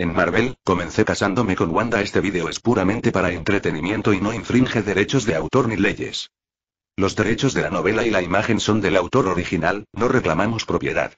En Marvel, comencé casándome con Wanda. Este vídeo es puramente para entretenimiento y no infringe derechos de autor ni leyes. Los derechos de la novela y la imagen son del autor original, no reclamamos propiedad.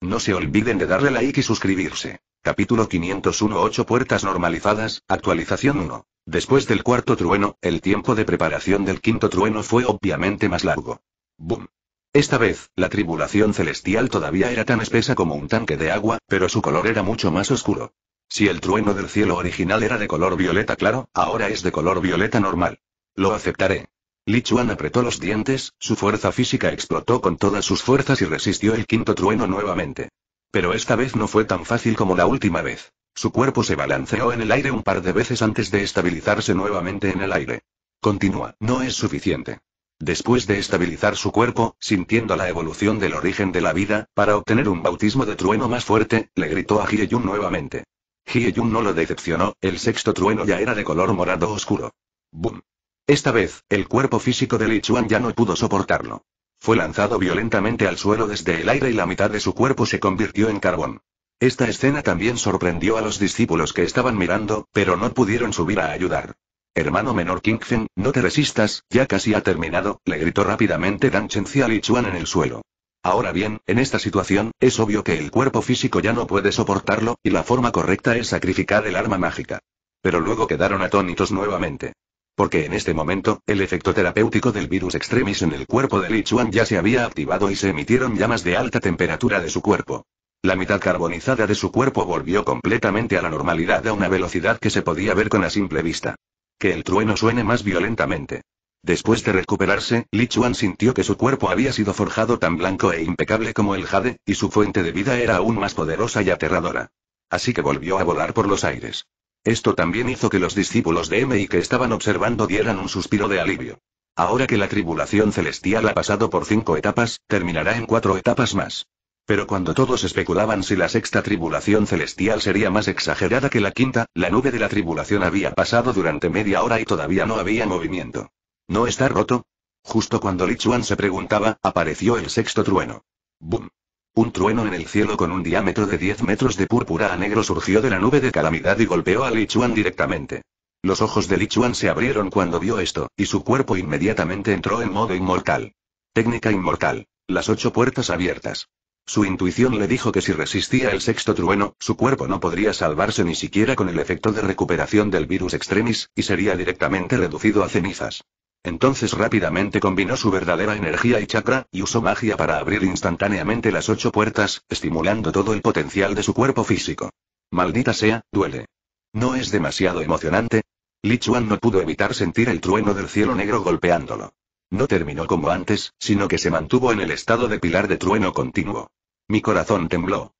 No se olviden de darle like y suscribirse. Capítulo 501 8 Puertas normalizadas, actualización 1. Después del cuarto trueno, el tiempo de preparación del quinto trueno fue obviamente más largo. Boom. Esta vez, la tribulación celestial todavía era tan espesa como un tanque de agua, pero su color era mucho más oscuro. Si el trueno del cielo original era de color violeta claro, ahora es de color violeta normal. Lo aceptaré. Lichuan apretó los dientes, su fuerza física explotó con todas sus fuerzas y resistió el quinto trueno nuevamente. Pero esta vez no fue tan fácil como la última vez. Su cuerpo se balanceó en el aire un par de veces antes de estabilizarse nuevamente en el aire. Continúa, no es suficiente. Después de estabilizar su cuerpo, sintiendo la evolución del origen de la vida, para obtener un bautismo de trueno más fuerte, le gritó a Yun nuevamente. Hye-Jun no lo decepcionó, el sexto trueno ya era de color morado oscuro. ¡Bum! Esta vez, el cuerpo físico de Li Chuan ya no pudo soportarlo. Fue lanzado violentamente al suelo desde el aire y la mitad de su cuerpo se convirtió en carbón. Esta escena también sorprendió a los discípulos que estaban mirando, pero no pudieron subir a ayudar. Hermano menor Kingfen, no te resistas, ya casi ha terminado, le gritó rápidamente Dan Chenzi a Li Chuan en el suelo. Ahora bien, en esta situación, es obvio que el cuerpo físico ya no puede soportarlo, y la forma correcta es sacrificar el arma mágica. Pero luego quedaron atónitos nuevamente. Porque en este momento, el efecto terapéutico del virus extremis en el cuerpo de Chuan ya se había activado y se emitieron llamas de alta temperatura de su cuerpo. La mitad carbonizada de su cuerpo volvió completamente a la normalidad a una velocidad que se podía ver con la simple vista. Que el trueno suene más violentamente. Después de recuperarse, Li Chuan sintió que su cuerpo había sido forjado tan blanco e impecable como el jade, y su fuente de vida era aún más poderosa y aterradora. Así que volvió a volar por los aires. Esto también hizo que los discípulos de M y que estaban observando dieran un suspiro de alivio. Ahora que la tribulación celestial ha pasado por cinco etapas, terminará en cuatro etapas más. Pero cuando todos especulaban si la sexta tribulación celestial sería más exagerada que la quinta, la nube de la tribulación había pasado durante media hora y todavía no había movimiento. ¿No está roto? Justo cuando Lichuan se preguntaba, apareció el sexto trueno. ¡Bum! Un trueno en el cielo con un diámetro de 10 metros de púrpura a negro surgió de la nube de calamidad y golpeó a Lichuan directamente. Los ojos de Lichuan se abrieron cuando vio esto, y su cuerpo inmediatamente entró en modo inmortal. Técnica inmortal. Las ocho puertas abiertas. Su intuición le dijo que si resistía el sexto trueno, su cuerpo no podría salvarse ni siquiera con el efecto de recuperación del virus extremis, y sería directamente reducido a cenizas. Entonces rápidamente combinó su verdadera energía y chakra, y usó magia para abrir instantáneamente las ocho puertas, estimulando todo el potencial de su cuerpo físico. Maldita sea, duele. ¿No es demasiado emocionante? Li Chuan no pudo evitar sentir el trueno del cielo negro golpeándolo. No terminó como antes, sino que se mantuvo en el estado de pilar de trueno continuo. Mi corazón tembló.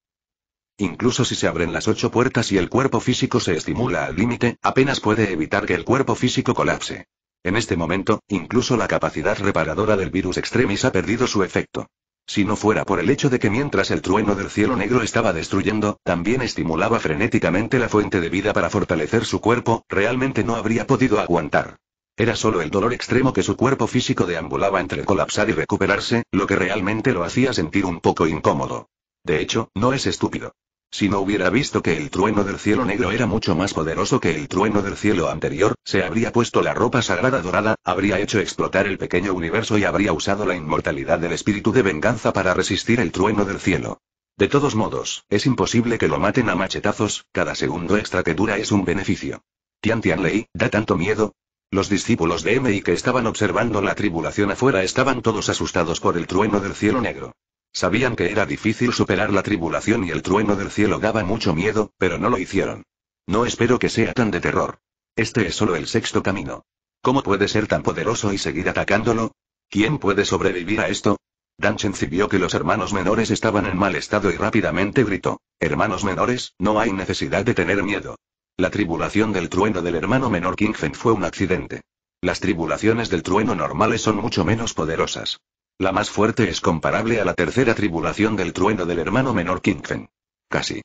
Incluso si se abren las ocho puertas y el cuerpo físico se estimula al límite, apenas puede evitar que el cuerpo físico colapse. En este momento, incluso la capacidad reparadora del virus extremis ha perdido su efecto. Si no fuera por el hecho de que mientras el trueno del cielo negro estaba destruyendo, también estimulaba frenéticamente la fuente de vida para fortalecer su cuerpo, realmente no habría podido aguantar. Era solo el dolor extremo que su cuerpo físico deambulaba entre colapsar y recuperarse, lo que realmente lo hacía sentir un poco incómodo. De hecho, no es estúpido. Si no hubiera visto que el trueno del cielo negro era mucho más poderoso que el trueno del cielo anterior, se habría puesto la ropa sagrada dorada, habría hecho explotar el pequeño universo y habría usado la inmortalidad del espíritu de venganza para resistir el trueno del cielo. De todos modos, es imposible que lo maten a machetazos, cada segundo extra que dura es un beneficio. Tian Tian Lei, da tanto miedo, los discípulos de M.I. que estaban observando la tribulación afuera estaban todos asustados por el trueno del cielo negro. Sabían que era difícil superar la tribulación y el trueno del cielo daba mucho miedo, pero no lo hicieron. No espero que sea tan de terror. Este es solo el sexto camino. ¿Cómo puede ser tan poderoso y seguir atacándolo? ¿Quién puede sobrevivir a esto? Danchen vio que los hermanos menores estaban en mal estado y rápidamente gritó. Hermanos menores, no hay necesidad de tener miedo. La tribulación del trueno del hermano menor Kingfen fue un accidente. Las tribulaciones del trueno normales son mucho menos poderosas. La más fuerte es comparable a la tercera tribulación del trueno del hermano menor Kingfen. Casi.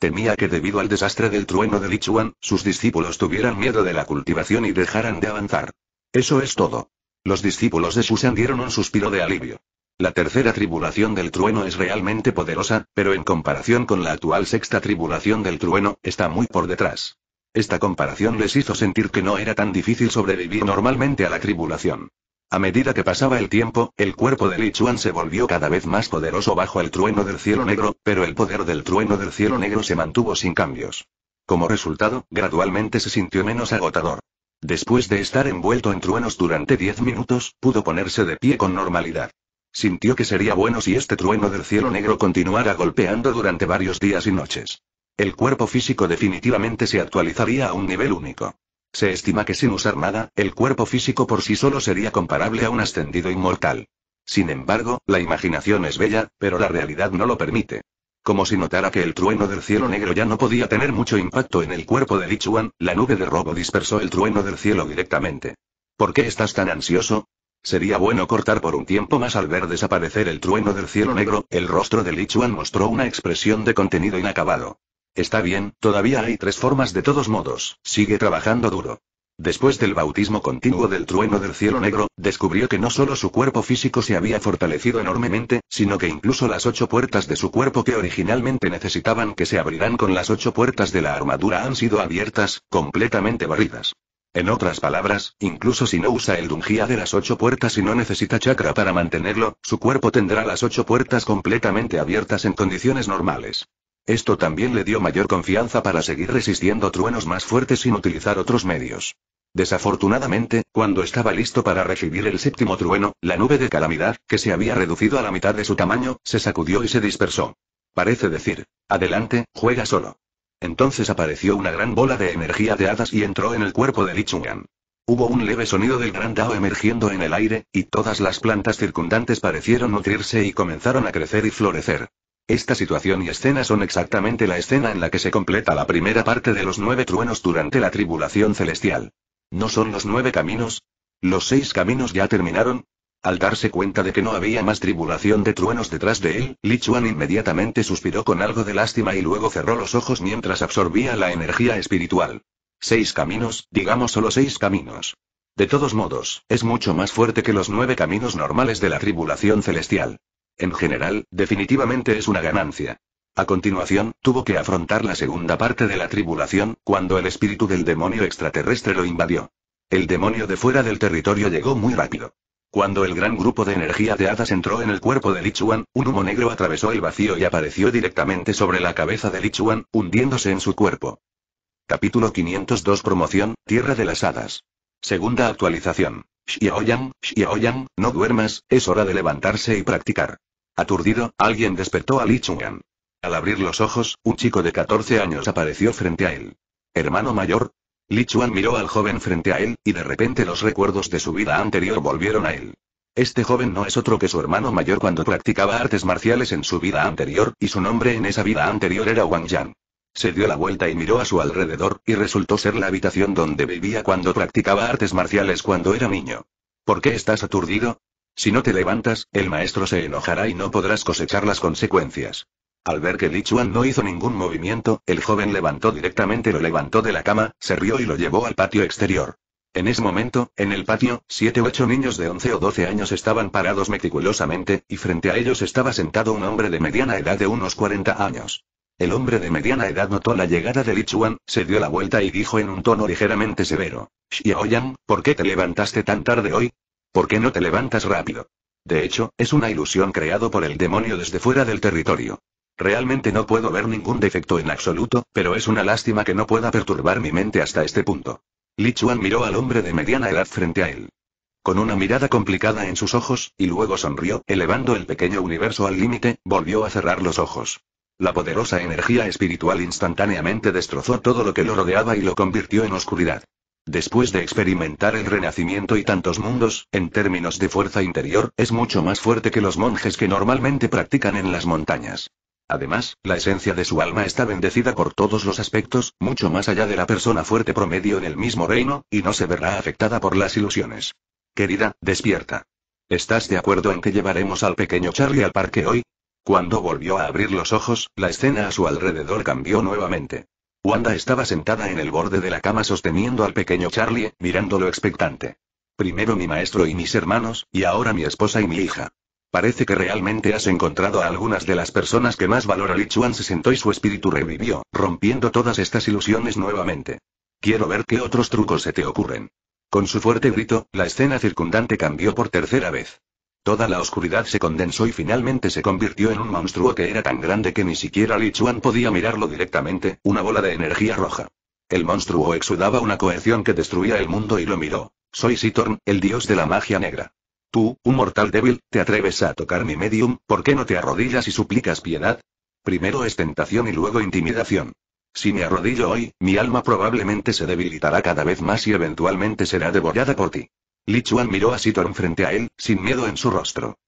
Temía que debido al desastre del trueno de Lichuan, sus discípulos tuvieran miedo de la cultivación y dejaran de avanzar. Eso es todo. Los discípulos de Susan dieron un suspiro de alivio. La tercera tribulación del trueno es realmente poderosa, pero en comparación con la actual sexta tribulación del trueno, está muy por detrás. Esta comparación les hizo sentir que no era tan difícil sobrevivir normalmente a la tribulación. A medida que pasaba el tiempo, el cuerpo de Lichuan se volvió cada vez más poderoso bajo el trueno del cielo negro, pero el poder del trueno del cielo negro se mantuvo sin cambios. Como resultado, gradualmente se sintió menos agotador. Después de estar envuelto en truenos durante 10 minutos, pudo ponerse de pie con normalidad. Sintió que sería bueno si este trueno del cielo negro continuara golpeando durante varios días y noches. El cuerpo físico definitivamente se actualizaría a un nivel único. Se estima que sin usar nada, el cuerpo físico por sí solo sería comparable a un ascendido inmortal. Sin embargo, la imaginación es bella, pero la realidad no lo permite. Como si notara que el trueno del cielo negro ya no podía tener mucho impacto en el cuerpo de Lichuan, la nube de robo dispersó el trueno del cielo directamente. ¿Por qué estás tan ansioso? Sería bueno cortar por un tiempo más al ver desaparecer el trueno del cielo negro, el rostro de Lichuan mostró una expresión de contenido inacabado. Está bien, todavía hay tres formas de todos modos, sigue trabajando duro. Después del bautismo continuo del trueno del cielo negro, descubrió que no solo su cuerpo físico se había fortalecido enormemente, sino que incluso las ocho puertas de su cuerpo que originalmente necesitaban que se abrirán con las ocho puertas de la armadura han sido abiertas, completamente barridas. En otras palabras, incluso si no usa el dungía de las ocho puertas y no necesita chakra para mantenerlo, su cuerpo tendrá las ocho puertas completamente abiertas en condiciones normales. Esto también le dio mayor confianza para seguir resistiendo truenos más fuertes sin utilizar otros medios. Desafortunadamente, cuando estaba listo para recibir el séptimo trueno, la nube de calamidad, que se había reducido a la mitad de su tamaño, se sacudió y se dispersó. Parece decir, adelante, juega solo. Entonces apareció una gran bola de energía de hadas y entró en el cuerpo de Lichungan. Hubo un leve sonido del gran Dao emergiendo en el aire, y todas las plantas circundantes parecieron nutrirse y comenzaron a crecer y florecer. Esta situación y escena son exactamente la escena en la que se completa la primera parte de los nueve truenos durante la tribulación celestial. ¿No son los nueve caminos? ¿Los seis caminos ya terminaron? Al darse cuenta de que no había más tribulación de truenos detrás de él, Li Chuan inmediatamente suspiró con algo de lástima y luego cerró los ojos mientras absorbía la energía espiritual. Seis caminos, digamos solo seis caminos. De todos modos, es mucho más fuerte que los nueve caminos normales de la tribulación celestial. En general, definitivamente es una ganancia. A continuación, tuvo que afrontar la segunda parte de la tribulación, cuando el espíritu del demonio extraterrestre lo invadió. El demonio de fuera del territorio llegó muy rápido. Cuando el gran grupo de energía de hadas entró en el cuerpo de Lichuan, un humo negro atravesó el vacío y apareció directamente sobre la cabeza de Lichuan, hundiéndose en su cuerpo. Capítulo 502 Promoción, Tierra de las Hadas. Segunda actualización. Xiaoyang, Xiaoyang, no duermas, es hora de levantarse y practicar. Aturdido, alguien despertó a Li Chuan. Al abrir los ojos, un chico de 14 años apareció frente a él. ¿Hermano mayor? Li Chuan miró al joven frente a él, y de repente los recuerdos de su vida anterior volvieron a él. Este joven no es otro que su hermano mayor cuando practicaba artes marciales en su vida anterior, y su nombre en esa vida anterior era Wang Yan. Se dio la vuelta y miró a su alrededor, y resultó ser la habitación donde vivía cuando practicaba artes marciales cuando era niño. ¿Por qué estás aturdido? Si no te levantas, el maestro se enojará y no podrás cosechar las consecuencias. Al ver que Lichuan no hizo ningún movimiento, el joven levantó directamente lo levantó de la cama, se rió y lo llevó al patio exterior. En ese momento, en el patio, siete u ocho niños de 11 o 12 años estaban parados meticulosamente, y frente a ellos estaba sentado un hombre de mediana edad de unos 40 años. El hombre de mediana edad notó la llegada de Lichuan, se dio la vuelta y dijo en un tono ligeramente severo: Xiaoyang, ¿por qué te levantaste tan tarde hoy? ¿Por qué no te levantas rápido? De hecho, es una ilusión creado por el demonio desde fuera del territorio. Realmente no puedo ver ningún defecto en absoluto, pero es una lástima que no pueda perturbar mi mente hasta este punto. Lichuan miró al hombre de mediana edad frente a él. Con una mirada complicada en sus ojos, y luego sonrió, elevando el pequeño universo al límite, volvió a cerrar los ojos. La poderosa energía espiritual instantáneamente destrozó todo lo que lo rodeaba y lo convirtió en oscuridad. Después de experimentar el renacimiento y tantos mundos, en términos de fuerza interior, es mucho más fuerte que los monjes que normalmente practican en las montañas. Además, la esencia de su alma está bendecida por todos los aspectos, mucho más allá de la persona fuerte promedio en el mismo reino, y no se verá afectada por las ilusiones. Querida, despierta. ¿Estás de acuerdo en que llevaremos al pequeño Charlie al parque hoy? Cuando volvió a abrir los ojos, la escena a su alrededor cambió nuevamente. Wanda estaba sentada en el borde de la cama sosteniendo al pequeño Charlie, mirándolo expectante. Primero mi maestro y mis hermanos, y ahora mi esposa y mi hija. Parece que realmente has encontrado a algunas de las personas que más valora Li se sentó y su espíritu revivió, rompiendo todas estas ilusiones nuevamente. Quiero ver qué otros trucos se te ocurren. Con su fuerte grito, la escena circundante cambió por tercera vez. Toda la oscuridad se condensó y finalmente se convirtió en un monstruo que era tan grande que ni siquiera Lichuan podía mirarlo directamente, una bola de energía roja. El monstruo exudaba una coerción que destruía el mundo y lo miró. Soy Sitorn, el dios de la magia negra. Tú, un mortal débil, te atreves a tocar mi medium, ¿por qué no te arrodillas y suplicas piedad? Primero es tentación y luego intimidación. Si me arrodillo hoy, mi alma probablemente se debilitará cada vez más y eventualmente será devorada por ti. Lichuan miró a Sithorn frente a él, sin miedo en su rostro.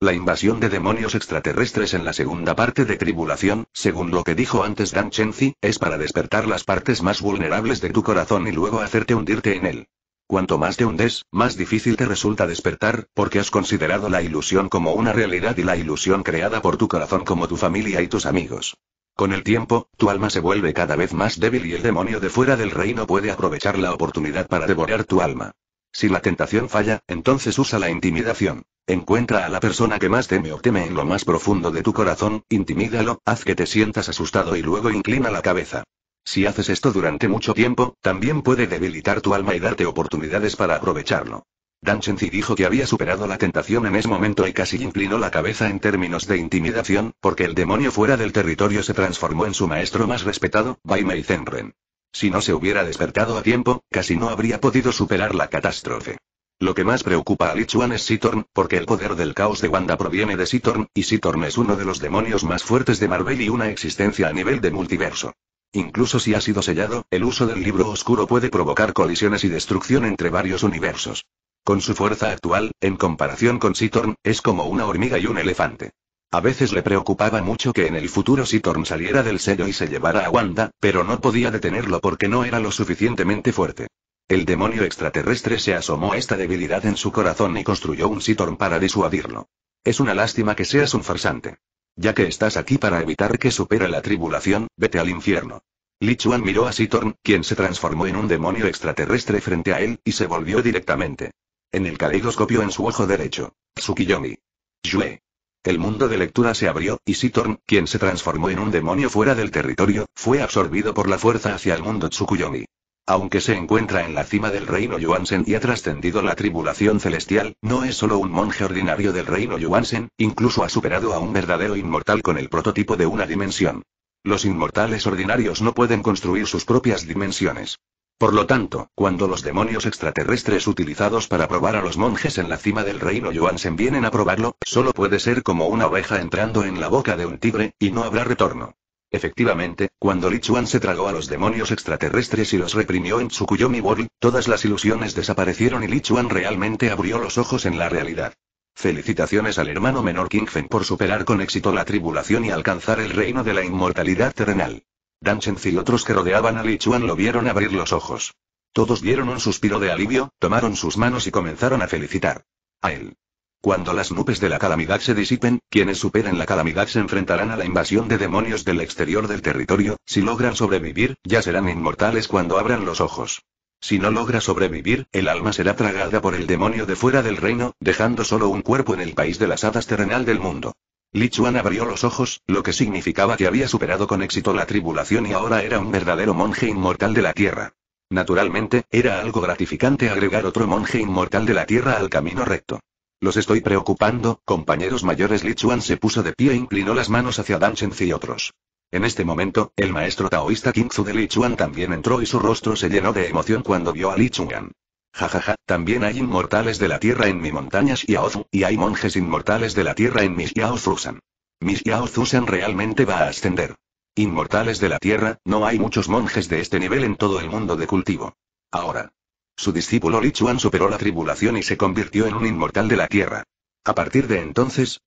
La invasión de demonios extraterrestres en la segunda parte de Tribulación, según lo que dijo antes Dan Chenzi, es para despertar las partes más vulnerables de tu corazón y luego hacerte hundirte en él. Cuanto más te hundes, más difícil te resulta despertar, porque has considerado la ilusión como una realidad y la ilusión creada por tu corazón como tu familia y tus amigos. Con el tiempo, tu alma se vuelve cada vez más débil y el demonio de fuera del reino puede aprovechar la oportunidad para devorar tu alma. Si la tentación falla, entonces usa la intimidación. Encuentra a la persona que más teme o teme en lo más profundo de tu corazón, intimídalo, haz que te sientas asustado y luego inclina la cabeza. Si haces esto durante mucho tiempo, también puede debilitar tu alma y darte oportunidades para aprovecharlo. Danchenzi dijo que había superado la tentación en ese momento y casi inclinó la cabeza en términos de intimidación, porque el demonio fuera del territorio se transformó en su maestro más respetado, Baimei Zenren. Si no se hubiera despertado a tiempo, casi no habría podido superar la catástrofe. Lo que más preocupa a Lichuan es Sitorn, porque el poder del caos de Wanda proviene de Sitorn, y Sitorn es uno de los demonios más fuertes de Marvel y una existencia a nivel de multiverso. Incluso si ha sido sellado, el uso del libro oscuro puede provocar colisiones y destrucción entre varios universos. Con su fuerza actual, en comparación con Sitorn, es como una hormiga y un elefante. A veces le preocupaba mucho que en el futuro Sitorn saliera del sello y se llevara a Wanda, pero no podía detenerlo porque no era lo suficientemente fuerte. El demonio extraterrestre se asomó a esta debilidad en su corazón y construyó un Sitorn para disuadirlo. Es una lástima que seas un farsante. Ya que estás aquí para evitar que supere la tribulación, vete al infierno. Lichuan miró a Sitorn, quien se transformó en un demonio extraterrestre frente a él, y se volvió directamente. En el caleidoscopio en su ojo derecho. Tsukiyomi. Yue. El mundo de lectura se abrió, y Sitorn, quien se transformó en un demonio fuera del territorio, fue absorbido por la fuerza hacia el mundo Tsukuyomi. Aunque se encuentra en la cima del reino Yuansen y ha trascendido la tribulación celestial, no es solo un monje ordinario del reino Yuansen, incluso ha superado a un verdadero inmortal con el prototipo de una dimensión. Los inmortales ordinarios no pueden construir sus propias dimensiones. Por lo tanto, cuando los demonios extraterrestres utilizados para probar a los monjes en la cima del reino Yuansen vienen a probarlo, solo puede ser como una oveja entrando en la boca de un tigre, y no habrá retorno. Efectivamente, cuando Lichuan Chuan se tragó a los demonios extraterrestres y los reprimió en Tsukuyomi World, todas las ilusiones desaparecieron y Li Chuan realmente abrió los ojos en la realidad. Felicitaciones al hermano menor Kingfen por superar con éxito la tribulación y alcanzar el reino de la inmortalidad terrenal. Danchens y otros que rodeaban a Lichuan lo vieron abrir los ojos. Todos dieron un suspiro de alivio, tomaron sus manos y comenzaron a felicitar. A él. Cuando las nubes de la calamidad se disipen, quienes superen la calamidad se enfrentarán a la invasión de demonios del exterior del territorio, si logran sobrevivir, ya serán inmortales cuando abran los ojos. Si no logra sobrevivir, el alma será tragada por el demonio de fuera del reino, dejando solo un cuerpo en el país de las hadas terrenal del mundo. Lichuan abrió los ojos, lo que significaba que había superado con éxito la tribulación y ahora era un verdadero monje inmortal de la tierra. Naturalmente, era algo gratificante agregar otro monje inmortal de la tierra al camino recto. Los estoy preocupando, compañeros mayores. Lichuan se puso de pie e inclinó las manos hacia Dan y otros. En este momento, el maestro taoísta Kingzu de Lichuan también entró y su rostro se llenó de emoción cuando vio a Lichuan. Jajaja, también hay inmortales de la tierra en mi montaña Xiaozu, y hay monjes inmortales de la tierra en mi San. Mi San realmente va a ascender. Inmortales de la tierra, no hay muchos monjes de este nivel en todo el mundo de cultivo. Ahora. Su discípulo Li Chuan superó la tribulación y se convirtió en un inmortal de la tierra. A partir de entonces,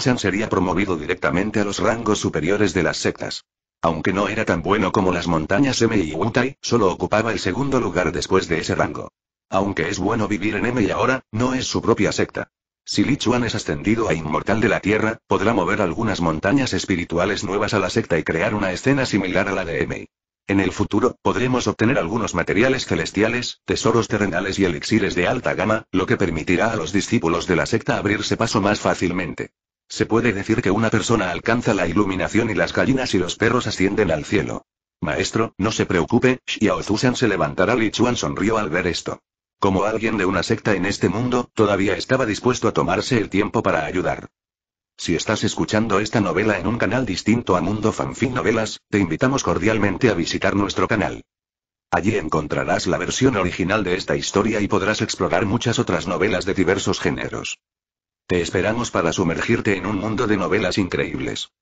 San sería promovido directamente a los rangos superiores de las sectas. Aunque no era tan bueno como las montañas M y Wutai, solo ocupaba el segundo lugar después de ese rango. Aunque es bueno vivir en M y ahora, no es su propia secta. Si Lichuan es ascendido a inmortal de la Tierra, podrá mover algunas montañas espirituales nuevas a la secta y crear una escena similar a la de M. En el futuro, podremos obtener algunos materiales celestiales, tesoros terrenales y elixires de alta gama, lo que permitirá a los discípulos de la secta abrirse paso más fácilmente. Se puede decir que una persona alcanza la iluminación y las gallinas y los perros ascienden al cielo. Maestro, no se preocupe, Xiao Zushan se levantará. Li sonrió al ver esto. Como alguien de una secta en este mundo, todavía estaba dispuesto a tomarse el tiempo para ayudar. Si estás escuchando esta novela en un canal distinto a Mundo Fanfic Novelas, te invitamos cordialmente a visitar nuestro canal. Allí encontrarás la versión original de esta historia y podrás explorar muchas otras novelas de diversos géneros. Te esperamos para sumergirte en un mundo de novelas increíbles.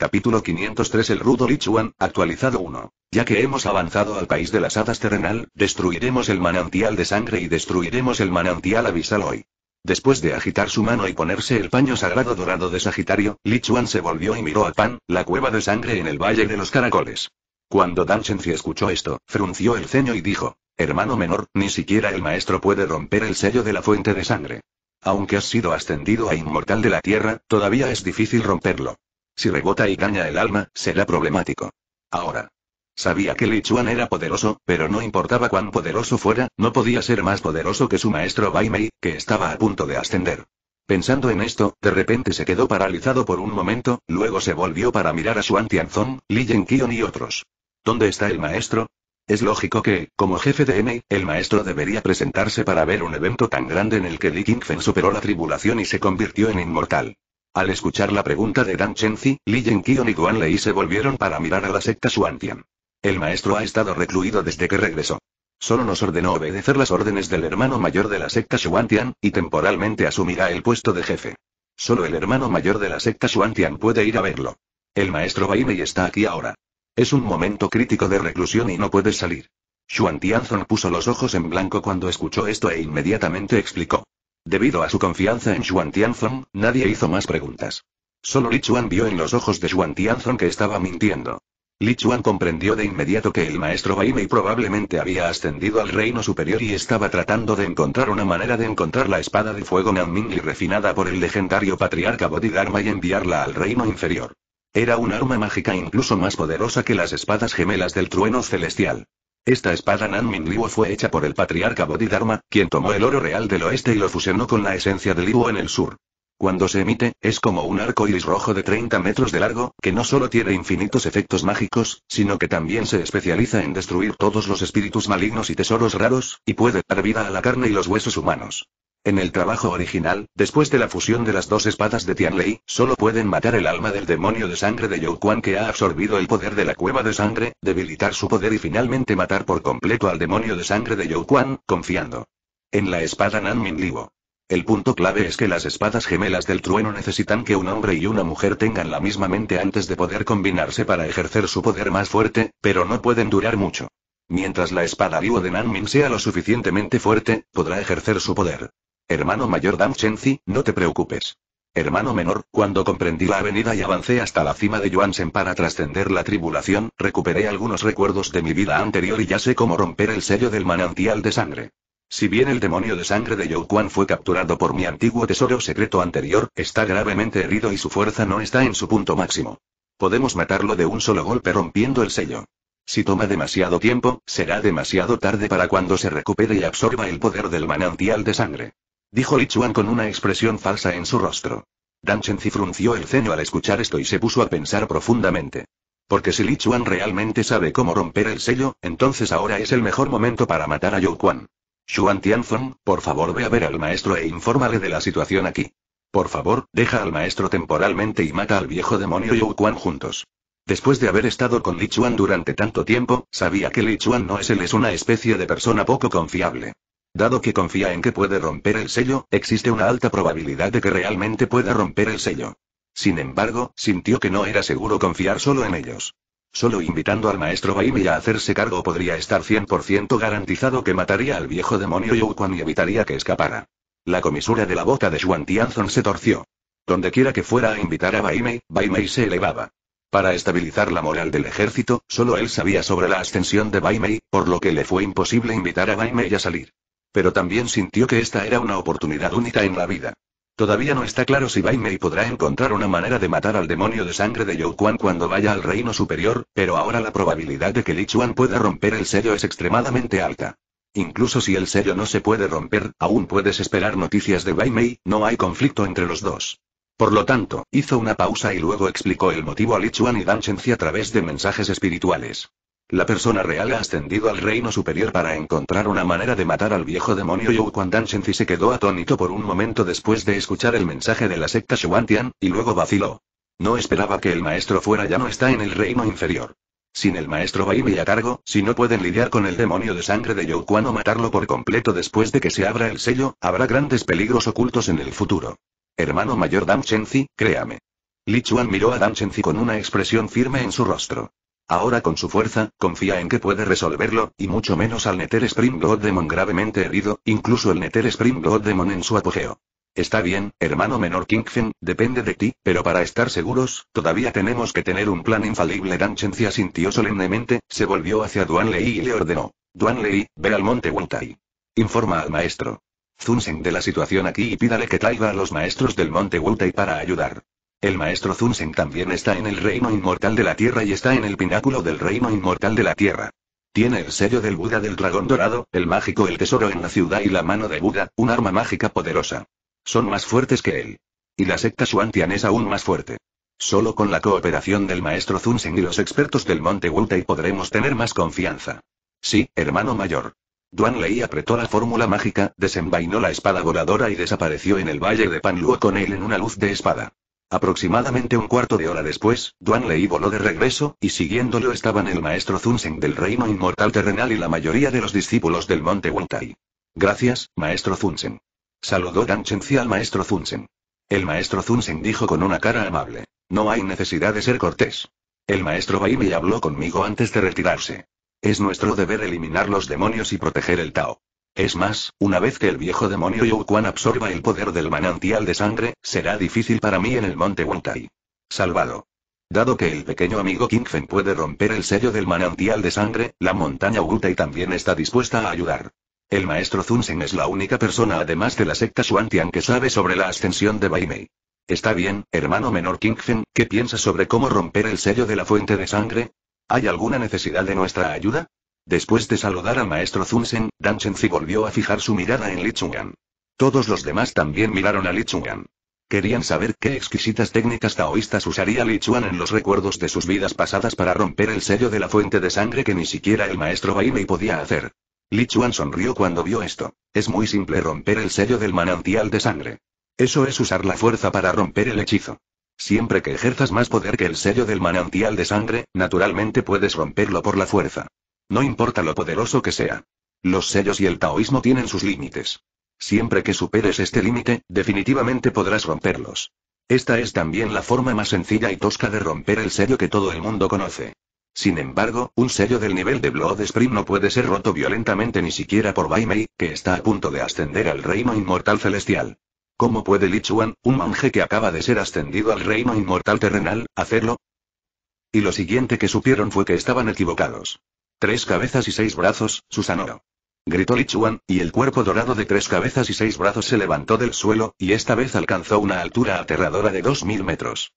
Capítulo 503 El Rudo Lichuan, actualizado 1. Ya que hemos avanzado al país de las hadas terrenal, destruiremos el manantial de sangre y destruiremos el manantial abisal hoy. Después de agitar su mano y ponerse el paño sagrado dorado de Sagitario, Lichuan se volvió y miró a Pan, la cueva de sangre en el Valle de los Caracoles. Cuando Dan escuchó esto, frunció el ceño y dijo, Hermano menor, ni siquiera el maestro puede romper el sello de la fuente de sangre. Aunque has sido ascendido a inmortal de la tierra, todavía es difícil romperlo. Si rebota y caña el alma, será problemático. Ahora. Sabía que Chuan era poderoso, pero no importaba cuán poderoso fuera, no podía ser más poderoso que su maestro Bai Mei, que estaba a punto de ascender. Pensando en esto, de repente se quedó paralizado por un momento, luego se volvió para mirar a su Tianzong, Li Kion y otros. ¿Dónde está el maestro? Es lógico que, como jefe de Mei, el maestro debería presentarse para ver un evento tan grande en el que Li Qingfen superó la tribulación y se convirtió en inmortal. Al escuchar la pregunta de Dan Chenzi, Li Jingqiong y Guan Lei se volvieron para mirar a la secta Xuantian. El maestro ha estado recluido desde que regresó. Solo nos ordenó obedecer las órdenes del hermano mayor de la secta Xuantian, y temporalmente asumirá el puesto de jefe. Solo el hermano mayor de la secta Xuantian puede ir a verlo. El maestro Baimei está aquí ahora. Es un momento crítico de reclusión y no puede salir. Xuan puso los ojos en blanco cuando escuchó esto e inmediatamente explicó. Debido a su confianza en Xuan Tianzong, nadie hizo más preguntas. Solo Li Chuan vio en los ojos de Xuan Tianzong que estaba mintiendo. Li Chuan comprendió de inmediato que el maestro Baimei probablemente había ascendido al reino superior y estaba tratando de encontrar una manera de encontrar la espada de fuego Nanming y refinada por el legendario patriarca Bodhidharma y enviarla al reino inferior. Era un arma mágica incluso más poderosa que las espadas gemelas del trueno celestial. Esta espada Nanmin fue hecha por el patriarca Bodhidharma, quien tomó el oro real del oeste y lo fusionó con la esencia del Liu en el sur. Cuando se emite, es como un arco iris rojo de 30 metros de largo, que no solo tiene infinitos efectos mágicos, sino que también se especializa en destruir todos los espíritus malignos y tesoros raros, y puede dar vida a la carne y los huesos humanos. En el trabajo original, después de la fusión de las dos espadas de Tianlei, solo pueden matar el alma del demonio de sangre de You Quan que ha absorbido el poder de la cueva de sangre, debilitar su poder y finalmente matar por completo al demonio de sangre de You Quan, confiando en la espada Nanmin Liwo. El punto clave es que las espadas gemelas del trueno necesitan que un hombre y una mujer tengan la misma mente antes de poder combinarse para ejercer su poder más fuerte, pero no pueden durar mucho. Mientras la espada Liwo de Nanmin sea lo suficientemente fuerte, podrá ejercer su poder. Hermano mayor Dan Chenzi, no te preocupes. Hermano menor, cuando comprendí la avenida y avancé hasta la cima de Sen para trascender la tribulación, recuperé algunos recuerdos de mi vida anterior y ya sé cómo romper el sello del manantial de sangre. Si bien el demonio de sangre de Yuan Quan fue capturado por mi antiguo tesoro secreto anterior, está gravemente herido y su fuerza no está en su punto máximo. Podemos matarlo de un solo golpe rompiendo el sello. Si toma demasiado tiempo, será demasiado tarde para cuando se recupere y absorba el poder del manantial de sangre. Dijo Li Chuan con una expresión falsa en su rostro. Dan Chenzi frunció el ceño al escuchar esto y se puso a pensar profundamente. Porque si Li Chuan realmente sabe cómo romper el sello, entonces ahora es el mejor momento para matar a Yu Quan. Xuan por favor ve a ver al maestro e infórmale de la situación aquí. Por favor, deja al maestro temporalmente y mata al viejo demonio Yu Quan juntos. Después de haber estado con Li Chuan durante tanto tiempo, sabía que Chuan no es él es una especie de persona poco confiable. Dado que confía en que puede romper el sello, existe una alta probabilidad de que realmente pueda romper el sello. Sin embargo, sintió que no era seguro confiar solo en ellos. Solo invitando al maestro Baimei a hacerse cargo podría estar 100% garantizado que mataría al viejo demonio Yu y evitaría que escapara. La comisura de la bota de Xuan Tianzon se torció. Donde quiera que fuera a invitar a Baimei, Baimei se elevaba. Para estabilizar la moral del ejército, solo él sabía sobre la ascensión de Baimei, por lo que le fue imposible invitar a Baimei a salir. Pero también sintió que esta era una oportunidad única en la vida. Todavía no está claro si Bai Mei podrá encontrar una manera de matar al demonio de sangre de Yu Quan cuando vaya al reino superior, pero ahora la probabilidad de que Li pueda romper el sello es extremadamente alta. Incluso si el sello no se puede romper, aún puedes esperar noticias de Bai Mei, no hay conflicto entre los dos. Por lo tanto, hizo una pausa y luego explicó el motivo a Li y Dan a través de mensajes espirituales. La persona real ha ascendido al reino superior para encontrar una manera de matar al viejo demonio Yu Quan se quedó atónito por un momento después de escuchar el mensaje de la secta Shuantian, y luego vaciló. No esperaba que el maestro fuera ya no está en el reino inferior. Sin el maestro Baimi a cargo, si no pueden lidiar con el demonio de sangre de Yu o matarlo por completo después de que se abra el sello, habrá grandes peligros ocultos en el futuro. Hermano mayor Dan Shenzi, créame. Li Chuan miró a Dan Shenzi con una expresión firme en su rostro. Ahora con su fuerza, confía en que puede resolverlo, y mucho menos al Nether Spring God Demon gravemente herido, incluso el Nether Spring God Demon en su apogeo. Está bien, hermano menor Kingfen, depende de ti, pero para estar seguros, todavía tenemos que tener un plan infalible. se sintió solemnemente, se volvió hacia Duan Lei y le ordenó. Duan Lei, ve al monte Wutai. Informa al maestro. Zunsen de la situación aquí y pídale que traiga a los maestros del monte Wutai para ayudar. El maestro Zunsen también está en el reino inmortal de la tierra y está en el pináculo del reino inmortal de la tierra. Tiene el sello del Buda del dragón dorado, el mágico el tesoro en la ciudad y la mano de Buda, un arma mágica poderosa. Son más fuertes que él. Y la secta Xuantian es aún más fuerte. Solo con la cooperación del maestro Zunsen y los expertos del monte Wutai podremos tener más confianza. Sí, hermano mayor. Duan Lei apretó la fórmula mágica, desenvainó la espada voladora y desapareció en el valle de Panluo con él en una luz de espada. Aproximadamente un cuarto de hora después, Duan Lei voló de regreso, y siguiéndolo estaban el maestro Zunsen del reino inmortal terrenal y la mayoría de los discípulos del monte Wutai. Gracias, maestro Zunsen. Saludó Dan Chenzi al maestro Zunsen. El maestro Zunsen dijo con una cara amable. No hay necesidad de ser cortés. El maestro Baimi habló conmigo antes de retirarse. Es nuestro deber eliminar los demonios y proteger el Tao. Es más, una vez que el viejo demonio Yu absorba el poder del manantial de sangre, será difícil para mí en el monte Wutai. Salvado. Dado que el pequeño amigo Kingfen puede romper el sello del manantial de sangre, la montaña Wutai también está dispuesta a ayudar. El maestro Zunsen es la única persona además de la secta Xuantian que sabe sobre la ascensión de Mei. Está bien, hermano menor Kingfen, ¿qué piensas sobre cómo romper el sello de la fuente de sangre? ¿Hay alguna necesidad de nuestra ayuda? Después de saludar al maestro Zunsen, Chenzi volvió a fijar su mirada en Li Lichuan. Todos los demás también miraron a Li Lichuan. Querían saber qué exquisitas técnicas taoístas usaría Li Chuan en los recuerdos de sus vidas pasadas para romper el sello de la fuente de sangre que ni siquiera el maestro Baimei podía hacer. Li Chuan sonrió cuando vio esto. Es muy simple romper el sello del manantial de sangre. Eso es usar la fuerza para romper el hechizo. Siempre que ejerzas más poder que el sello del manantial de sangre, naturalmente puedes romperlo por la fuerza. No importa lo poderoso que sea. Los sellos y el taoísmo tienen sus límites. Siempre que superes este límite, definitivamente podrás romperlos. Esta es también la forma más sencilla y tosca de romper el sello que todo el mundo conoce. Sin embargo, un sello del nivel de Blood Spring no puede ser roto violentamente ni siquiera por Bai Mei, que está a punto de ascender al reino inmortal celestial. ¿Cómo puede Lichuan, un monje que acaba de ser ascendido al reino inmortal terrenal, hacerlo? Y lo siguiente que supieron fue que estaban equivocados. Tres cabezas y seis brazos, Susanoo. Gritó Lichuan, y el cuerpo dorado de tres cabezas y seis brazos se levantó del suelo, y esta vez alcanzó una altura aterradora de 2.000 metros.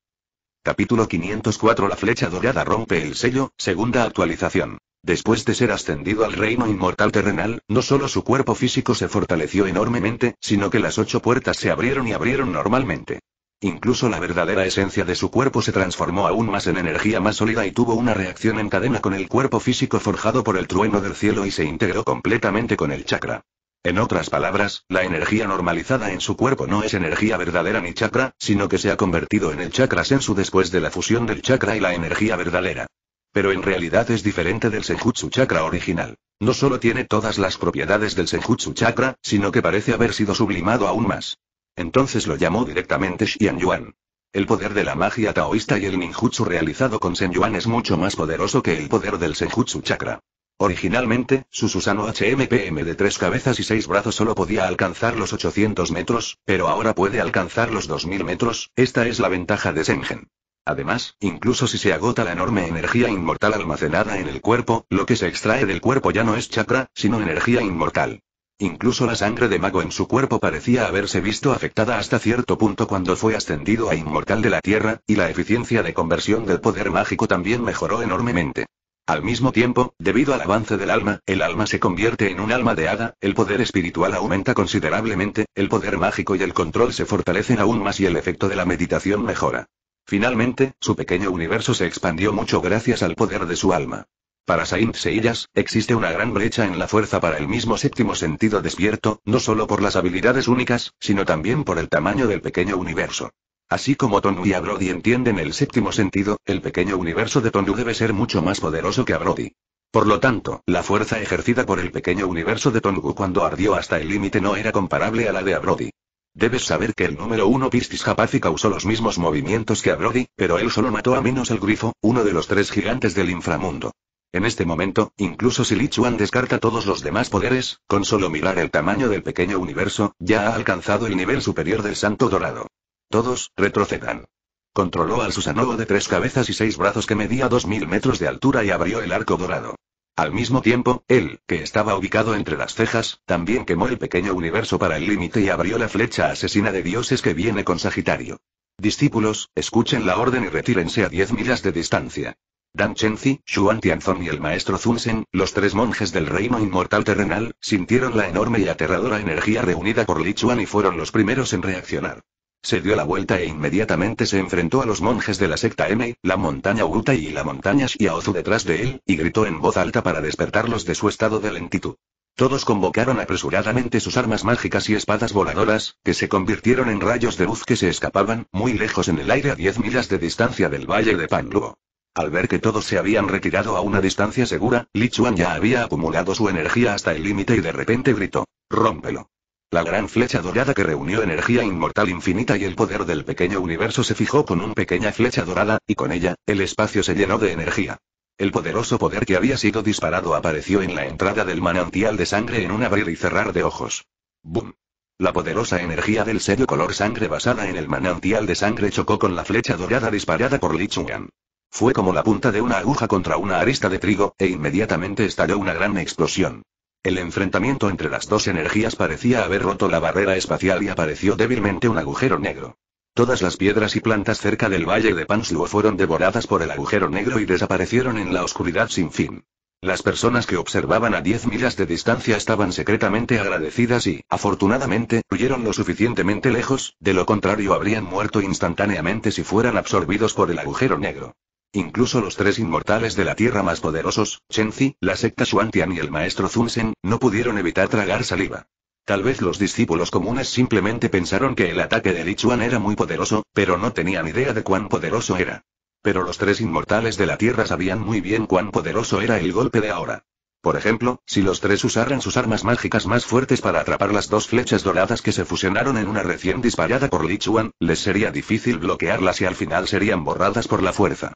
Capítulo 504 La flecha dorada rompe el sello, segunda actualización. Después de ser ascendido al reino inmortal terrenal, no solo su cuerpo físico se fortaleció enormemente, sino que las ocho puertas se abrieron y abrieron normalmente. Incluso la verdadera esencia de su cuerpo se transformó aún más en energía más sólida y tuvo una reacción en cadena con el cuerpo físico forjado por el trueno del cielo y se integró completamente con el chakra. En otras palabras, la energía normalizada en su cuerpo no es energía verdadera ni chakra, sino que se ha convertido en el chakra sensu después de la fusión del chakra y la energía verdadera. Pero en realidad es diferente del senjutsu chakra original. No solo tiene todas las propiedades del senjutsu chakra, sino que parece haber sido sublimado aún más. Entonces lo llamó directamente Xian Yuan. El poder de la magia taoísta y el ninjutsu realizado con Sen Yuan es mucho más poderoso que el poder del Senjutsu Chakra. Originalmente, su Susano HMPM de tres cabezas y seis brazos solo podía alcanzar los 800 metros, pero ahora puede alcanzar los 2000 metros, esta es la ventaja de Sengen. Además, incluso si se agota la enorme energía inmortal almacenada en el cuerpo, lo que se extrae del cuerpo ya no es chakra, sino energía inmortal. Incluso la sangre de mago en su cuerpo parecía haberse visto afectada hasta cierto punto cuando fue ascendido a inmortal de la Tierra, y la eficiencia de conversión del poder mágico también mejoró enormemente. Al mismo tiempo, debido al avance del alma, el alma se convierte en un alma de hada, el poder espiritual aumenta considerablemente, el poder mágico y el control se fortalecen aún más y el efecto de la meditación mejora. Finalmente, su pequeño universo se expandió mucho gracias al poder de su alma. Para Saint Seiyas, existe una gran brecha en la fuerza para el mismo séptimo sentido despierto, no solo por las habilidades únicas, sino también por el tamaño del pequeño universo. Así como Tonu y Abrodi entienden el séptimo sentido, el pequeño universo de Tonu debe ser mucho más poderoso que Abrodi. Por lo tanto, la fuerza ejercida por el pequeño universo de Tongu cuando ardió hasta el límite no era comparable a la de Abrodi. Debes saber que el número uno Pistis Japazi causó los mismos movimientos que Abrodi, pero él solo mató a menos el grifo, uno de los tres gigantes del inframundo. En este momento, incluso si Lichuan descarta todos los demás poderes, con solo mirar el tamaño del pequeño universo, ya ha alcanzado el nivel superior del Santo Dorado. Todos, retrocedan. Controló al Susanoo de tres cabezas y seis brazos que medía dos 2.000 metros de altura y abrió el arco dorado. Al mismo tiempo, él, que estaba ubicado entre las cejas, también quemó el pequeño universo para el límite y abrió la flecha asesina de dioses que viene con Sagitario. Discípulos, escuchen la orden y retírense a 10 millas de distancia. Dan Chenzi, Xuan Tianzong y el maestro Zunsen, los tres monjes del reino inmortal terrenal, sintieron la enorme y aterradora energía reunida por Li Chuan y fueron los primeros en reaccionar. Se dio la vuelta e inmediatamente se enfrentó a los monjes de la secta M, la montaña Wutai y la montaña Xiaozu detrás de él, y gritó en voz alta para despertarlos de su estado de lentitud. Todos convocaron apresuradamente sus armas mágicas y espadas voladoras, que se convirtieron en rayos de luz que se escapaban, muy lejos en el aire a 10 millas de distancia del valle de Panluo. Al ver que todos se habían retirado a una distancia segura, Li Chuan ya había acumulado su energía hasta el límite y de repente gritó: ¡Rómpelo! La gran flecha dorada que reunió energía inmortal infinita y el poder del pequeño universo se fijó con una pequeña flecha dorada, y con ella, el espacio se llenó de energía. El poderoso poder que había sido disparado apareció en la entrada del manantial de sangre en un abrir y cerrar de ojos. ¡Bum! La poderosa energía del sello color sangre basada en el manantial de sangre chocó con la flecha dorada disparada por Li Chuan. Fue como la punta de una aguja contra una arista de trigo, e inmediatamente estalló una gran explosión. El enfrentamiento entre las dos energías parecía haber roto la barrera espacial y apareció débilmente un agujero negro. Todas las piedras y plantas cerca del valle de Pansuo fueron devoradas por el agujero negro y desaparecieron en la oscuridad sin fin. Las personas que observaban a 10 millas de distancia estaban secretamente agradecidas y, afortunadamente, huyeron lo suficientemente lejos, de lo contrario habrían muerto instantáneamente si fueran absorbidos por el agujero negro. Incluso los tres inmortales de la Tierra más poderosos, Chenzi, la secta Xuantian y el maestro Zunsen, no pudieron evitar tragar saliva. Tal vez los discípulos comunes simplemente pensaron que el ataque de Lichuan era muy poderoso, pero no tenían idea de cuán poderoso era. Pero los tres inmortales de la Tierra sabían muy bien cuán poderoso era el golpe de ahora. Por ejemplo, si los tres usaran sus armas mágicas más fuertes para atrapar las dos flechas doradas que se fusionaron en una recién disparada por Lichuan, les sería difícil bloquearlas y al final serían borradas por la fuerza.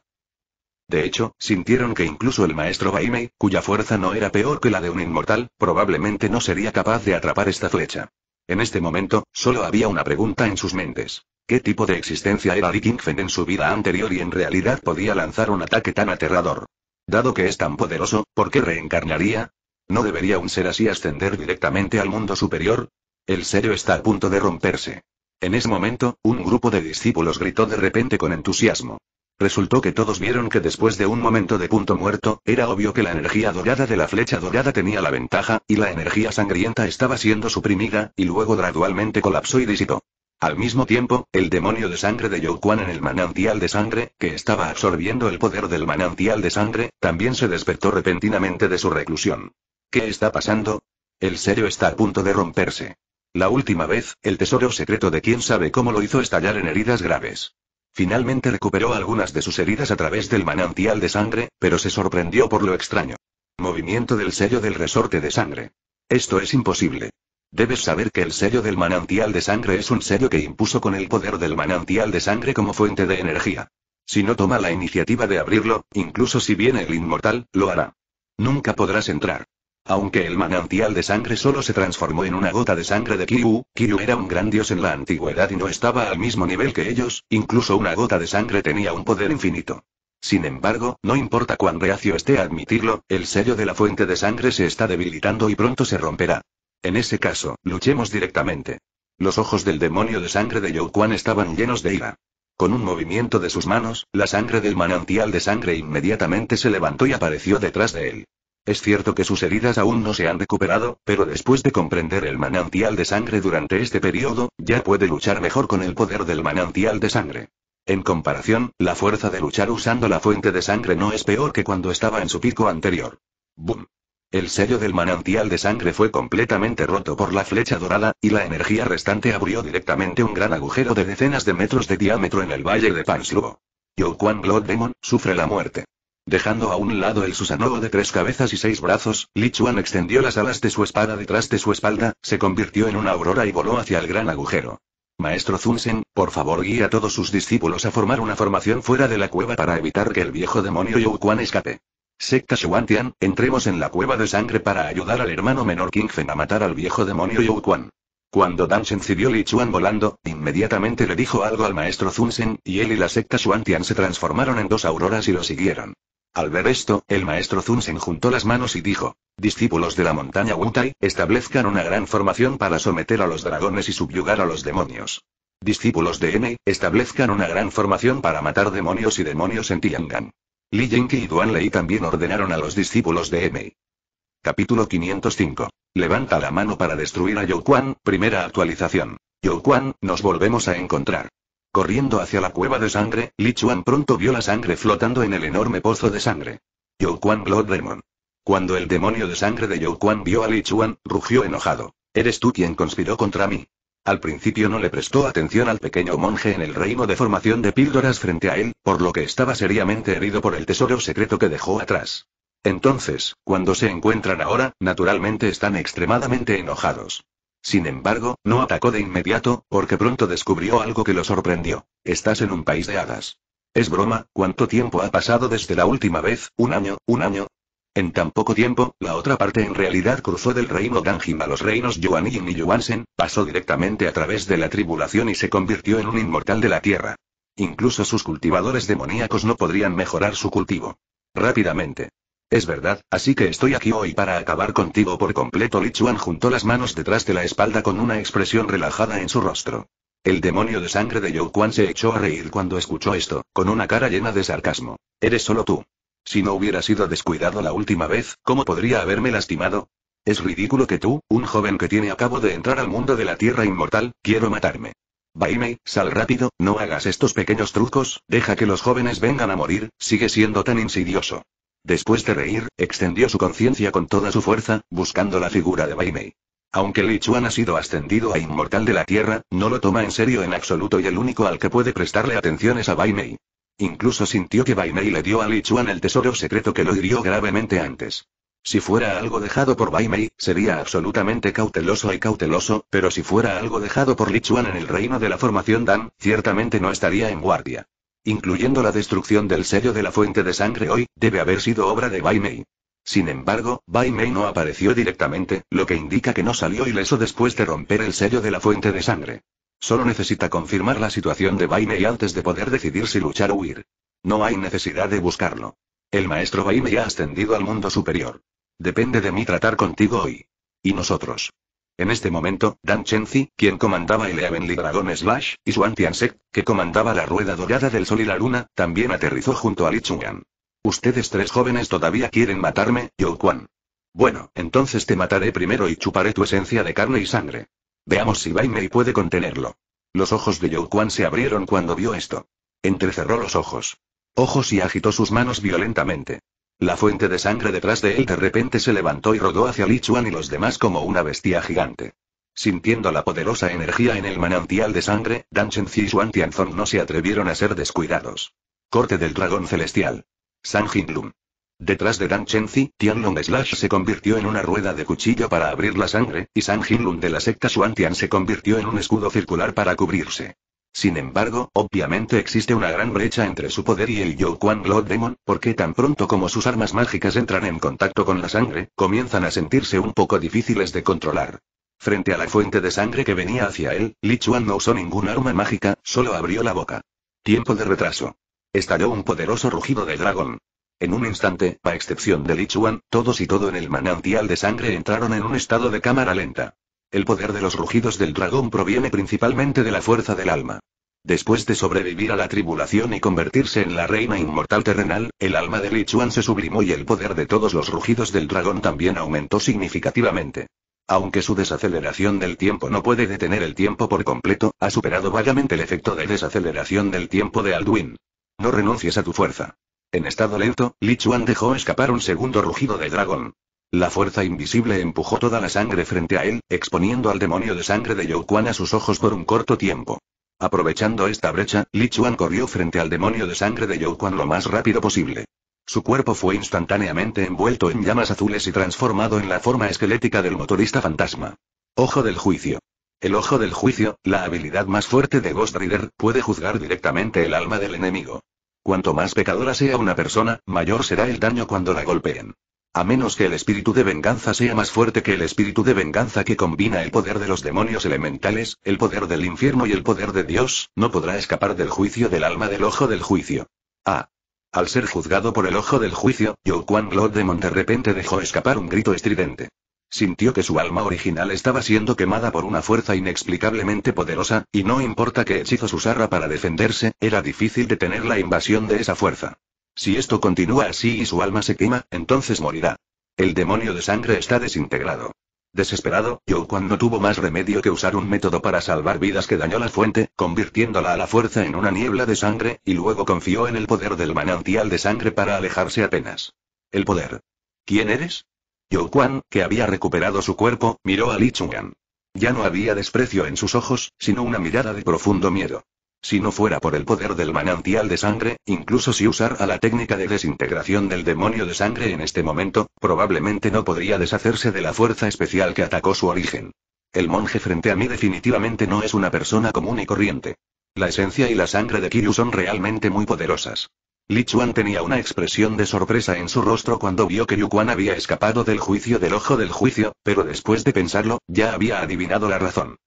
De hecho, sintieron que incluso el maestro Baimei, cuya fuerza no era peor que la de un inmortal, probablemente no sería capaz de atrapar esta flecha. En este momento, solo había una pregunta en sus mentes. ¿Qué tipo de existencia era Li Kingfen en su vida anterior y en realidad podía lanzar un ataque tan aterrador? Dado que es tan poderoso, ¿por qué reencarnaría? ¿No debería un ser así ascender directamente al mundo superior? El serio está a punto de romperse. En ese momento, un grupo de discípulos gritó de repente con entusiasmo. Resultó que todos vieron que después de un momento de punto muerto, era obvio que la energía dorada de la flecha dorada tenía la ventaja, y la energía sangrienta estaba siendo suprimida, y luego gradualmente colapsó y disipó. Al mismo tiempo, el demonio de sangre de Youquan en el manantial de sangre, que estaba absorbiendo el poder del manantial de sangre, también se despertó repentinamente de su reclusión. ¿Qué está pasando? El serio está a punto de romperse. La última vez, el tesoro secreto de quién sabe cómo lo hizo estallar en heridas graves. Finalmente recuperó algunas de sus heridas a través del manantial de sangre, pero se sorprendió por lo extraño. Movimiento del sello del resorte de sangre. Esto es imposible. Debes saber que el sello del manantial de sangre es un sello que impuso con el poder del manantial de sangre como fuente de energía. Si no toma la iniciativa de abrirlo, incluso si viene el inmortal, lo hará. Nunca podrás entrar. Aunque el manantial de sangre solo se transformó en una gota de sangre de Kiryu, Kiryu era un gran dios en la antigüedad y no estaba al mismo nivel que ellos, incluso una gota de sangre tenía un poder infinito. Sin embargo, no importa cuán reacio esté a admitirlo, el sello de la fuente de sangre se está debilitando y pronto se romperá. En ese caso, luchemos directamente. Los ojos del demonio de sangre de Quan estaban llenos de ira. Con un movimiento de sus manos, la sangre del manantial de sangre inmediatamente se levantó y apareció detrás de él. Es cierto que sus heridas aún no se han recuperado, pero después de comprender el manantial de sangre durante este periodo, ya puede luchar mejor con el poder del manantial de sangre. En comparación, la fuerza de luchar usando la fuente de sangre no es peor que cuando estaba en su pico anterior. ¡Bum! El sello del manantial de sangre fue completamente roto por la flecha dorada, y la energía restante abrió directamente un gran agujero de decenas de metros de diámetro en el valle de Pansluo. Yokuan Blood Demon sufre la muerte. Dejando a un lado el Susanoo de tres cabezas y seis brazos, Li Chuan extendió las alas de su espada detrás de su espalda, se convirtió en una aurora y voló hacia el gran agujero. Maestro Zunsen, por favor guía a todos sus discípulos a formar una formación fuera de la cueva para evitar que el viejo demonio Yu Quan escape. Secta Shuantian, entremos en la cueva de sangre para ayudar al hermano menor King a matar al viejo demonio Yu Quan. Cuando Dan vio Li Chuan volando, inmediatamente le dijo algo al maestro Zunsen, y él y la secta Shuantian se transformaron en dos auroras y lo siguieron. Al ver esto, el maestro Zun Zunsen juntó las manos y dijo, discípulos de la montaña Wutai, establezcan una gran formación para someter a los dragones y subyugar a los demonios. Discípulos de M, establezcan una gran formación para matar demonios y demonios en Tiangan. Li Jingqi y Duan Lei también ordenaron a los discípulos de M. Capítulo 505. Levanta la mano para destruir a Youquan, primera actualización. Youquan, nos volvemos a encontrar. Corriendo hacia la cueva de sangre, Li Chuan pronto vio la sangre flotando en el enorme pozo de sangre. you Quan Blood Demon. Cuando el demonio de sangre de you Quan vio a Li Chuan, rugió enojado. Eres tú quien conspiró contra mí. Al principio no le prestó atención al pequeño monje en el reino de formación de píldoras frente a él, por lo que estaba seriamente herido por el tesoro secreto que dejó atrás. Entonces, cuando se encuentran ahora, naturalmente están extremadamente enojados. Sin embargo, no atacó de inmediato, porque pronto descubrió algo que lo sorprendió. Estás en un país de hadas. Es broma, ¿cuánto tiempo ha pasado desde la última vez? ¿Un año? ¿Un año? En tan poco tiempo, la otra parte en realidad cruzó del reino Ganjin a los reinos Yuanin y Yuansen, pasó directamente a través de la tribulación y se convirtió en un inmortal de la tierra. Incluso sus cultivadores demoníacos no podrían mejorar su cultivo. Rápidamente. Es verdad, así que estoy aquí hoy para acabar contigo por completo. Li juntó las manos detrás de la espalda con una expresión relajada en su rostro. El demonio de sangre de Yao Quan se echó a reír cuando escuchó esto, con una cara llena de sarcasmo. Eres solo tú. Si no hubiera sido descuidado la última vez, ¿cómo podría haberme lastimado? Es ridículo que tú, un joven que tiene a cabo de entrar al mundo de la tierra inmortal, quiero matarme. Baimei, sal rápido, no hagas estos pequeños trucos, deja que los jóvenes vengan a morir, sigue siendo tan insidioso. Después de reír, extendió su conciencia con toda su fuerza, buscando la figura de Baimei. Aunque Li Chuan ha sido ascendido a inmortal de la Tierra, no lo toma en serio en absoluto y el único al que puede prestarle atención es a Bai Mei. Incluso sintió que Bai Mei le dio a Li Chuan el tesoro secreto que lo hirió gravemente antes. Si fuera algo dejado por Bai Mei, sería absolutamente cauteloso y cauteloso, pero si fuera algo dejado por Li Chuan en el reino de la formación Dan, ciertamente no estaría en guardia incluyendo la destrucción del sello de la fuente de sangre hoy, debe haber sido obra de Bai Mei. Sin embargo, Bai Mei no apareció directamente, lo que indica que no salió ileso después de romper el sello de la fuente de sangre. Solo necesita confirmar la situación de Bai Mei antes de poder decidir si luchar o huir. No hay necesidad de buscarlo. El maestro Bai Mei ha ascendido al mundo superior. Depende de mí tratar contigo hoy. Y nosotros. En este momento, Dan Chenzi, quien comandaba el Heavenly Dragon Slash, y Suan Sek, que comandaba la rueda dorada del sol y la luna, también aterrizó junto a Li Chungan. Ustedes tres jóvenes todavía quieren matarme, Yo quan Bueno, entonces te mataré primero y chuparé tu esencia de carne y sangre. Veamos si Baimei puede contenerlo. Los ojos de You quan se abrieron cuando vio esto. Entrecerró los ojos. Ojos y agitó sus manos violentamente. La fuente de sangre detrás de él de repente se levantó y rodó hacia Chuan y los demás como una bestia gigante. Sintiendo la poderosa energía en el manantial de sangre, Dan Chenzi y Xuan Tianzong no se atrevieron a ser descuidados. Corte del dragón celestial. San Jinlun. Detrás de Dan Chenzi, Tianlong Slash se convirtió en una rueda de cuchillo para abrir la sangre, y San Jinlun de la secta Xuan Tian se convirtió en un escudo circular para cubrirse. Sin embargo, obviamente existe una gran brecha entre su poder y el Youquan Quan Demon, porque tan pronto como sus armas mágicas entran en contacto con la sangre, comienzan a sentirse un poco difíciles de controlar. Frente a la fuente de sangre que venía hacia él, Li Chuan no usó ninguna arma mágica, solo abrió la boca. Tiempo de retraso. Estalló un poderoso rugido de dragón. En un instante, a excepción de Li Chuan, todos y todo en el manantial de sangre entraron en un estado de cámara lenta. El poder de los rugidos del dragón proviene principalmente de la fuerza del alma. Después de sobrevivir a la tribulación y convertirse en la reina inmortal terrenal, el alma de Lichuan se sublimó y el poder de todos los rugidos del dragón también aumentó significativamente. Aunque su desaceleración del tiempo no puede detener el tiempo por completo, ha superado vagamente el efecto de desaceleración del tiempo de Alduin. No renuncies a tu fuerza. En estado lento, Lichuan dejó escapar un segundo rugido de dragón. La fuerza invisible empujó toda la sangre frente a él, exponiendo al demonio de sangre de Youquan a sus ojos por un corto tiempo. Aprovechando esta brecha, Lichuan corrió frente al demonio de sangre de Youquan lo más rápido posible. Su cuerpo fue instantáneamente envuelto en llamas azules y transformado en la forma esquelética del motorista fantasma. Ojo del juicio. El ojo del juicio, la habilidad más fuerte de Ghost Rider, puede juzgar directamente el alma del enemigo. Cuanto más pecadora sea una persona, mayor será el daño cuando la golpeen. A menos que el espíritu de venganza sea más fuerte que el espíritu de venganza que combina el poder de los demonios elementales, el poder del infierno y el poder de Dios, no podrá escapar del juicio del alma del ojo del juicio. Ah. Al ser juzgado por el ojo del juicio, Yu Quan Lord de repente dejó escapar un grito estridente. Sintió que su alma original estaba siendo quemada por una fuerza inexplicablemente poderosa, y no importa qué hechizos usara para defenderse, era difícil detener la invasión de esa fuerza. Si esto continúa así y su alma se quema, entonces morirá. El demonio de sangre está desintegrado. Desesperado, Joe Kwan no tuvo más remedio que usar un método para salvar vidas que dañó la fuente, convirtiéndola a la fuerza en una niebla de sangre, y luego confió en el poder del manantial de sangre para alejarse apenas. El poder. ¿Quién eres? Joe Kwan, que había recuperado su cuerpo, miró a Li Ya no había desprecio en sus ojos, sino una mirada de profundo miedo. Si no fuera por el poder del manantial de sangre, incluso si usara la técnica de desintegración del demonio de sangre en este momento, probablemente no podría deshacerse de la fuerza especial que atacó su origen. El monje frente a mí definitivamente no es una persona común y corriente. La esencia y la sangre de Kiryu son realmente muy poderosas. Li Chuan tenía una expresión de sorpresa en su rostro cuando vio que Yuquan había escapado del juicio del ojo del juicio, pero después de pensarlo, ya había adivinado la razón.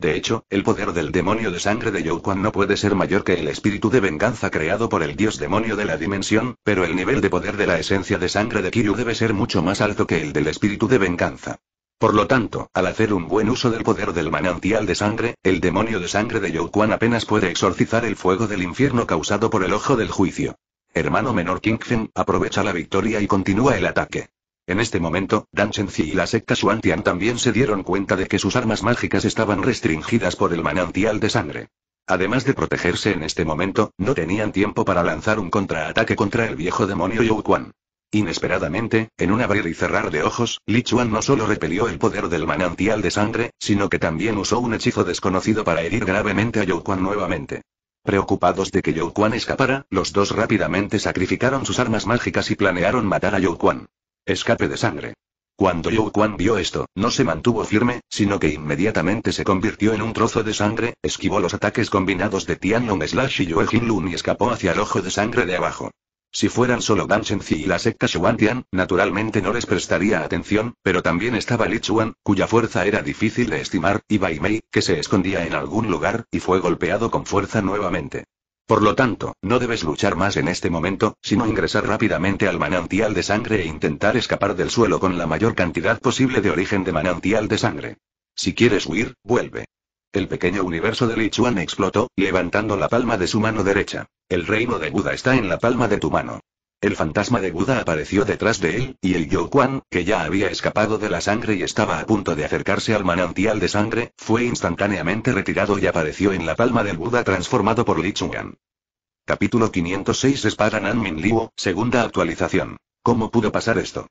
De hecho, el poder del demonio de sangre de Youquan no puede ser mayor que el espíritu de venganza creado por el dios demonio de la dimensión, pero el nivel de poder de la esencia de sangre de Kiryu debe ser mucho más alto que el del espíritu de venganza. Por lo tanto, al hacer un buen uso del poder del manantial de sangre, el demonio de sangre de Youquan apenas puede exorcizar el fuego del infierno causado por el ojo del juicio. Hermano menor Kingfen, aprovecha la victoria y continúa el ataque. En este momento, Dan Shenzi y la secta Xuantian también se dieron cuenta de que sus armas mágicas estaban restringidas por el manantial de sangre. Además de protegerse en este momento, no tenían tiempo para lanzar un contraataque contra el viejo demonio Yu Quan. Inesperadamente, en un abrir y cerrar de ojos, Li Chuan no solo repelió el poder del manantial de sangre, sino que también usó un hechizo desconocido para herir gravemente a Yu Quan nuevamente. Preocupados de que Yu Quan escapara, los dos rápidamente sacrificaron sus armas mágicas y planearon matar a Yu Quan. Escape de sangre. Cuando Yu Quan vio esto, no se mantuvo firme, sino que inmediatamente se convirtió en un trozo de sangre, esquivó los ataques combinados de Tianlong Slash y Yue Jinlun y escapó hacia el ojo de sangre de abajo. Si fueran solo Dan Shenzi y la secta Xuantian, naturalmente no les prestaría atención, pero también estaba Li Chuan, cuya fuerza era difícil de estimar, y Bai Mei, que se escondía en algún lugar, y fue golpeado con fuerza nuevamente. Por lo tanto, no debes luchar más en este momento, sino ingresar rápidamente al manantial de sangre e intentar escapar del suelo con la mayor cantidad posible de origen de manantial de sangre. Si quieres huir, vuelve. El pequeño universo de Lichuan explotó, levantando la palma de su mano derecha. El reino de Buda está en la palma de tu mano. El fantasma de Buda apareció detrás de él, y el Quan, que ya había escapado de la sangre y estaba a punto de acercarse al manantial de sangre, fue instantáneamente retirado y apareció en la palma del Buda transformado por Li Chungan. Capítulo 506 Espada Nanmin Liu, segunda actualización. ¿Cómo pudo pasar esto?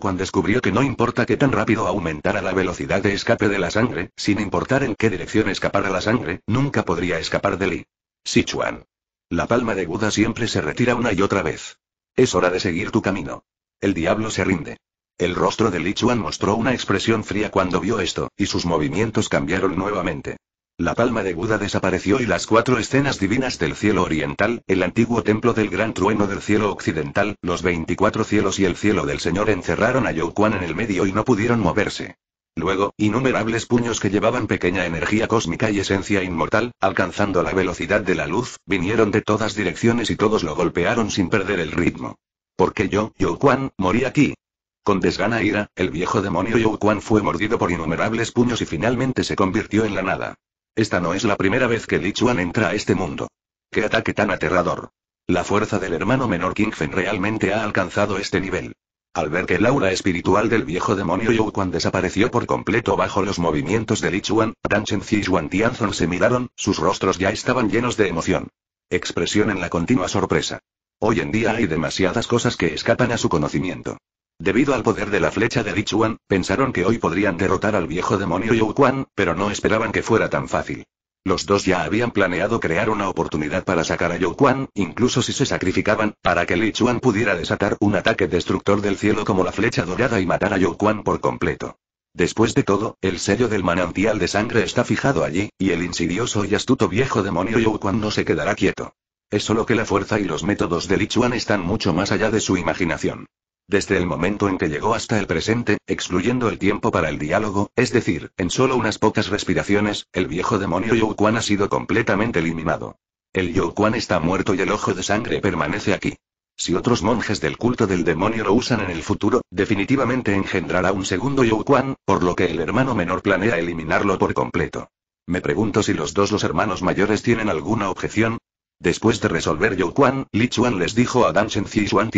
Quan descubrió que no importa qué tan rápido aumentara la velocidad de escape de la sangre, sin importar en qué dirección escapara la sangre, nunca podría escapar de Li. Sichuan. La palma de Buda siempre se retira una y otra vez. Es hora de seguir tu camino. El diablo se rinde. El rostro de Li Chuan mostró una expresión fría cuando vio esto, y sus movimientos cambiaron nuevamente. La palma de Buda desapareció y las cuatro escenas divinas del cielo oriental, el antiguo templo del gran trueno del cielo occidental, los 24 cielos y el cielo del Señor encerraron a Yu en el medio y no pudieron moverse. Luego, innumerables puños que llevaban pequeña energía cósmica y esencia inmortal, alcanzando la velocidad de la luz, vinieron de todas direcciones y todos lo golpearon sin perder el ritmo. Porque yo, Yo Quan, morí aquí? Con desgana ira, el viejo demonio Yu Quan fue mordido por innumerables puños y finalmente se convirtió en la nada. Esta no es la primera vez que Lichuan entra a este mundo. ¡Qué ataque tan aterrador! La fuerza del hermano menor King Fen realmente ha alcanzado este nivel. Al ver que el aura espiritual del viejo demonio Yuquan desapareció por completo bajo los movimientos de Lichuan, Dan Chenzi y Xuan se miraron, sus rostros ya estaban llenos de emoción. Expresión en la continua sorpresa. Hoy en día hay demasiadas cosas que escapan a su conocimiento. Debido al poder de la flecha de Lichuan, pensaron que hoy podrían derrotar al viejo demonio Yuquan, pero no esperaban que fuera tan fácil. Los dos ya habían planeado crear una oportunidad para sacar a Yu Quan, incluso si se sacrificaban, para que Li Chuan pudiera desatar un ataque destructor del cielo como la flecha dorada y matar a Yu Quan por completo. Después de todo, el sello del manantial de sangre está fijado allí, y el insidioso y astuto viejo demonio Yu Quan no se quedará quieto. Es solo que la fuerza y los métodos de Li Chuan están mucho más allá de su imaginación. Desde el momento en que llegó hasta el presente, excluyendo el tiempo para el diálogo, es decir, en solo unas pocas respiraciones, el viejo demonio Youquan ha sido completamente eliminado. El Youquan está muerto y el ojo de sangre permanece aquí. Si otros monjes del culto del demonio lo usan en el futuro, definitivamente engendrará un segundo Youquan, por lo que el hermano menor planea eliminarlo por completo. Me pregunto si los dos los hermanos mayores tienen alguna objeción. Después de resolver Youquan, Li Chuan les dijo a Dan y Xuan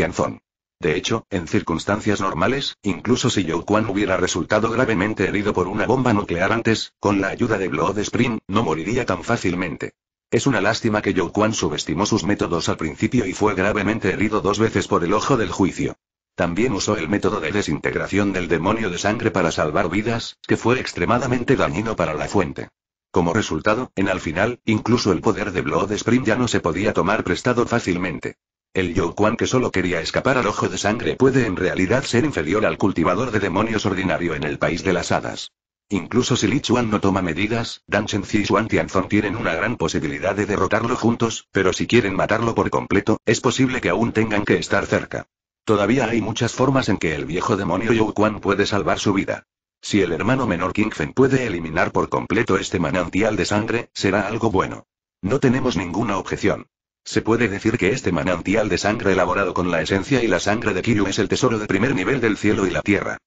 de hecho, en circunstancias normales, incluso si Yo Quan hubiera resultado gravemente herido por una bomba nuclear antes, con la ayuda de Blood Spring, no moriría tan fácilmente. Es una lástima que Yo Quan subestimó sus métodos al principio y fue gravemente herido dos veces por el ojo del juicio. También usó el método de desintegración del demonio de sangre para salvar vidas, que fue extremadamente dañino para la fuente. Como resultado, en al final, incluso el poder de Blood Spring ya no se podía tomar prestado fácilmente. El Youquan que solo quería escapar al ojo de sangre puede en realidad ser inferior al cultivador de demonios ordinario en el país de las hadas. Incluso si Chuan no toma medidas, Dan y Xuan Tianzong tienen una gran posibilidad de derrotarlo juntos, pero si quieren matarlo por completo, es posible que aún tengan que estar cerca. Todavía hay muchas formas en que el viejo demonio Youquan puede salvar su vida. Si el hermano menor Kingfen puede eliminar por completo este manantial de sangre, será algo bueno. No tenemos ninguna objeción. Se puede decir que este manantial de sangre elaborado con la esencia y la sangre de Kiryu es el tesoro de primer nivel del cielo y la tierra.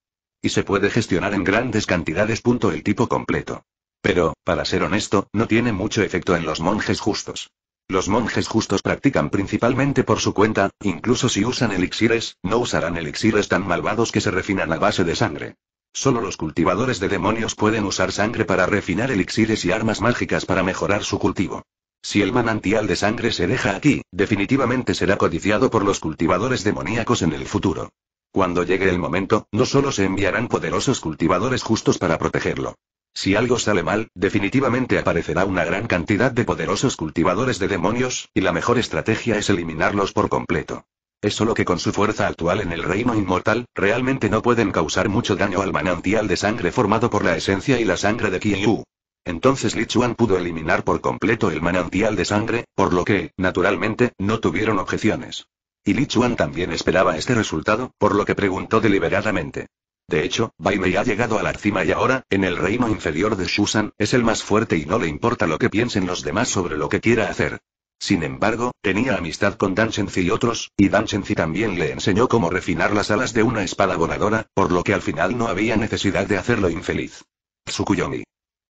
Y se puede gestionar en grandes cantidades. Punto el tipo completo. Pero, para ser honesto, no tiene mucho efecto en los monjes justos. Los monjes justos practican principalmente por su cuenta, incluso si usan elixires, no usarán elixires tan malvados que se refinan a base de sangre. Solo los cultivadores de demonios pueden usar sangre para refinar elixires y armas mágicas para mejorar su cultivo. Si el manantial de sangre se deja aquí, definitivamente será codiciado por los cultivadores demoníacos en el futuro. Cuando llegue el momento, no solo se enviarán poderosos cultivadores justos para protegerlo. Si algo sale mal, definitivamente aparecerá una gran cantidad de poderosos cultivadores de demonios, y la mejor estrategia es eliminarlos por completo. Es solo que con su fuerza actual en el reino inmortal, realmente no pueden causar mucho daño al manantial de sangre formado por la esencia y la sangre de Kiyu. Entonces Lichuan pudo eliminar por completo el manantial de sangre, por lo que, naturalmente, no tuvieron objeciones. Y Lichuan también esperaba este resultado, por lo que preguntó deliberadamente. De hecho, Baimei ha llegado a la cima y ahora, en el reino inferior de Shusan, es el más fuerte y no le importa lo que piensen los demás sobre lo que quiera hacer. Sin embargo, tenía amistad con Dan Shenzi y otros, y Dan Shenzi también le enseñó cómo refinar las alas de una espada voladora, por lo que al final no había necesidad de hacerlo infeliz. Tsukuyomi.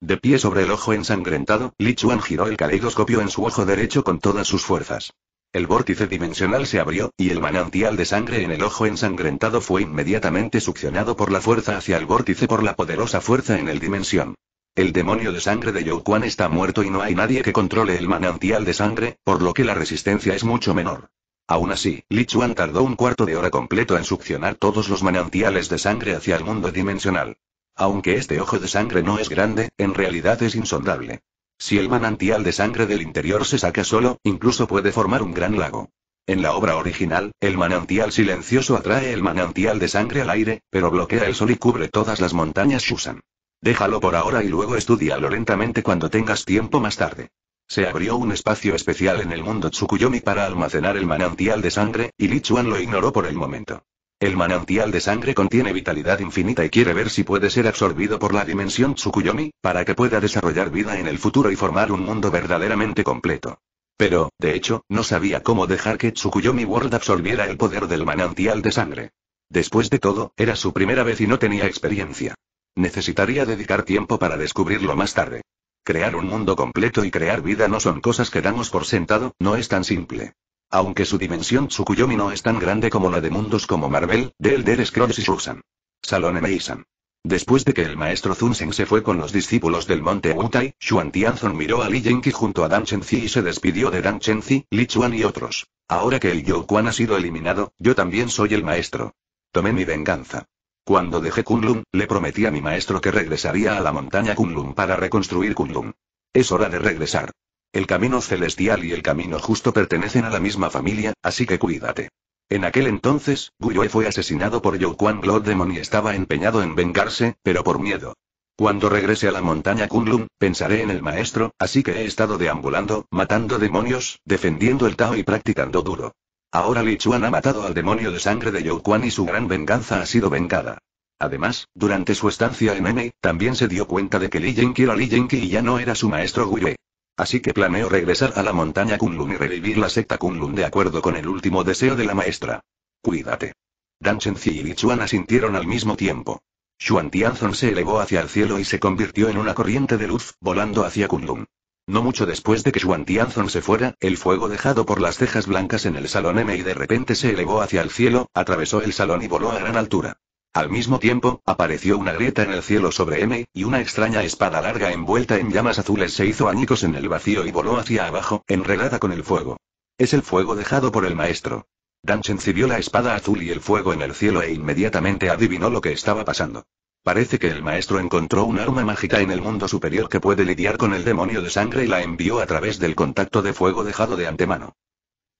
De pie sobre el ojo ensangrentado, Li Chuan giró el caleidoscopio en su ojo derecho con todas sus fuerzas. El vórtice dimensional se abrió, y el manantial de sangre en el ojo ensangrentado fue inmediatamente succionado por la fuerza hacia el vórtice por la poderosa fuerza en el dimensión. El demonio de sangre de Youquan está muerto y no hay nadie que controle el manantial de sangre, por lo que la resistencia es mucho menor. Aún así, Li Chuan tardó un cuarto de hora completo en succionar todos los manantiales de sangre hacia el mundo dimensional. Aunque este ojo de sangre no es grande, en realidad es insondable. Si el manantial de sangre del interior se saca solo, incluso puede formar un gran lago. En la obra original, el manantial silencioso atrae el manantial de sangre al aire, pero bloquea el sol y cubre todas las montañas Shusan. Déjalo por ahora y luego estudialo lentamente cuando tengas tiempo más tarde. Se abrió un espacio especial en el mundo Tsukuyomi para almacenar el manantial de sangre, y Lichuan lo ignoró por el momento. El manantial de sangre contiene vitalidad infinita y quiere ver si puede ser absorbido por la dimensión Tsukuyomi, para que pueda desarrollar vida en el futuro y formar un mundo verdaderamente completo. Pero, de hecho, no sabía cómo dejar que Tsukuyomi World absorbiera el poder del manantial de sangre. Después de todo, era su primera vez y no tenía experiencia. Necesitaría dedicar tiempo para descubrirlo más tarde. Crear un mundo completo y crear vida no son cosas que damos por sentado, no es tan simple. Aunque su dimensión Tsukuyomi no es tan grande como la de mundos como Marvel, The Elder Scrolls y Salón Salone Meisan. Después de que el maestro Zunsen se fue con los discípulos del monte Wutai, Xuan Tianzon miró a Li Yenki junto a Dan Chenzi y se despidió de Dan Chenzi, Li Chuan y otros. Ahora que el You-Kuan ha sido eliminado, yo también soy el maestro. Tomé mi venganza. Cuando dejé Kunlun, le prometí a mi maestro que regresaría a la montaña Kunlun para reconstruir Kunlun. Es hora de regresar. El camino celestial y el camino justo pertenecen a la misma familia, así que cuídate. En aquel entonces, Guyue fue asesinado por Quan Demon y estaba empeñado en vengarse, pero por miedo. Cuando regrese a la montaña Kunlun, pensaré en el maestro, así que he estado deambulando, matando demonios, defendiendo el Tao y practicando duro. Ahora Li Chuan ha matado al demonio de sangre de Quan y su gran venganza ha sido vengada. Además, durante su estancia en Enei, también se dio cuenta de que Li que era Li y ya no era su maestro Guyue. Así que planeo regresar a la montaña Kunlun y revivir la secta Kunlun de acuerdo con el último deseo de la maestra. Cuídate. Dan Shenzi y Lichuan asintieron al mismo tiempo. Xuan Tianzon se elevó hacia el cielo y se convirtió en una corriente de luz, volando hacia Kunlun. No mucho después de que Xuan se fuera, el fuego dejado por las cejas blancas en el salón M y de repente se elevó hacia el cielo, atravesó el salón y voló a gran altura. Al mismo tiempo, apareció una grieta en el cielo sobre M, y una extraña espada larga envuelta en llamas azules se hizo añicos en el vacío y voló hacia abajo, enredada con el fuego. Es el fuego dejado por el maestro. Danchen vio la espada azul y el fuego en el cielo e inmediatamente adivinó lo que estaba pasando. Parece que el maestro encontró un arma mágica en el mundo superior que puede lidiar con el demonio de sangre y la envió a través del contacto de fuego dejado de antemano.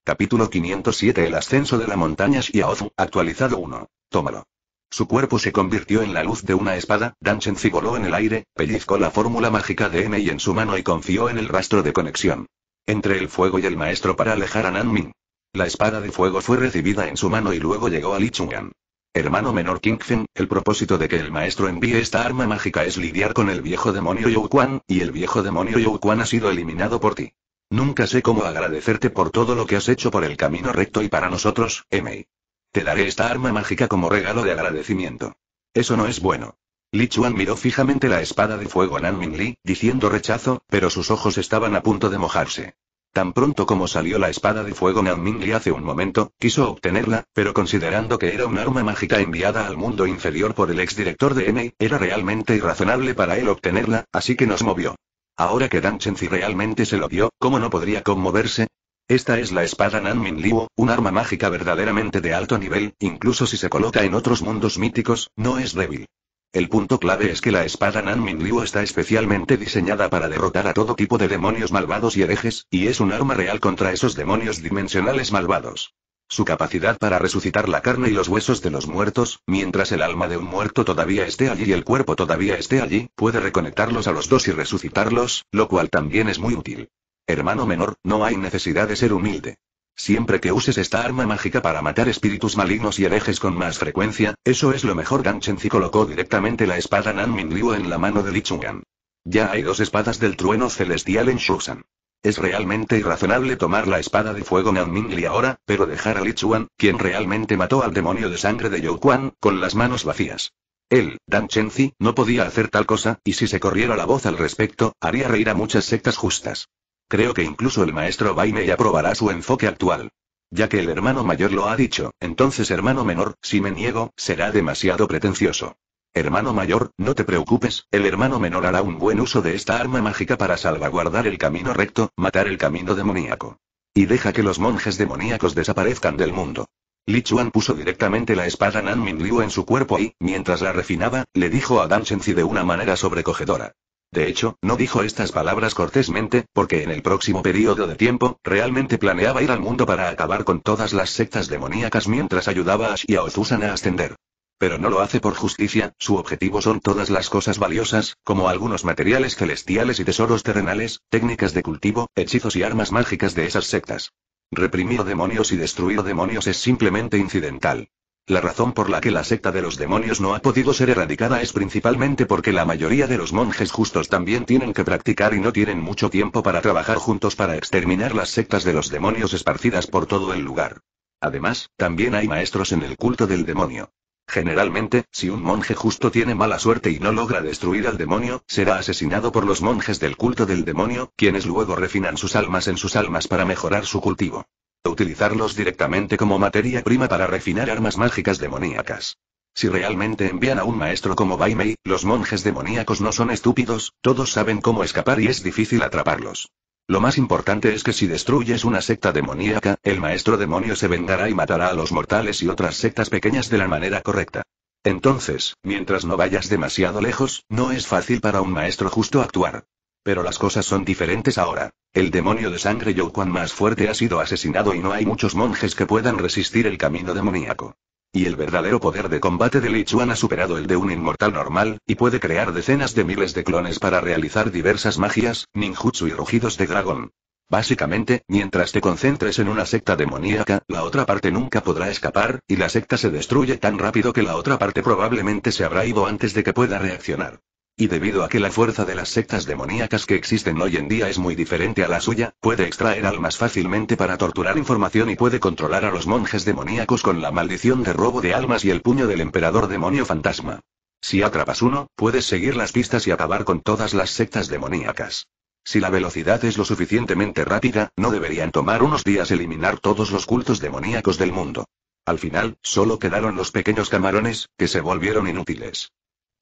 Capítulo 507 El ascenso de la montaña Xiaozu, actualizado 1. Tómalo. Su cuerpo se convirtió en la luz de una espada, Danchenzi voló en el aire, pellizcó la fórmula mágica de Mei en su mano y confió en el rastro de conexión. Entre el fuego y el maestro para alejar a Nanmin. La espada de fuego fue recibida en su mano y luego llegó a Li Hermano menor Kingfen, el propósito de que el maestro envíe esta arma mágica es lidiar con el viejo demonio You Quan, y el viejo demonio Yu Quan ha sido eliminado por ti. Nunca sé cómo agradecerte por todo lo que has hecho por el camino recto y para nosotros, Emei. Te daré esta arma mágica como regalo de agradecimiento. Eso no es bueno. Li Chuan miró fijamente la espada de fuego Nan Min Li, diciendo rechazo, pero sus ojos estaban a punto de mojarse. Tan pronto como salió la espada de fuego Nan Min Li hace un momento, quiso obtenerla, pero considerando que era un arma mágica enviada al mundo inferior por el exdirector de N, era realmente irrazonable para él obtenerla, así que nos movió. Ahora que Dan Chenzi realmente se lo dio, ¿cómo no podría conmoverse? Esta es la espada Nanmin Liu, un arma mágica verdaderamente de alto nivel, incluso si se coloca en otros mundos míticos, no es débil. El punto clave es que la espada Nanmin Liu está especialmente diseñada para derrotar a todo tipo de demonios malvados y herejes, y es un arma real contra esos demonios dimensionales malvados. Su capacidad para resucitar la carne y los huesos de los muertos, mientras el alma de un muerto todavía esté allí y el cuerpo todavía esté allí, puede reconectarlos a los dos y resucitarlos, lo cual también es muy útil. Hermano menor, no hay necesidad de ser humilde. Siempre que uses esta arma mágica para matar espíritus malignos y herejes con más frecuencia, eso es lo mejor. Dan Chenzi colocó directamente la espada Min Liu en la mano de Lichuan. Ya hay dos espadas del trueno celestial en Shusan. Es realmente irrazonable tomar la espada de fuego Ming Li ahora, pero dejar a Lichuan, quien realmente mató al demonio de sangre de Yu con las manos vacías. Él, Dan Chenzi, no podía hacer tal cosa, y si se corriera la voz al respecto, haría reír a muchas sectas justas. Creo que incluso el maestro ya aprobará su enfoque actual. Ya que el hermano mayor lo ha dicho, entonces hermano menor, si me niego, será demasiado pretencioso. Hermano mayor, no te preocupes, el hermano menor hará un buen uso de esta arma mágica para salvaguardar el camino recto, matar el camino demoníaco. Y deja que los monjes demoníacos desaparezcan del mundo. Li Chuan puso directamente la espada Nan Min Liu en su cuerpo y, mientras la refinaba, le dijo a Dan Shenzi de una manera sobrecogedora. De hecho, no dijo estas palabras cortésmente, porque en el próximo periodo de tiempo, realmente planeaba ir al mundo para acabar con todas las sectas demoníacas mientras ayudaba a a a ascender. Pero no lo hace por justicia, su objetivo son todas las cosas valiosas, como algunos materiales celestiales y tesoros terrenales, técnicas de cultivo, hechizos y armas mágicas de esas sectas. Reprimir demonios y destruir demonios es simplemente incidental. La razón por la que la secta de los demonios no ha podido ser erradicada es principalmente porque la mayoría de los monjes justos también tienen que practicar y no tienen mucho tiempo para trabajar juntos para exterminar las sectas de los demonios esparcidas por todo el lugar. Además, también hay maestros en el culto del demonio. Generalmente, si un monje justo tiene mala suerte y no logra destruir al demonio, será asesinado por los monjes del culto del demonio, quienes luego refinan sus almas en sus almas para mejorar su cultivo. Utilizarlos directamente como materia prima para refinar armas mágicas demoníacas. Si realmente envían a un maestro como Baimei, los monjes demoníacos no son estúpidos, todos saben cómo escapar y es difícil atraparlos. Lo más importante es que si destruyes una secta demoníaca, el maestro demonio se vengará y matará a los mortales y otras sectas pequeñas de la manera correcta. Entonces, mientras no vayas demasiado lejos, no es fácil para un maestro justo actuar. Pero las cosas son diferentes ahora. El demonio de sangre Youquan más fuerte ha sido asesinado y no hay muchos monjes que puedan resistir el camino demoníaco. Y el verdadero poder de combate de Lichuan ha superado el de un inmortal normal, y puede crear decenas de miles de clones para realizar diversas magias, ninjutsu y rugidos de dragón. Básicamente, mientras te concentres en una secta demoníaca, la otra parte nunca podrá escapar, y la secta se destruye tan rápido que la otra parte probablemente se habrá ido antes de que pueda reaccionar. Y debido a que la fuerza de las sectas demoníacas que existen hoy en día es muy diferente a la suya, puede extraer almas fácilmente para torturar información y puede controlar a los monjes demoníacos con la maldición de robo de almas y el puño del emperador demonio fantasma. Si atrapas uno, puedes seguir las pistas y acabar con todas las sectas demoníacas. Si la velocidad es lo suficientemente rápida, no deberían tomar unos días eliminar todos los cultos demoníacos del mundo. Al final, solo quedaron los pequeños camarones, que se volvieron inútiles.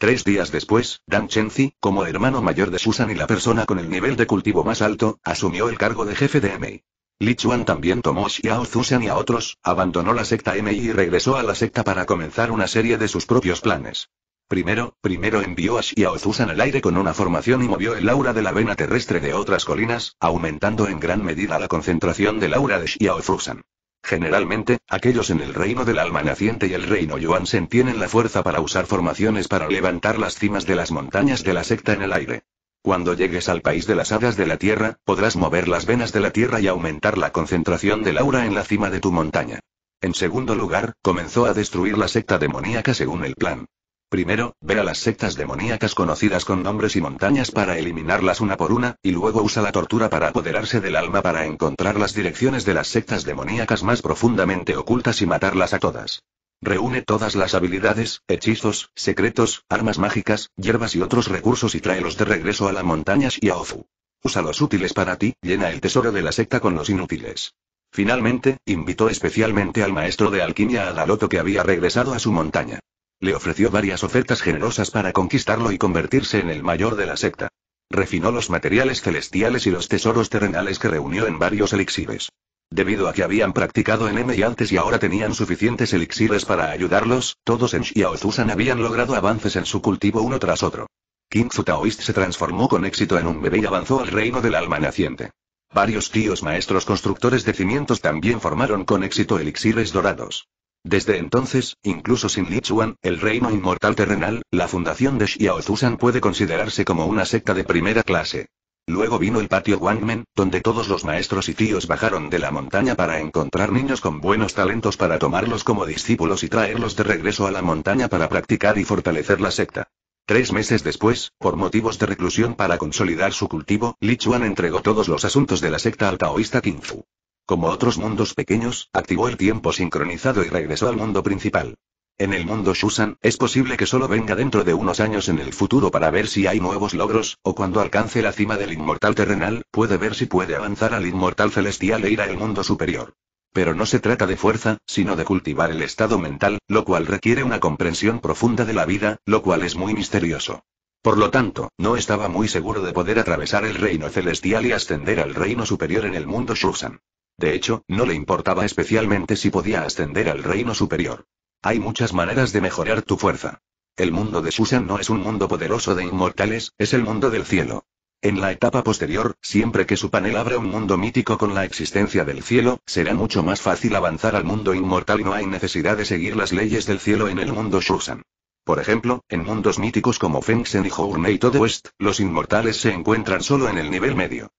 Tres días después, Dan Chenzi, como hermano mayor de Susan y la persona con el nivel de cultivo más alto, asumió el cargo de jefe de MI. Li Chuan también tomó Xiao Susan y a otros, abandonó la secta MI y regresó a la secta para comenzar una serie de sus propios planes. Primero, primero envió a Xiao Susan al aire con una formación y movió el aura de la vena terrestre de otras colinas, aumentando en gran medida la concentración del aura de Xiao Susan. Generalmente, aquellos en el reino del alma naciente y el reino Yuansen tienen la fuerza para usar formaciones para levantar las cimas de las montañas de la secta en el aire. Cuando llegues al país de las hadas de la tierra, podrás mover las venas de la tierra y aumentar la concentración del aura en la cima de tu montaña. En segundo lugar, comenzó a destruir la secta demoníaca según el plan. Primero, ve a las sectas demoníacas conocidas con nombres y montañas para eliminarlas una por una, y luego usa la tortura para apoderarse del alma para encontrar las direcciones de las sectas demoníacas más profundamente ocultas y matarlas a todas. Reúne todas las habilidades, hechizos, secretos, armas mágicas, hierbas y otros recursos y tráelos de regreso a las montañas y a Ozu. Usa los útiles para ti, llena el tesoro de la secta con los inútiles. Finalmente, invitó especialmente al maestro de alquimia Adaloto que había regresado a su montaña. Le ofreció varias ofertas generosas para conquistarlo y convertirse en el mayor de la secta. Refinó los materiales celestiales y los tesoros terrenales que reunió en varios elixires. Debido a que habían practicado en M y antes y ahora tenían suficientes elixires para ayudarlos, todos en Xiao Zusan habían logrado avances en su cultivo uno tras otro. King Taoist se transformó con éxito en un bebé y avanzó al reino del alma naciente. Varios tíos maestros constructores de cimientos también formaron con éxito elixires dorados. Desde entonces, incluso sin Lichuan, el reino inmortal terrenal, la fundación de Xiaozusan puede considerarse como una secta de primera clase. Luego vino el patio Guangmen, donde todos los maestros y tíos bajaron de la montaña para encontrar niños con buenos talentos para tomarlos como discípulos y traerlos de regreso a la montaña para practicar y fortalecer la secta. Tres meses después, por motivos de reclusión para consolidar su cultivo, Lichuan entregó todos los asuntos de la secta al taoísta Fu como otros mundos pequeños, activó el tiempo sincronizado y regresó al mundo principal. En el mundo Shusan, es posible que solo venga dentro de unos años en el futuro para ver si hay nuevos logros, o cuando alcance la cima del inmortal terrenal, puede ver si puede avanzar al inmortal celestial e ir al mundo superior. Pero no se trata de fuerza, sino de cultivar el estado mental, lo cual requiere una comprensión profunda de la vida, lo cual es muy misterioso. Por lo tanto, no estaba muy seguro de poder atravesar el reino celestial y ascender al reino superior en el mundo Shusan. De hecho, no le importaba especialmente si podía ascender al reino superior. Hay muchas maneras de mejorar tu fuerza. El mundo de Susan no es un mundo poderoso de inmortales, es el mundo del cielo. En la etapa posterior, siempre que su panel abra un mundo mítico con la existencia del cielo, será mucho más fácil avanzar al mundo inmortal y no hay necesidad de seguir las leyes del cielo en el mundo Susan. Por ejemplo, en mundos míticos como Fengsen y Journey to West, los inmortales se encuentran solo en el nivel medio.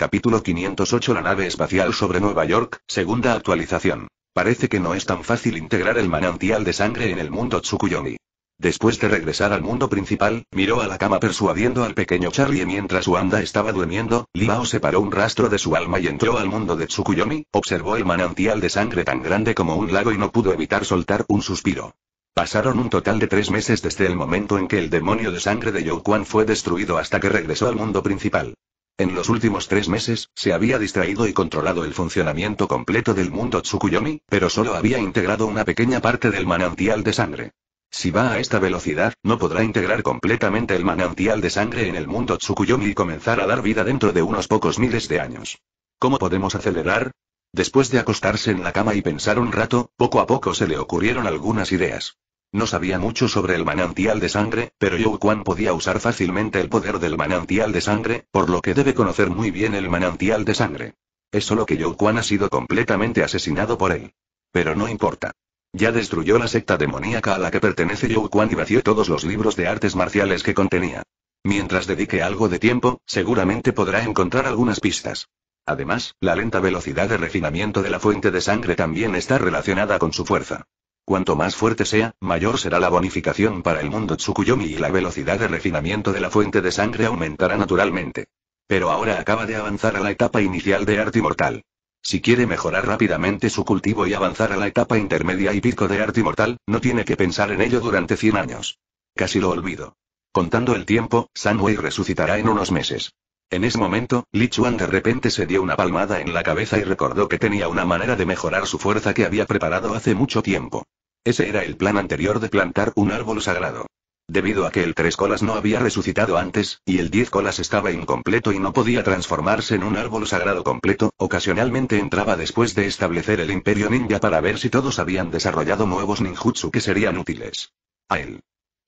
Capítulo 508 La nave espacial sobre Nueva York, segunda actualización. Parece que no es tan fácil integrar el manantial de sangre en el mundo Tsukuyomi. Después de regresar al mundo principal, miró a la cama persuadiendo al pequeño Charlie mientras su estaba durmiendo, Libao separó un rastro de su alma y entró al mundo de Tsukuyomi, observó el manantial de sangre tan grande como un lago y no pudo evitar soltar un suspiro. Pasaron un total de tres meses desde el momento en que el demonio de sangre de Youquan fue destruido hasta que regresó al mundo principal. En los últimos tres meses, se había distraído y controlado el funcionamiento completo del mundo Tsukuyomi, pero solo había integrado una pequeña parte del manantial de sangre. Si va a esta velocidad, no podrá integrar completamente el manantial de sangre en el mundo Tsukuyomi y comenzar a dar vida dentro de unos pocos miles de años. ¿Cómo podemos acelerar? Después de acostarse en la cama y pensar un rato, poco a poco se le ocurrieron algunas ideas. No sabía mucho sobre el manantial de sangre, pero Yu Quan podía usar fácilmente el poder del manantial de sangre, por lo que debe conocer muy bien el manantial de sangre. Es solo que Yu Quan ha sido completamente asesinado por él. Pero no importa. Ya destruyó la secta demoníaca a la que pertenece Yu Quan y vació todos los libros de artes marciales que contenía. Mientras dedique algo de tiempo, seguramente podrá encontrar algunas pistas. Además, la lenta velocidad de refinamiento de la fuente de sangre también está relacionada con su fuerza. Cuanto más fuerte sea, mayor será la bonificación para el mundo Tsukuyomi y la velocidad de refinamiento de la fuente de sangre aumentará naturalmente. Pero ahora acaba de avanzar a la etapa inicial de arte inmortal. Si quiere mejorar rápidamente su cultivo y avanzar a la etapa intermedia y pico de arte inmortal, no tiene que pensar en ello durante 100 años. Casi lo olvido. Contando el tiempo, Sanway resucitará en unos meses. En ese momento, Lichuan de repente se dio una palmada en la cabeza y recordó que tenía una manera de mejorar su fuerza que había preparado hace mucho tiempo. Ese era el plan anterior de plantar un árbol sagrado. Debido a que el tres colas no había resucitado antes, y el diez colas estaba incompleto y no podía transformarse en un árbol sagrado completo, ocasionalmente entraba después de establecer el imperio ninja para ver si todos habían desarrollado nuevos ninjutsu que serían útiles. A él.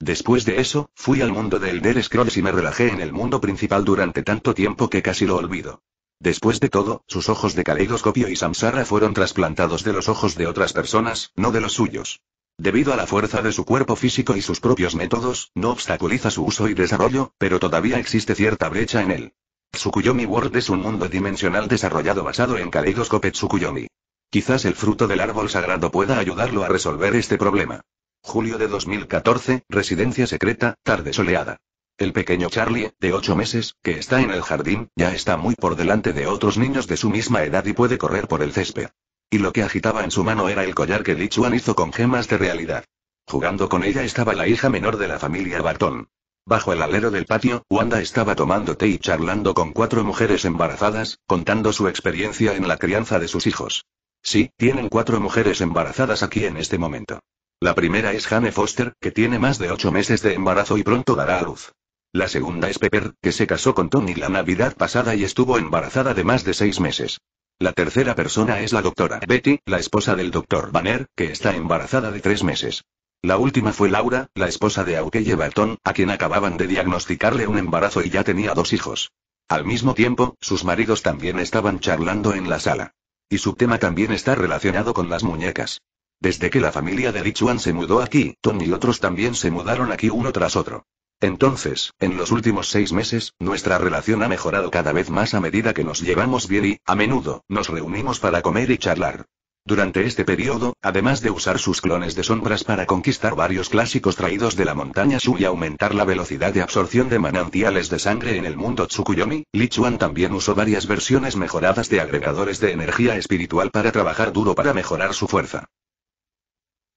Después de eso, fui al mundo de Elder Scrolls y me relajé en el mundo principal durante tanto tiempo que casi lo olvido. Después de todo, sus ojos de caleidoscopio y samsara fueron trasplantados de los ojos de otras personas, no de los suyos. Debido a la fuerza de su cuerpo físico y sus propios métodos, no obstaculiza su uso y desarrollo, pero todavía existe cierta brecha en él. Tsukuyomi World es un mundo dimensional desarrollado basado en Kaleidoscope Tsukuyomi. Quizás el fruto del árbol sagrado pueda ayudarlo a resolver este problema. Julio de 2014, residencia secreta, tarde soleada. El pequeño Charlie, de 8 meses, que está en el jardín, ya está muy por delante de otros niños de su misma edad y puede correr por el césped. Y lo que agitaba en su mano era el collar que Lichuan hizo con gemas de realidad. Jugando con ella estaba la hija menor de la familia Barton. Bajo el alero del patio, Wanda estaba tomando té y charlando con cuatro mujeres embarazadas, contando su experiencia en la crianza de sus hijos. Sí, tienen cuatro mujeres embarazadas aquí en este momento. La primera es Jane Foster, que tiene más de ocho meses de embarazo y pronto dará a luz. La segunda es Pepper, que se casó con Tony la Navidad pasada y estuvo embarazada de más de seis meses. La tercera persona es la doctora Betty, la esposa del doctor Banner, que está embarazada de tres meses. La última fue Laura, la esposa de Aukeye Barton, a quien acababan de diagnosticarle un embarazo y ya tenía dos hijos. Al mismo tiempo, sus maridos también estaban charlando en la sala. Y su tema también está relacionado con las muñecas. Desde que la familia de Lichuan se mudó aquí, Tom y otros también se mudaron aquí uno tras otro. Entonces, en los últimos seis meses, nuestra relación ha mejorado cada vez más a medida que nos llevamos bien y, a menudo, nos reunimos para comer y charlar. Durante este periodo, además de usar sus clones de sombras para conquistar varios clásicos traídos de la montaña Shu y aumentar la velocidad de absorción de manantiales de sangre en el mundo Tsukuyomi, Lichuan también usó varias versiones mejoradas de agregadores de energía espiritual para trabajar duro para mejorar su fuerza.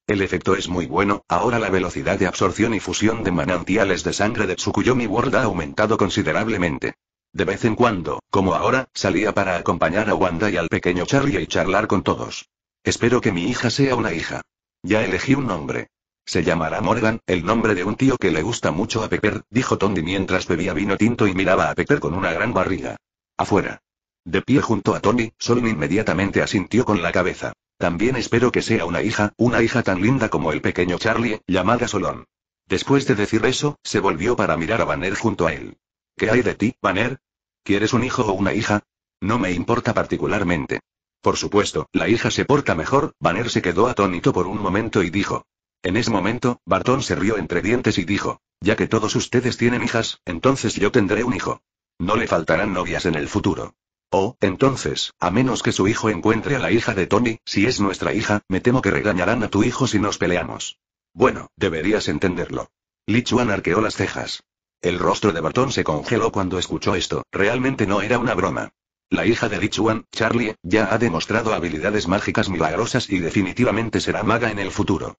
El efecto es muy bueno, ahora la velocidad de absorción y fusión de manantiales de sangre de Tsukuyomi World ha aumentado considerablemente. De vez en cuando, como ahora, salía para acompañar a Wanda y al pequeño Charlie y charlar con todos. Espero que mi hija sea una hija. Ya elegí un nombre. Se llamará Morgan, el nombre de un tío que le gusta mucho a Pepper, dijo Tony mientras bebía vino tinto y miraba a Pepper con una gran barriga. Afuera. De pie junto a Tony, Solomon inmediatamente asintió con la cabeza. También espero que sea una hija, una hija tan linda como el pequeño Charlie, llamada Solón. Después de decir eso, se volvió para mirar a Banner junto a él. ¿Qué hay de ti, Banner? ¿Quieres un hijo o una hija? No me importa particularmente. Por supuesto, la hija se porta mejor, Banner se quedó atónito por un momento y dijo. En ese momento, Bartón se rió entre dientes y dijo, ya que todos ustedes tienen hijas, entonces yo tendré un hijo. No le faltarán novias en el futuro. Oh, entonces, a menos que su hijo encuentre a la hija de Tony, si es nuestra hija, me temo que regañarán a tu hijo si nos peleamos. Bueno, deberías entenderlo. Lichuan arqueó las cejas. El rostro de Barton se congeló cuando escuchó esto, realmente no era una broma. La hija de Lichuan, Charlie, ya ha demostrado habilidades mágicas milagrosas y definitivamente será maga en el futuro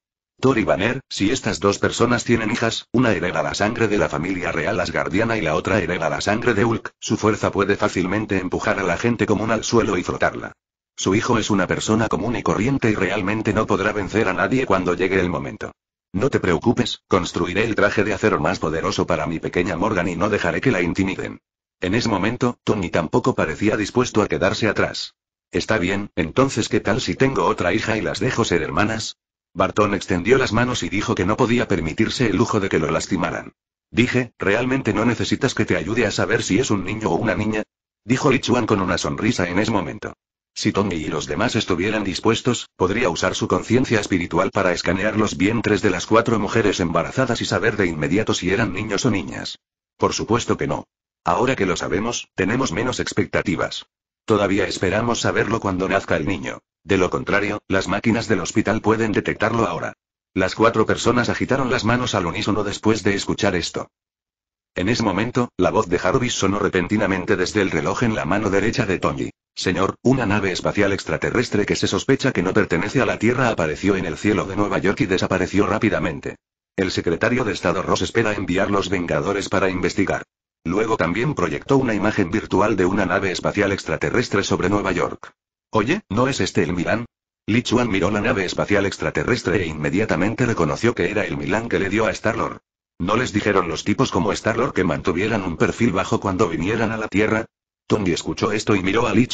y Banner, si estas dos personas tienen hijas, una hereda la sangre de la familia real asgardiana y la otra hereda la sangre de Hulk, su fuerza puede fácilmente empujar a la gente común al suelo y frotarla. Su hijo es una persona común y corriente y realmente no podrá vencer a nadie cuando llegue el momento. No te preocupes, construiré el traje de acero más poderoso para mi pequeña Morgan y no dejaré que la intimiden. En ese momento, Tony tampoco parecía dispuesto a quedarse atrás. Está bien, entonces ¿qué tal si tengo otra hija y las dejo ser hermanas? Barton extendió las manos y dijo que no podía permitirse el lujo de que lo lastimaran. Dije, ¿realmente no necesitas que te ayude a saber si es un niño o una niña? Dijo Lichuan con una sonrisa en ese momento. Si Tommy y los demás estuvieran dispuestos, podría usar su conciencia espiritual para escanear los vientres de las cuatro mujeres embarazadas y saber de inmediato si eran niños o niñas. Por supuesto que no. Ahora que lo sabemos, tenemos menos expectativas. Todavía esperamos saberlo cuando nazca el niño. De lo contrario, las máquinas del hospital pueden detectarlo ahora. Las cuatro personas agitaron las manos al unísono después de escuchar esto. En ese momento, la voz de Jarvis sonó repentinamente desde el reloj en la mano derecha de Tony. Señor, una nave espacial extraterrestre que se sospecha que no pertenece a la Tierra apareció en el cielo de Nueva York y desapareció rápidamente. El secretario de Estado Ross espera enviar los Vengadores para investigar. Luego también proyectó una imagen virtual de una nave espacial extraterrestre sobre Nueva York. Oye, ¿no es este el Milán? Li Chuan miró la nave espacial extraterrestre e inmediatamente reconoció que era el Milán que le dio a Star-Lord. ¿No les dijeron los tipos como Star-Lord que mantuvieran un perfil bajo cuando vinieran a la Tierra? Tony escuchó esto y miró a Li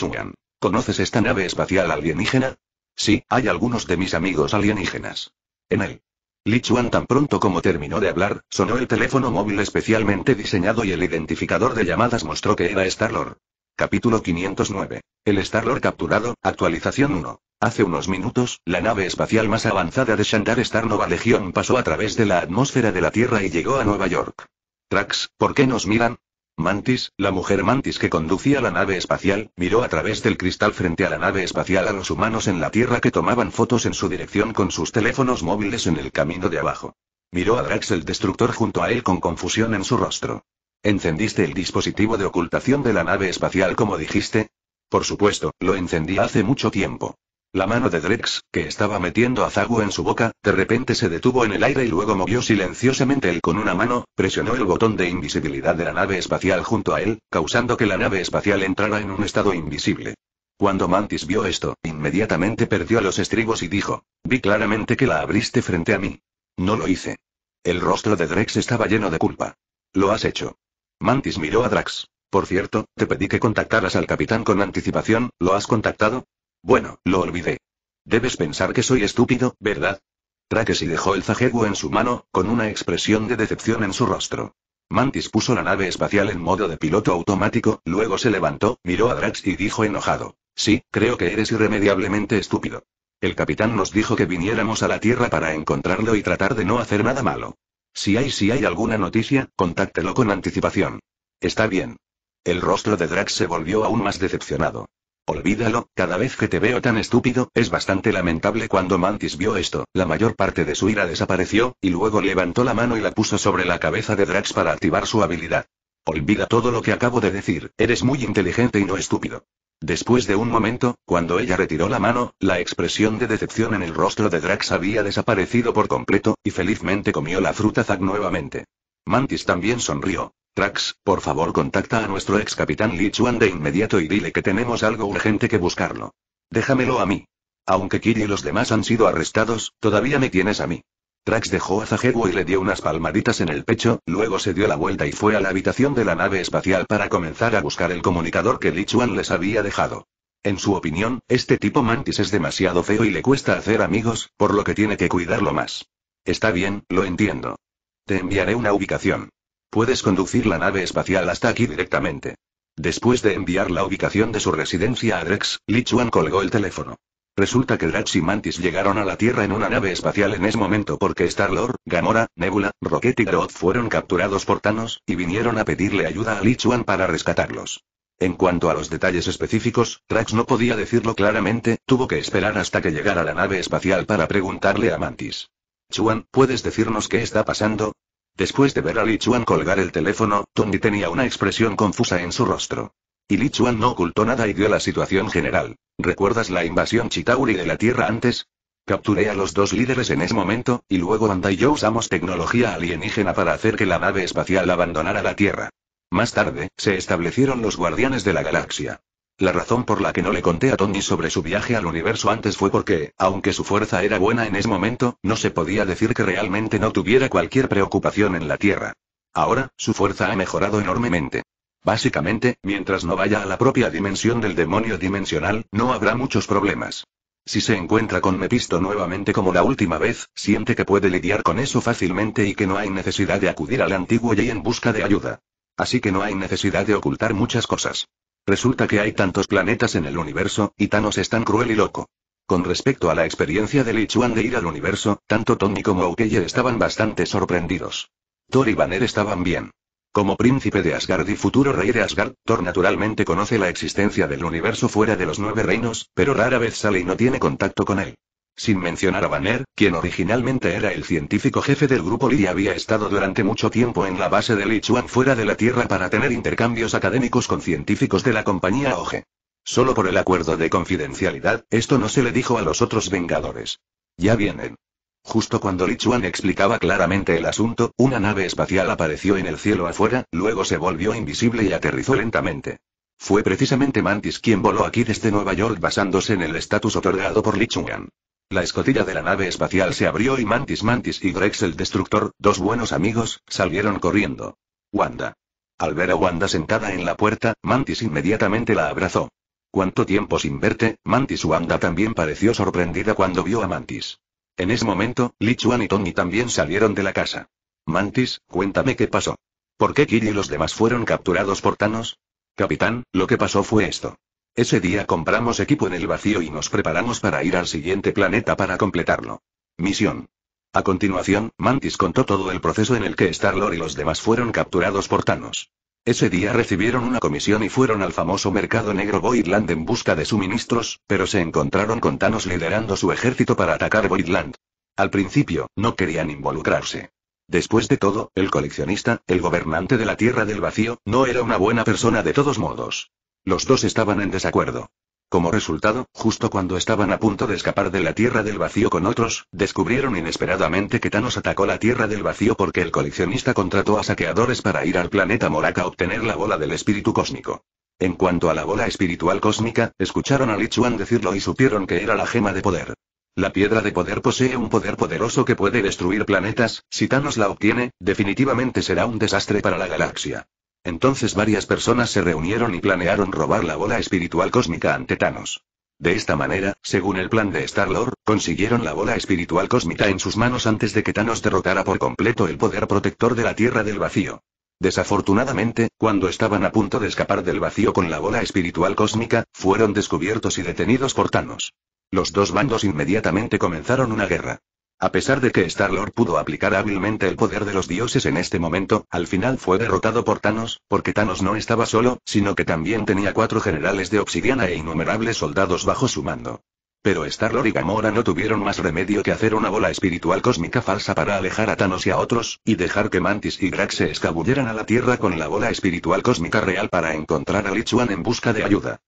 ¿Conoces esta nave espacial alienígena? Sí, hay algunos de mis amigos alienígenas. En él. Li tan pronto como terminó de hablar, sonó el teléfono móvil especialmente diseñado y el identificador de llamadas mostró que era Starlord. Capítulo 509. El Starlord capturado, actualización 1. Hace unos minutos, la nave espacial más avanzada de Shandar Star Nova Legión pasó a través de la atmósfera de la Tierra y llegó a Nueva York. Trax, ¿por qué nos miran? Mantis, la mujer Mantis que conducía la nave espacial, miró a través del cristal frente a la nave espacial a los humanos en la Tierra que tomaban fotos en su dirección con sus teléfonos móviles en el camino de abajo. Miró a Drax el destructor junto a él con confusión en su rostro. ¿Encendiste el dispositivo de ocultación de la nave espacial como dijiste? Por supuesto, lo encendí hace mucho tiempo. La mano de Drex, que estaba metiendo a Zagu en su boca, de repente se detuvo en el aire y luego movió silenciosamente él con una mano, presionó el botón de invisibilidad de la nave espacial junto a él, causando que la nave espacial entrara en un estado invisible. Cuando Mantis vio esto, inmediatamente perdió los estribos y dijo, vi claramente que la abriste frente a mí. No lo hice. El rostro de Drex estaba lleno de culpa. Lo has hecho. Mantis miró a Drax. Por cierto, te pedí que contactaras al capitán con anticipación, ¿lo has contactado? Bueno, lo olvidé. Debes pensar que soy estúpido, ¿verdad? Drake y dejó el zajegu en su mano, con una expresión de decepción en su rostro. Mantis puso la nave espacial en modo de piloto automático, luego se levantó, miró a Drax y dijo enojado. Sí, creo que eres irremediablemente estúpido. El capitán nos dijo que viniéramos a la Tierra para encontrarlo y tratar de no hacer nada malo. Si hay si hay alguna noticia, contáctelo con anticipación. Está bien. El rostro de Drax se volvió aún más decepcionado. Olvídalo, cada vez que te veo tan estúpido, es bastante lamentable cuando Mantis vio esto, la mayor parte de su ira desapareció, y luego levantó la mano y la puso sobre la cabeza de Drax para activar su habilidad. Olvida todo lo que acabo de decir, eres muy inteligente y no estúpido. Después de un momento, cuando ella retiró la mano, la expresión de decepción en el rostro de Drax había desaparecido por completo, y felizmente comió la fruta Zack nuevamente. Mantis también sonrió. Trax, por favor contacta a nuestro ex capitán Li Chuan de inmediato y dile que tenemos algo urgente que buscarlo. Déjamelo a mí. Aunque Kiri y los demás han sido arrestados, todavía me tienes a mí. Trax dejó a Zajewo y le dio unas palmaditas en el pecho, luego se dio la vuelta y fue a la habitación de la nave espacial para comenzar a buscar el comunicador que Li Chuan les había dejado. En su opinión, este tipo mantis es demasiado feo y le cuesta hacer amigos, por lo que tiene que cuidarlo más. Está bien, lo entiendo. Te enviaré una ubicación. Puedes conducir la nave espacial hasta aquí directamente. Después de enviar la ubicación de su residencia a Drex, Lichuan colgó el teléfono. Resulta que Drax y Mantis llegaron a la Tierra en una nave espacial en ese momento porque Star-Lord, Gamora, Nebula, Rocket y Grodd fueron capturados por Thanos, y vinieron a pedirle ayuda a Lichuan para rescatarlos. En cuanto a los detalles específicos, Drax no podía decirlo claramente, tuvo que esperar hasta que llegara la nave espacial para preguntarle a Mantis. Chuan, ¿puedes decirnos qué está pasando? Después de ver a Li Chuan colgar el teléfono, Tony tenía una expresión confusa en su rostro. Y Li Chuan no ocultó nada y dio la situación general. ¿Recuerdas la invasión Chitauri de la Tierra antes? Capturé a los dos líderes en ese momento, y luego Anda y yo usamos tecnología alienígena para hacer que la nave espacial abandonara la Tierra. Más tarde, se establecieron los guardianes de la galaxia. La razón por la que no le conté a Tony sobre su viaje al universo antes fue porque, aunque su fuerza era buena en ese momento, no se podía decir que realmente no tuviera cualquier preocupación en la Tierra. Ahora, su fuerza ha mejorado enormemente. Básicamente, mientras no vaya a la propia dimensión del demonio dimensional, no habrá muchos problemas. Si se encuentra con Mepisto nuevamente como la última vez, siente que puede lidiar con eso fácilmente y que no hay necesidad de acudir al antiguo Jay en busca de ayuda. Así que no hay necesidad de ocultar muchas cosas. Resulta que hay tantos planetas en el universo, y Thanos es tan cruel y loco. Con respecto a la experiencia de Lichuan de ir al universo, tanto Tony como Okeye estaban bastante sorprendidos. Thor y Banner estaban bien. Como príncipe de Asgard y futuro rey de Asgard, Thor naturalmente conoce la existencia del universo fuera de los nueve reinos, pero rara vez sale y no tiene contacto con él. Sin mencionar a Banner, quien originalmente era el científico jefe del grupo Lee y había estado durante mucho tiempo en la base de Lichuan fuera de la Tierra para tener intercambios académicos con científicos de la compañía O.G. Solo por el acuerdo de confidencialidad, esto no se le dijo a los otros Vengadores. Ya vienen. Justo cuando Lichuan explicaba claramente el asunto, una nave espacial apareció en el cielo afuera, luego se volvió invisible y aterrizó lentamente. Fue precisamente Mantis quien voló aquí desde Nueva York basándose en el estatus otorgado por Lichuan. La escotilla de la nave espacial se abrió y Mantis Mantis y Grex el Destructor, dos buenos amigos, salieron corriendo. Wanda. Al ver a Wanda sentada en la puerta, Mantis inmediatamente la abrazó. ¿Cuánto tiempo sin verte? Mantis Wanda también pareció sorprendida cuando vio a Mantis. En ese momento, Lichuan y Tony también salieron de la casa. Mantis, cuéntame qué pasó. ¿Por qué Kiri y los demás fueron capturados por Thanos? Capitán, lo que pasó fue esto. Ese día compramos equipo en el vacío y nos preparamos para ir al siguiente planeta para completarlo. Misión. A continuación, Mantis contó todo el proceso en el que star y los demás fueron capturados por Thanos. Ese día recibieron una comisión y fueron al famoso mercado negro Voidland en busca de suministros, pero se encontraron con Thanos liderando su ejército para atacar Voidland. Al principio, no querían involucrarse. Después de todo, el coleccionista, el gobernante de la Tierra del Vacío, no era una buena persona de todos modos. Los dos estaban en desacuerdo. Como resultado, justo cuando estaban a punto de escapar de la Tierra del Vacío con otros, descubrieron inesperadamente que Thanos atacó la Tierra del Vacío porque el coleccionista contrató a saqueadores para ir al planeta Moraka a obtener la bola del espíritu cósmico. En cuanto a la bola espiritual cósmica, escucharon a Lichuan decirlo y supieron que era la gema de poder. La piedra de poder posee un poder poderoso que puede destruir planetas, si Thanos la obtiene, definitivamente será un desastre para la galaxia. Entonces varias personas se reunieron y planearon robar la bola espiritual cósmica ante Thanos. De esta manera, según el plan de Star-Lord, consiguieron la bola espiritual cósmica en sus manos antes de que Thanos derrotara por completo el poder protector de la Tierra del Vacío. Desafortunadamente, cuando estaban a punto de escapar del vacío con la bola espiritual cósmica, fueron descubiertos y detenidos por Thanos. Los dos bandos inmediatamente comenzaron una guerra. A pesar de que Star-Lord pudo aplicar hábilmente el poder de los dioses en este momento, al final fue derrotado por Thanos, porque Thanos no estaba solo, sino que también tenía cuatro generales de obsidiana e innumerables soldados bajo su mando. Pero Star-Lord y Gamora no tuvieron más remedio que hacer una bola espiritual cósmica falsa para alejar a Thanos y a otros, y dejar que Mantis y Drax se escabulleran a la Tierra con la bola espiritual cósmica real para encontrar a Lichuan en busca de ayuda.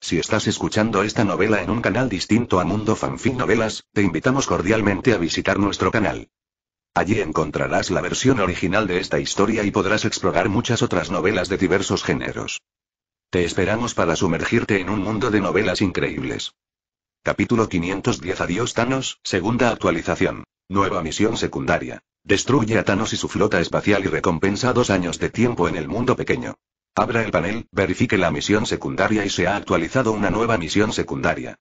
Si estás escuchando esta novela en un canal distinto a Mundo Fanfic Novelas, te invitamos cordialmente a visitar nuestro canal. Allí encontrarás la versión original de esta historia y podrás explorar muchas otras novelas de diversos géneros. Te esperamos para sumergirte en un mundo de novelas increíbles. Capítulo 510 Adiós Thanos, segunda actualización. Nueva misión secundaria. Destruye a Thanos y su flota espacial y recompensa dos años de tiempo en el mundo pequeño. Abra el panel, verifique la misión secundaria y se ha actualizado una nueva misión secundaria.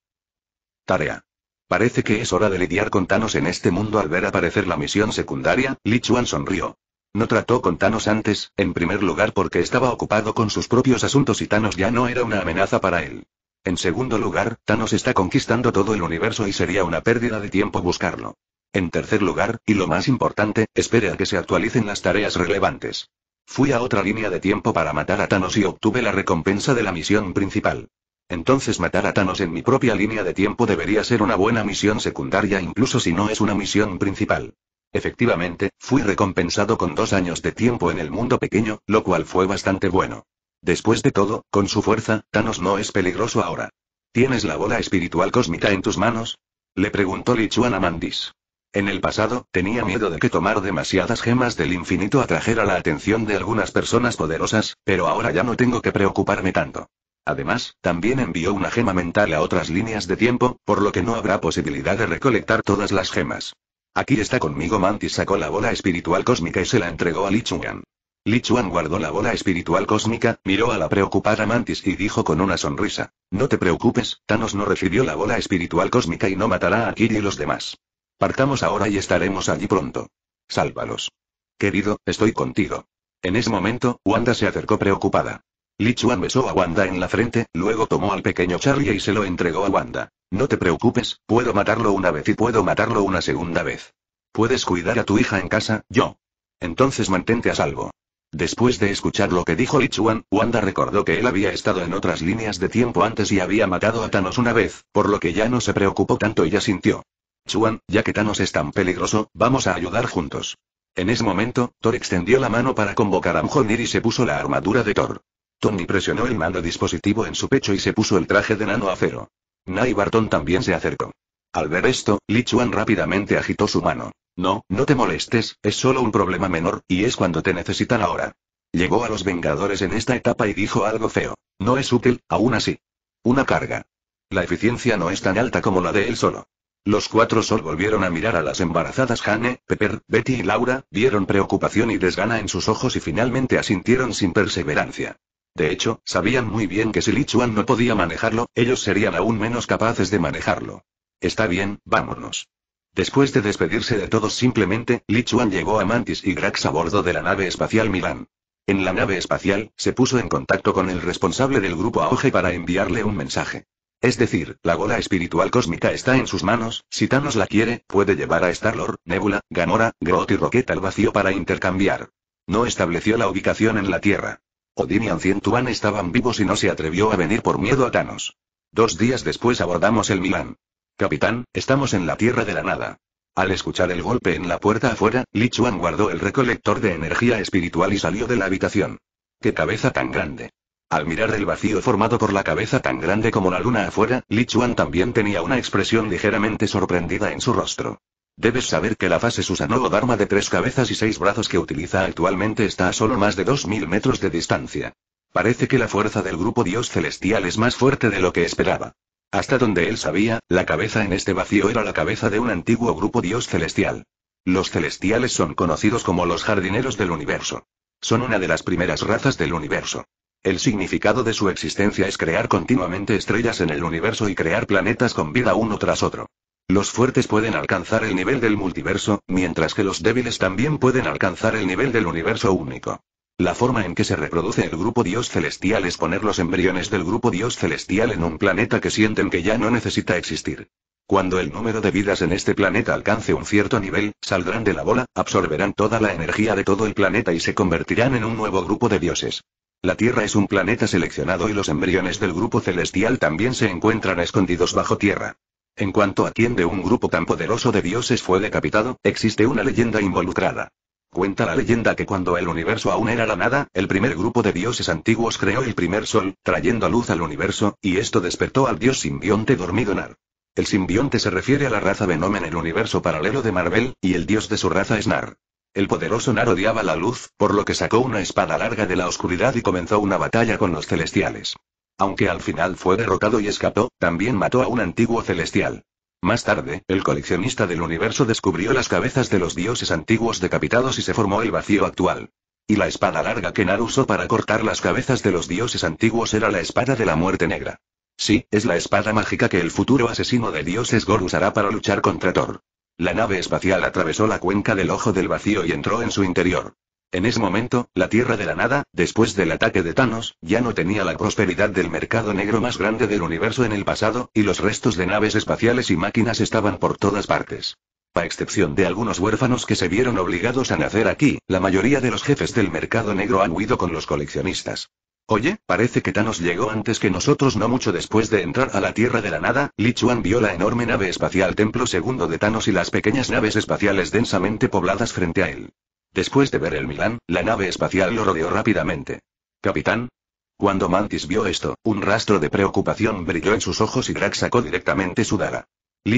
Tarea. Parece que es hora de lidiar con Thanos en este mundo al ver aparecer la misión secundaria, Li Chuan sonrió. No trató con Thanos antes, en primer lugar porque estaba ocupado con sus propios asuntos y Thanos ya no era una amenaza para él. En segundo lugar, Thanos está conquistando todo el universo y sería una pérdida de tiempo buscarlo. En tercer lugar, y lo más importante, espere a que se actualicen las tareas relevantes. Fui a otra línea de tiempo para matar a Thanos y obtuve la recompensa de la misión principal. Entonces matar a Thanos en mi propia línea de tiempo debería ser una buena misión secundaria incluso si no es una misión principal. Efectivamente, fui recompensado con dos años de tiempo en el mundo pequeño, lo cual fue bastante bueno. Después de todo, con su fuerza, Thanos no es peligroso ahora. ¿Tienes la bola espiritual cósmica en tus manos? Le preguntó Lichuan a Mandis. En el pasado, tenía miedo de que tomar demasiadas gemas del infinito atrajera la atención de algunas personas poderosas, pero ahora ya no tengo que preocuparme tanto. Además, también envió una gema mental a otras líneas de tiempo, por lo que no habrá posibilidad de recolectar todas las gemas. Aquí está conmigo Mantis sacó la bola espiritual cósmica y se la entregó a Lichuan. Lichuan guardó la bola espiritual cósmica, miró a la preocupada Mantis y dijo con una sonrisa. No te preocupes, Thanos no recibió la bola espiritual cósmica y no matará a Kiri y los demás. Partamos ahora y estaremos allí pronto. Sálvalos. Querido, estoy contigo. En ese momento, Wanda se acercó preocupada. Lichuan besó a Wanda en la frente, luego tomó al pequeño Charlie y se lo entregó a Wanda. No te preocupes, puedo matarlo una vez y puedo matarlo una segunda vez. Puedes cuidar a tu hija en casa, yo. Entonces mantente a salvo. Después de escuchar lo que dijo Lichuan, Wanda recordó que él había estado en otras líneas de tiempo antes y había matado a Thanos una vez, por lo que ya no se preocupó tanto y ya sintió Chuan, ya que Thanos es tan peligroso, vamos a ayudar juntos. En ese momento, Thor extendió la mano para convocar a Mjolnir y se puso la armadura de Thor. Tony presionó el mando dispositivo en su pecho y se puso el traje de nano acero. Nai Barton también se acercó. Al ver esto, Li Chuan rápidamente agitó su mano. No, no te molestes, es solo un problema menor, y es cuando te necesitan ahora. Llegó a los Vengadores en esta etapa y dijo algo feo. No es útil, aún así. Una carga. La eficiencia no es tan alta como la de él solo. Los cuatro sol volvieron a mirar a las embarazadas Jane, Pepper, Betty y Laura, vieron preocupación y desgana en sus ojos y finalmente asintieron sin perseverancia. De hecho, sabían muy bien que si Lichuan no podía manejarlo, ellos serían aún menos capaces de manejarlo. Está bien, vámonos. Después de despedirse de todos simplemente, Lichuan llegó a Mantis y Grax a bordo de la nave espacial Milan. En la nave espacial, se puso en contacto con el responsable del grupo Aoge para enviarle un mensaje. Es decir, la bola espiritual cósmica está en sus manos, si Thanos la quiere, puede llevar a Star-Lord, Nebula, Gamora, Groot y Rocket al vacío para intercambiar. No estableció la ubicación en la Tierra. Odin y Ancien estaban vivos y no se atrevió a venir por miedo a Thanos. Dos días después abordamos el Milán. Capitán, estamos en la Tierra de la Nada. Al escuchar el golpe en la puerta afuera, Li Chuan guardó el recolector de energía espiritual y salió de la habitación. ¡Qué cabeza tan grande! Al mirar el vacío formado por la cabeza tan grande como la luna afuera, Li Chuan también tenía una expresión ligeramente sorprendida en su rostro. Debes saber que la fase Susanoo Dharma de tres cabezas y seis brazos que utiliza actualmente está a solo más de 2.000 metros de distancia. Parece que la fuerza del grupo Dios Celestial es más fuerte de lo que esperaba. Hasta donde él sabía, la cabeza en este vacío era la cabeza de un antiguo grupo Dios Celestial. Los celestiales son conocidos como los jardineros del universo. Son una de las primeras razas del universo. El significado de su existencia es crear continuamente estrellas en el universo y crear planetas con vida uno tras otro. Los fuertes pueden alcanzar el nivel del multiverso, mientras que los débiles también pueden alcanzar el nivel del universo único. La forma en que se reproduce el grupo dios celestial es poner los embriones del grupo dios celestial en un planeta que sienten que ya no necesita existir. Cuando el número de vidas en este planeta alcance un cierto nivel, saldrán de la bola, absorberán toda la energía de todo el planeta y se convertirán en un nuevo grupo de dioses. La Tierra es un planeta seleccionado y los embriones del grupo celestial también se encuentran escondidos bajo tierra. En cuanto a quién de un grupo tan poderoso de dioses fue decapitado, existe una leyenda involucrada. Cuenta la leyenda que cuando el universo aún era la nada, el primer grupo de dioses antiguos creó el primer sol, trayendo luz al universo, y esto despertó al dios simbionte dormido Nar. El simbionte se refiere a la raza Venom en el universo paralelo de Marvel, y el dios de su raza es Nar. El poderoso Nar odiaba la luz, por lo que sacó una espada larga de la oscuridad y comenzó una batalla con los celestiales. Aunque al final fue derrotado y escapó, también mató a un antiguo celestial. Más tarde, el coleccionista del universo descubrió las cabezas de los dioses antiguos decapitados y se formó el vacío actual. Y la espada larga que Nar usó para cortar las cabezas de los dioses antiguos era la espada de la muerte negra. Sí, es la espada mágica que el futuro asesino de dioses Gor usará para luchar contra Thor. La nave espacial atravesó la cuenca del ojo del vacío y entró en su interior. En ese momento, la Tierra de la Nada, después del ataque de Thanos, ya no tenía la prosperidad del mercado negro más grande del universo en el pasado, y los restos de naves espaciales y máquinas estaban por todas partes. A excepción de algunos huérfanos que se vieron obligados a nacer aquí, la mayoría de los jefes del mercado negro han huido con los coleccionistas. Oye, parece que Thanos llegó antes que nosotros no mucho después de entrar a la Tierra de la Nada, Lichuan vio la enorme nave espacial Templo Segundo de Thanos y las pequeñas naves espaciales densamente pobladas frente a él. Después de ver el Milán, la nave espacial lo rodeó rápidamente. Capitán. Cuando Mantis vio esto, un rastro de preocupación brilló en sus ojos y Drax sacó directamente su daga.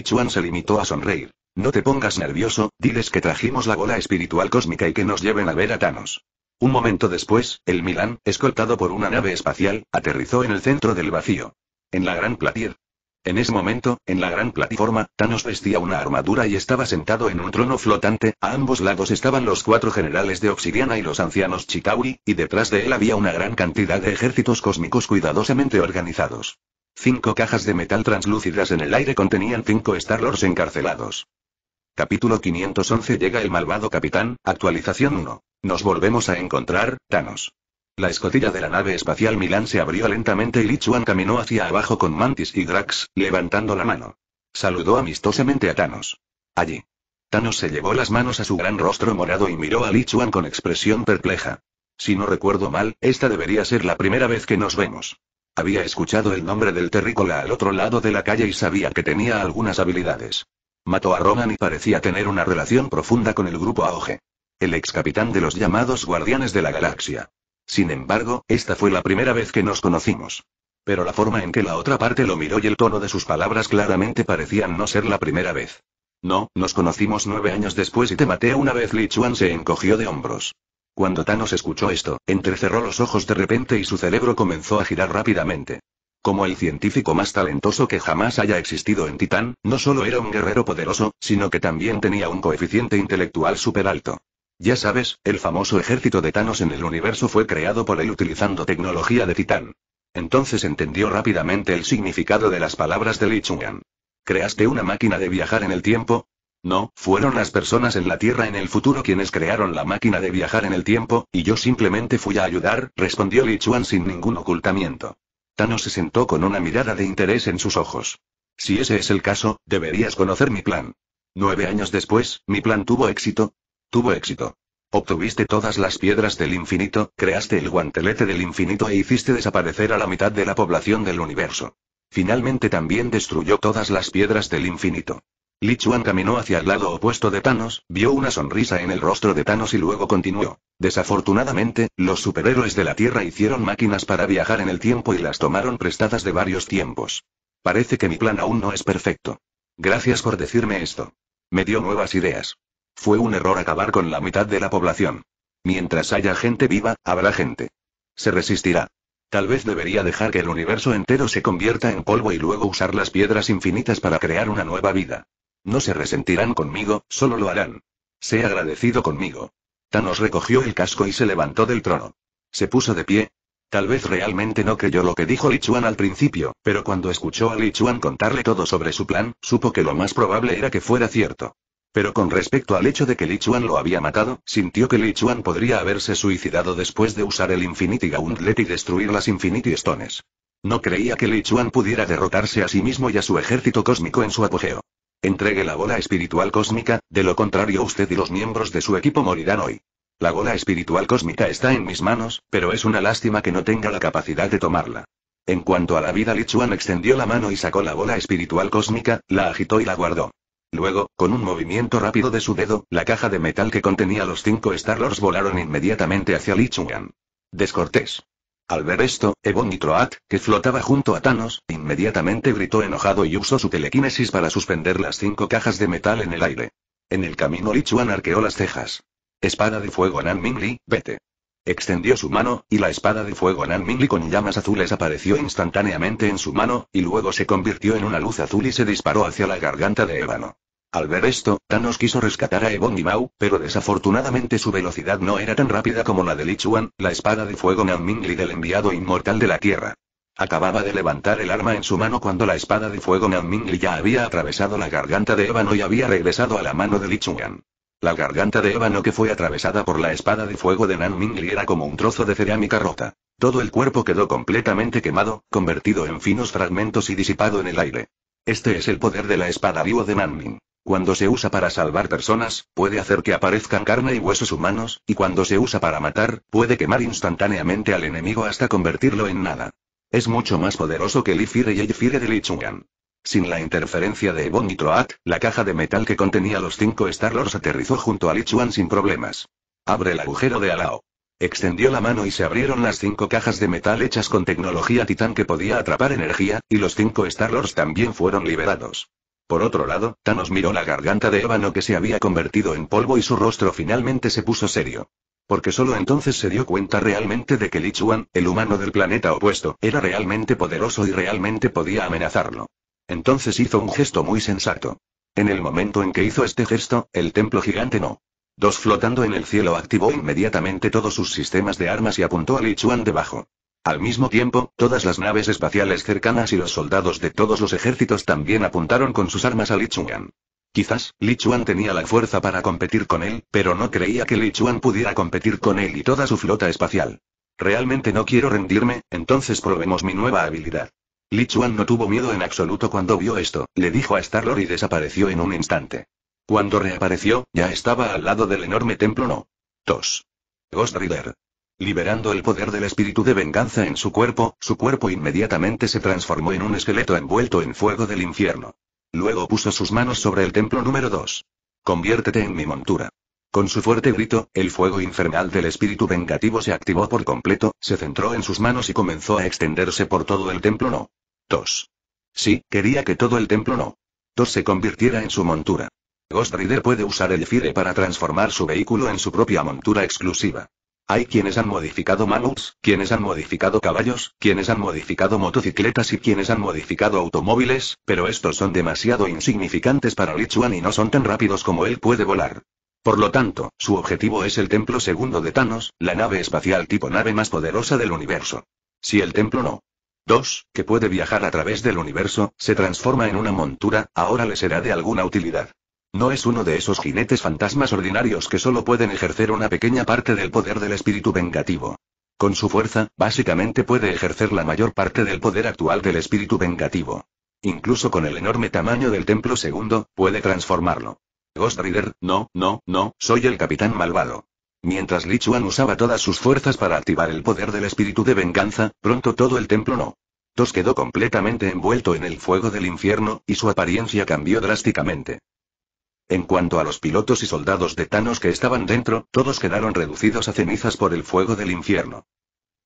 Chuan se limitó a sonreír. No te pongas nervioso, diles que trajimos la bola espiritual cósmica y que nos lleven a ver a Thanos. Un momento después, el Milán, escoltado por una nave espacial, aterrizó en el centro del vacío. En la gran platier. En ese momento, en la gran plataforma, Thanos vestía una armadura y estaba sentado en un trono flotante, a ambos lados estaban los cuatro generales de Obsidiana y los ancianos Chitauri, y detrás de él había una gran cantidad de ejércitos cósmicos cuidadosamente organizados. Cinco cajas de metal translúcidas en el aire contenían cinco Star-Lords encarcelados. Capítulo 511 Llega el malvado capitán, actualización 1. Nos volvemos a encontrar, Thanos. La escotilla de la nave espacial Milan se abrió lentamente y Lichuan caminó hacia abajo con Mantis y Drax, levantando la mano. Saludó amistosamente a Thanos. Allí. Thanos se llevó las manos a su gran rostro morado y miró a Lichuan con expresión perpleja. Si no recuerdo mal, esta debería ser la primera vez que nos vemos. Había escuchado el nombre del terrícola al otro lado de la calle y sabía que tenía algunas habilidades. Mató a Roman y parecía tener una relación profunda con el grupo Auge. El ex capitán de los llamados Guardianes de la Galaxia. Sin embargo, esta fue la primera vez que nos conocimos. Pero la forma en que la otra parte lo miró y el tono de sus palabras claramente parecían no ser la primera vez. No, nos conocimos nueve años después y te maté una vez. Li Chuan se encogió de hombros. Cuando Thanos escuchó esto, entrecerró los ojos de repente y su cerebro comenzó a girar rápidamente. Como el científico más talentoso que jamás haya existido en Titán, no solo era un guerrero poderoso, sino que también tenía un coeficiente intelectual súper alto. Ya sabes, el famoso ejército de Thanos en el universo fue creado por él utilizando tecnología de Titán. Entonces entendió rápidamente el significado de las palabras de Li ¿Creaste una máquina de viajar en el tiempo? No, fueron las personas en la Tierra en el futuro quienes crearon la máquina de viajar en el tiempo, y yo simplemente fui a ayudar, respondió Li Chuan sin ningún ocultamiento se sentó con una mirada de interés en sus ojos. Si ese es el caso, deberías conocer mi plan. Nueve años después, mi plan tuvo éxito. Tuvo éxito. Obtuviste todas las piedras del infinito, creaste el guantelete del infinito e hiciste desaparecer a la mitad de la población del universo. Finalmente también destruyó todas las piedras del infinito. Lichuan caminó hacia el lado opuesto de Thanos, vio una sonrisa en el rostro de Thanos y luego continuó. Desafortunadamente, los superhéroes de la Tierra hicieron máquinas para viajar en el tiempo y las tomaron prestadas de varios tiempos. Parece que mi plan aún no es perfecto. Gracias por decirme esto. Me dio nuevas ideas. Fue un error acabar con la mitad de la población. Mientras haya gente viva, habrá gente. Se resistirá. Tal vez debería dejar que el universo entero se convierta en polvo y luego usar las piedras infinitas para crear una nueva vida. No se resentirán conmigo, solo lo harán. Sé agradecido conmigo. Thanos recogió el casco y se levantó del trono. Se puso de pie. Tal vez realmente no creyó lo que dijo Lichuan al principio, pero cuando escuchó a Lichuan contarle todo sobre su plan, supo que lo más probable era que fuera cierto. Pero con respecto al hecho de que Lichuan lo había matado, sintió que Lichuan podría haberse suicidado después de usar el Infinity Gauntlet y destruir las Infinity Stones. No creía que Lichuan pudiera derrotarse a sí mismo y a su ejército cósmico en su apogeo. Entregue la bola espiritual cósmica, de lo contrario usted y los miembros de su equipo morirán hoy. La bola espiritual cósmica está en mis manos, pero es una lástima que no tenga la capacidad de tomarla. En cuanto a la vida, Lichuan extendió la mano y sacó la bola espiritual cósmica, la agitó y la guardó. Luego, con un movimiento rápido de su dedo, la caja de metal que contenía los cinco Star-Lords volaron inmediatamente hacia Lichuan. Descortés. Al ver esto, y Troat, que flotaba junto a Thanos, inmediatamente gritó enojado y usó su telequinesis para suspender las cinco cajas de metal en el aire. En el camino Lichuan arqueó las cejas. Espada de fuego Nan Mingli, vete. Extendió su mano, y la espada de fuego Nan Mingli con llamas azules apareció instantáneamente en su mano, y luego se convirtió en una luz azul y se disparó hacia la garganta de Ébano. Al ver esto, Thanos quiso rescatar a Ebon y Mau, pero desafortunadamente su velocidad no era tan rápida como la de Lichuan, la espada de fuego Nanmingli del enviado inmortal de la Tierra. Acababa de levantar el arma en su mano cuando la espada de fuego Nanmingli ya había atravesado la garganta de Ébano y había regresado a la mano de Lichuan. La garganta de Ébano que fue atravesada por la espada de fuego de Nanmingli era como un trozo de cerámica rota. Todo el cuerpo quedó completamente quemado, convertido en finos fragmentos y disipado en el aire. Este es el poder de la espada vivo de Nanming. Cuando se usa para salvar personas, puede hacer que aparezcan carne y huesos humanos, y cuando se usa para matar, puede quemar instantáneamente al enemigo hasta convertirlo en nada. Es mucho más poderoso que el y el Ifire de Lichuan. Sin la interferencia de Ebon y Troat, la caja de metal que contenía los cinco Starlords aterrizó junto a Lichuan sin problemas. Abre el agujero de Alao. Extendió la mano y se abrieron las cinco cajas de metal hechas con tecnología titán que podía atrapar energía, y los cinco Starlords también fueron liberados. Por otro lado, Thanos miró la garganta de ébano que se había convertido en polvo y su rostro finalmente se puso serio. Porque solo entonces se dio cuenta realmente de que Lichuan, el humano del planeta opuesto, era realmente poderoso y realmente podía amenazarlo. Entonces hizo un gesto muy sensato. En el momento en que hizo este gesto, el templo gigante no. Dos flotando en el cielo activó inmediatamente todos sus sistemas de armas y apuntó a Lichuan debajo. Al mismo tiempo, todas las naves espaciales cercanas y los soldados de todos los ejércitos también apuntaron con sus armas a Lichuan. Quizás, Lichuan tenía la fuerza para competir con él, pero no creía que Lichuan pudiera competir con él y toda su flota espacial. Realmente no quiero rendirme, entonces probemos mi nueva habilidad. Lichuan no tuvo miedo en absoluto cuando vio esto, le dijo a star y desapareció en un instante. Cuando reapareció, ya estaba al lado del enorme templo No. 2. Ghost Rider. Liberando el poder del espíritu de venganza en su cuerpo, su cuerpo inmediatamente se transformó en un esqueleto envuelto en fuego del infierno. Luego puso sus manos sobre el templo número 2. Conviértete en mi montura. Con su fuerte grito, el fuego infernal del espíritu vengativo se activó por completo, se centró en sus manos y comenzó a extenderse por todo el templo no. 2. Sí, quería que todo el templo no. 2 se convirtiera en su montura. Ghost Rider puede usar el Fire para transformar su vehículo en su propia montura exclusiva. Hay quienes han modificado mamuts, quienes han modificado caballos, quienes han modificado motocicletas y quienes han modificado automóviles, pero estos son demasiado insignificantes para Lichuan y no son tan rápidos como él puede volar. Por lo tanto, su objetivo es el templo segundo de Thanos, la nave espacial tipo nave más poderosa del universo. Si el templo no. 2, que puede viajar a través del universo, se transforma en una montura, ahora le será de alguna utilidad. No es uno de esos jinetes fantasmas ordinarios que solo pueden ejercer una pequeña parte del poder del espíritu vengativo. Con su fuerza, básicamente puede ejercer la mayor parte del poder actual del espíritu vengativo. Incluso con el enorme tamaño del templo segundo, puede transformarlo. Ghost Rider, no, no, no, soy el capitán malvado. Mientras Lichuan usaba todas sus fuerzas para activar el poder del espíritu de venganza, pronto todo el templo no. Tos quedó completamente envuelto en el fuego del infierno, y su apariencia cambió drásticamente. En cuanto a los pilotos y soldados de Thanos que estaban dentro, todos quedaron reducidos a cenizas por el fuego del infierno.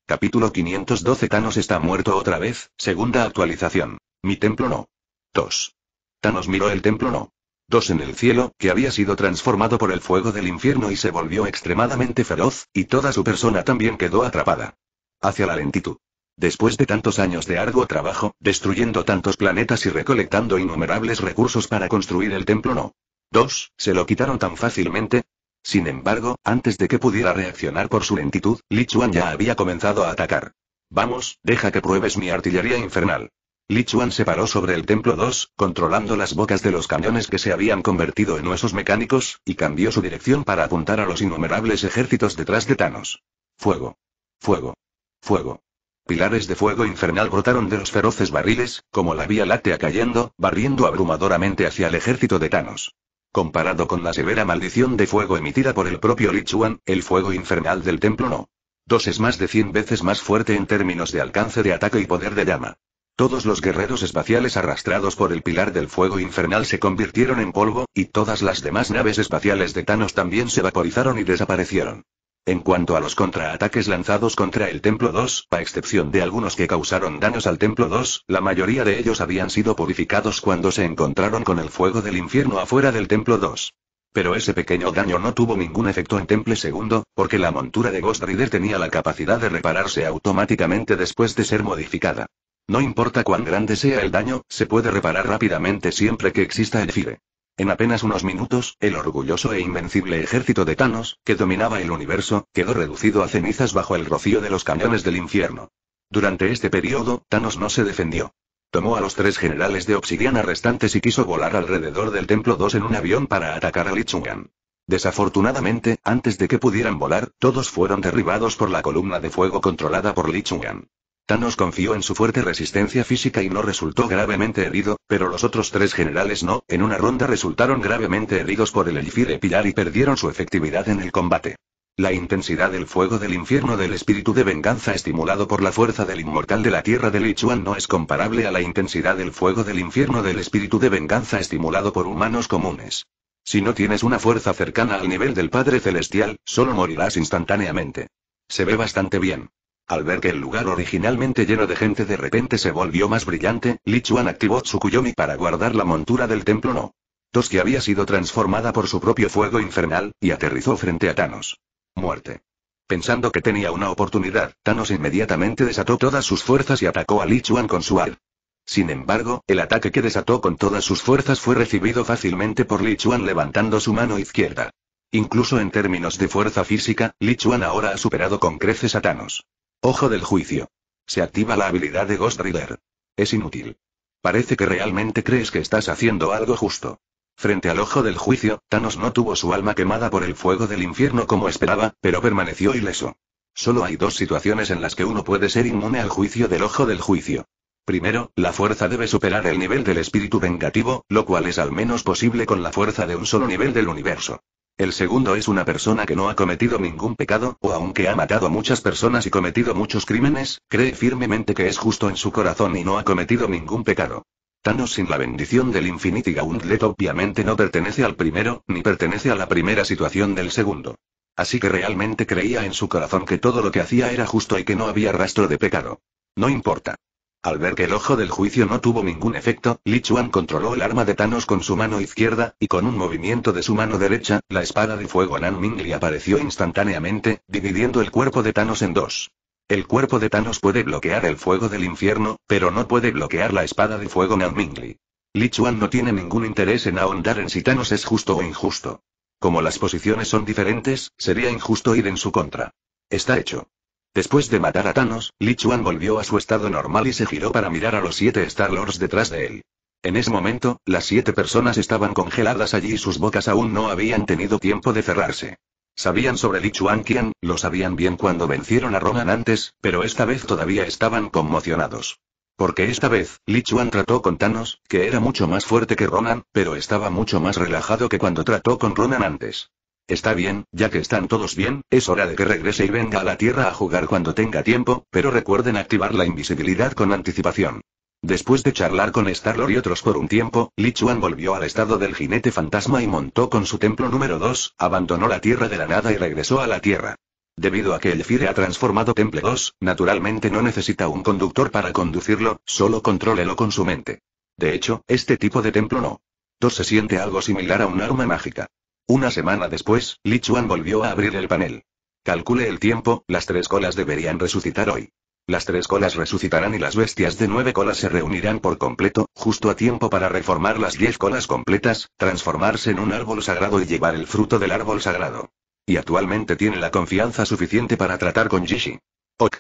Capítulo 512 Thanos está muerto otra vez, segunda actualización. Mi templo no. 2. Thanos miró el templo no. 2 en el cielo, que había sido transformado por el fuego del infierno y se volvió extremadamente feroz, y toda su persona también quedó atrapada. Hacia la lentitud. Después de tantos años de arduo trabajo, destruyendo tantos planetas y recolectando innumerables recursos para construir el templo no. Dos, se lo quitaron tan fácilmente. Sin embargo, antes de que pudiera reaccionar por su lentitud, Li Chuan ya había comenzado a atacar. Vamos, deja que pruebes mi artillería infernal. Li se paró sobre el templo 2, controlando las bocas de los cañones que se habían convertido en huesos mecánicos, y cambió su dirección para apuntar a los innumerables ejércitos detrás de Thanos. Fuego. Fuego. Fuego. Pilares de fuego infernal brotaron de los feroces barriles, como la vía láctea cayendo, barriendo abrumadoramente hacia el ejército de Thanos. Comparado con la severa maldición de fuego emitida por el propio Lichuan, el fuego infernal del templo no. Dos es más de 100 veces más fuerte en términos de alcance de ataque y poder de llama. Todos los guerreros espaciales arrastrados por el pilar del fuego infernal se convirtieron en polvo, y todas las demás naves espaciales de Thanos también se vaporizaron y desaparecieron. En cuanto a los contraataques lanzados contra el Templo 2, a excepción de algunos que causaron daños al Templo 2, la mayoría de ellos habían sido purificados cuando se encontraron con el fuego del infierno afuera del Templo 2. Pero ese pequeño daño no tuvo ningún efecto en Temple II, porque la montura de Ghost Rider tenía la capacidad de repararse automáticamente después de ser modificada. No importa cuán grande sea el daño, se puede reparar rápidamente siempre que exista el FIRE. En apenas unos minutos, el orgulloso e invencible ejército de Thanos, que dominaba el universo, quedó reducido a cenizas bajo el rocío de los cañones del infierno. Durante este periodo, Thanos no se defendió. Tomó a los tres generales de obsidiana restantes y quiso volar alrededor del Templo II en un avión para atacar a Lichungan. Desafortunadamente, antes de que pudieran volar, todos fueron derribados por la columna de fuego controlada por Lichungan. Thanos confió en su fuerte resistencia física y no resultó gravemente herido, pero los otros tres generales no, en una ronda resultaron gravemente heridos por el elfire pilar y perdieron su efectividad en el combate. La intensidad del fuego del infierno del espíritu de venganza estimulado por la fuerza del inmortal de la tierra de Lichuan no es comparable a la intensidad del fuego del infierno del espíritu de venganza estimulado por humanos comunes. Si no tienes una fuerza cercana al nivel del Padre Celestial, solo morirás instantáneamente. Se ve bastante bien. Al ver que el lugar originalmente lleno de gente de repente se volvió más brillante, Lichuan activó Tsukuyomi para guardar la montura del templo No. Dos que había sido transformada por su propio fuego infernal, y aterrizó frente a Thanos. Muerte. Pensando que tenía una oportunidad, Thanos inmediatamente desató todas sus fuerzas y atacó a Lichuan con su ar. Sin embargo, el ataque que desató con todas sus fuerzas fue recibido fácilmente por Lichuan levantando su mano izquierda. Incluso en términos de fuerza física, Lichuan ahora ha superado con creces a Thanos. Ojo del juicio. Se activa la habilidad de Ghost Rider. Es inútil. Parece que realmente crees que estás haciendo algo justo. Frente al ojo del juicio, Thanos no tuvo su alma quemada por el fuego del infierno como esperaba, pero permaneció ileso. Solo hay dos situaciones en las que uno puede ser inmune al juicio del ojo del juicio. Primero, la fuerza debe superar el nivel del espíritu vengativo, lo cual es al menos posible con la fuerza de un solo nivel del universo. El segundo es una persona que no ha cometido ningún pecado, o aunque ha matado a muchas personas y cometido muchos crímenes, cree firmemente que es justo en su corazón y no ha cometido ningún pecado. Thanos sin la bendición del Infinity Gauntlet obviamente no pertenece al primero, ni pertenece a la primera situación del segundo. Así que realmente creía en su corazón que todo lo que hacía era justo y que no había rastro de pecado. No importa. Al ver que el ojo del juicio no tuvo ningún efecto, Li Chuan controló el arma de Thanos con su mano izquierda, y con un movimiento de su mano derecha, la espada de fuego Nan Mingli apareció instantáneamente, dividiendo el cuerpo de Thanos en dos. El cuerpo de Thanos puede bloquear el fuego del infierno, pero no puede bloquear la espada de fuego Nan Mingli. Li Chuan no tiene ningún interés en ahondar en si Thanos es justo o injusto. Como las posiciones son diferentes, sería injusto ir en su contra. Está hecho. Después de matar a Thanos, Lichuan volvió a su estado normal y se giró para mirar a los siete Star Lords detrás de él. En ese momento, las siete personas estaban congeladas allí y sus bocas aún no habían tenido tiempo de cerrarse. Sabían sobre Lichuan quién, lo sabían bien cuando vencieron a Ronan antes, pero esta vez todavía estaban conmocionados. Porque esta vez, Lichuan trató con Thanos, que era mucho más fuerte que Ronan, pero estaba mucho más relajado que cuando trató con Ronan antes. Está bien, ya que están todos bien, es hora de que regrese y venga a la Tierra a jugar cuando tenga tiempo, pero recuerden activar la invisibilidad con anticipación. Después de charlar con Starlord y otros por un tiempo, Lichuan volvió al estado del jinete fantasma y montó con su templo número 2, abandonó la Tierra de la nada y regresó a la Tierra. Debido a que el FIRE ha transformado Templo 2, naturalmente no necesita un conductor para conducirlo, solo contrólelo con su mente. De hecho, este tipo de templo no. 2 se siente algo similar a un arma mágica. Una semana después, Lichuan volvió a abrir el panel. Calcule el tiempo, las tres colas deberían resucitar hoy. Las tres colas resucitarán y las bestias de nueve colas se reunirán por completo, justo a tiempo para reformar las diez colas completas, transformarse en un árbol sagrado y llevar el fruto del árbol sagrado. Y actualmente tiene la confianza suficiente para tratar con Jishi. Ok.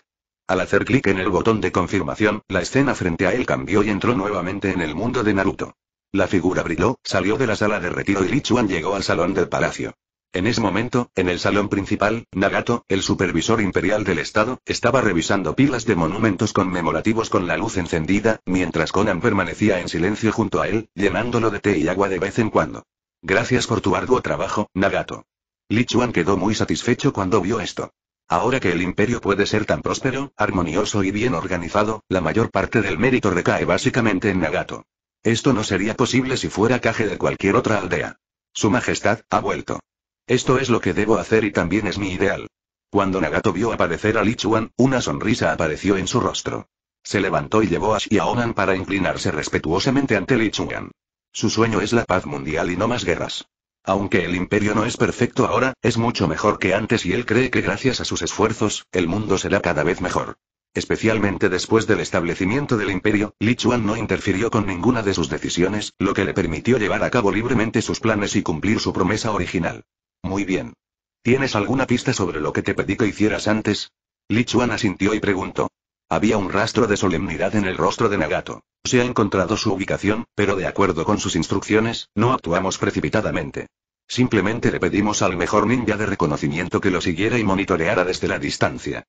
Al hacer clic en el botón de confirmación, la escena frente a él cambió y entró nuevamente en el mundo de Naruto. La figura brilló, salió de la sala de retiro y Lichuan llegó al salón del palacio. En ese momento, en el salón principal, Nagato, el supervisor imperial del Estado, estaba revisando pilas de monumentos conmemorativos con la luz encendida, mientras Conan permanecía en silencio junto a él, llenándolo de té y agua de vez en cuando. Gracias por tu arduo trabajo, Nagato. Lichuan quedó muy satisfecho cuando vio esto. Ahora que el imperio puede ser tan próspero, armonioso y bien organizado, la mayor parte del mérito recae básicamente en Nagato. Esto no sería posible si fuera caje de cualquier otra aldea. Su Majestad, ha vuelto. Esto es lo que debo hacer y también es mi ideal. Cuando Nagato vio aparecer a Lichuan, una sonrisa apareció en su rostro. Se levantó y llevó a Xiaonan para inclinarse respetuosamente ante Lichuan. Su sueño es la paz mundial y no más guerras. Aunque el imperio no es perfecto ahora, es mucho mejor que antes y él cree que gracias a sus esfuerzos, el mundo será cada vez mejor. Especialmente después del establecimiento del imperio, Li Chuan no interfirió con ninguna de sus decisiones, lo que le permitió llevar a cabo libremente sus planes y cumplir su promesa original. Muy bien. ¿Tienes alguna pista sobre lo que te pedí que hicieras antes? Li Chuan asintió y preguntó. Había un rastro de solemnidad en el rostro de Nagato. Se ha encontrado su ubicación, pero de acuerdo con sus instrucciones, no actuamos precipitadamente. Simplemente le pedimos al mejor ninja de reconocimiento que lo siguiera y monitoreara desde la distancia.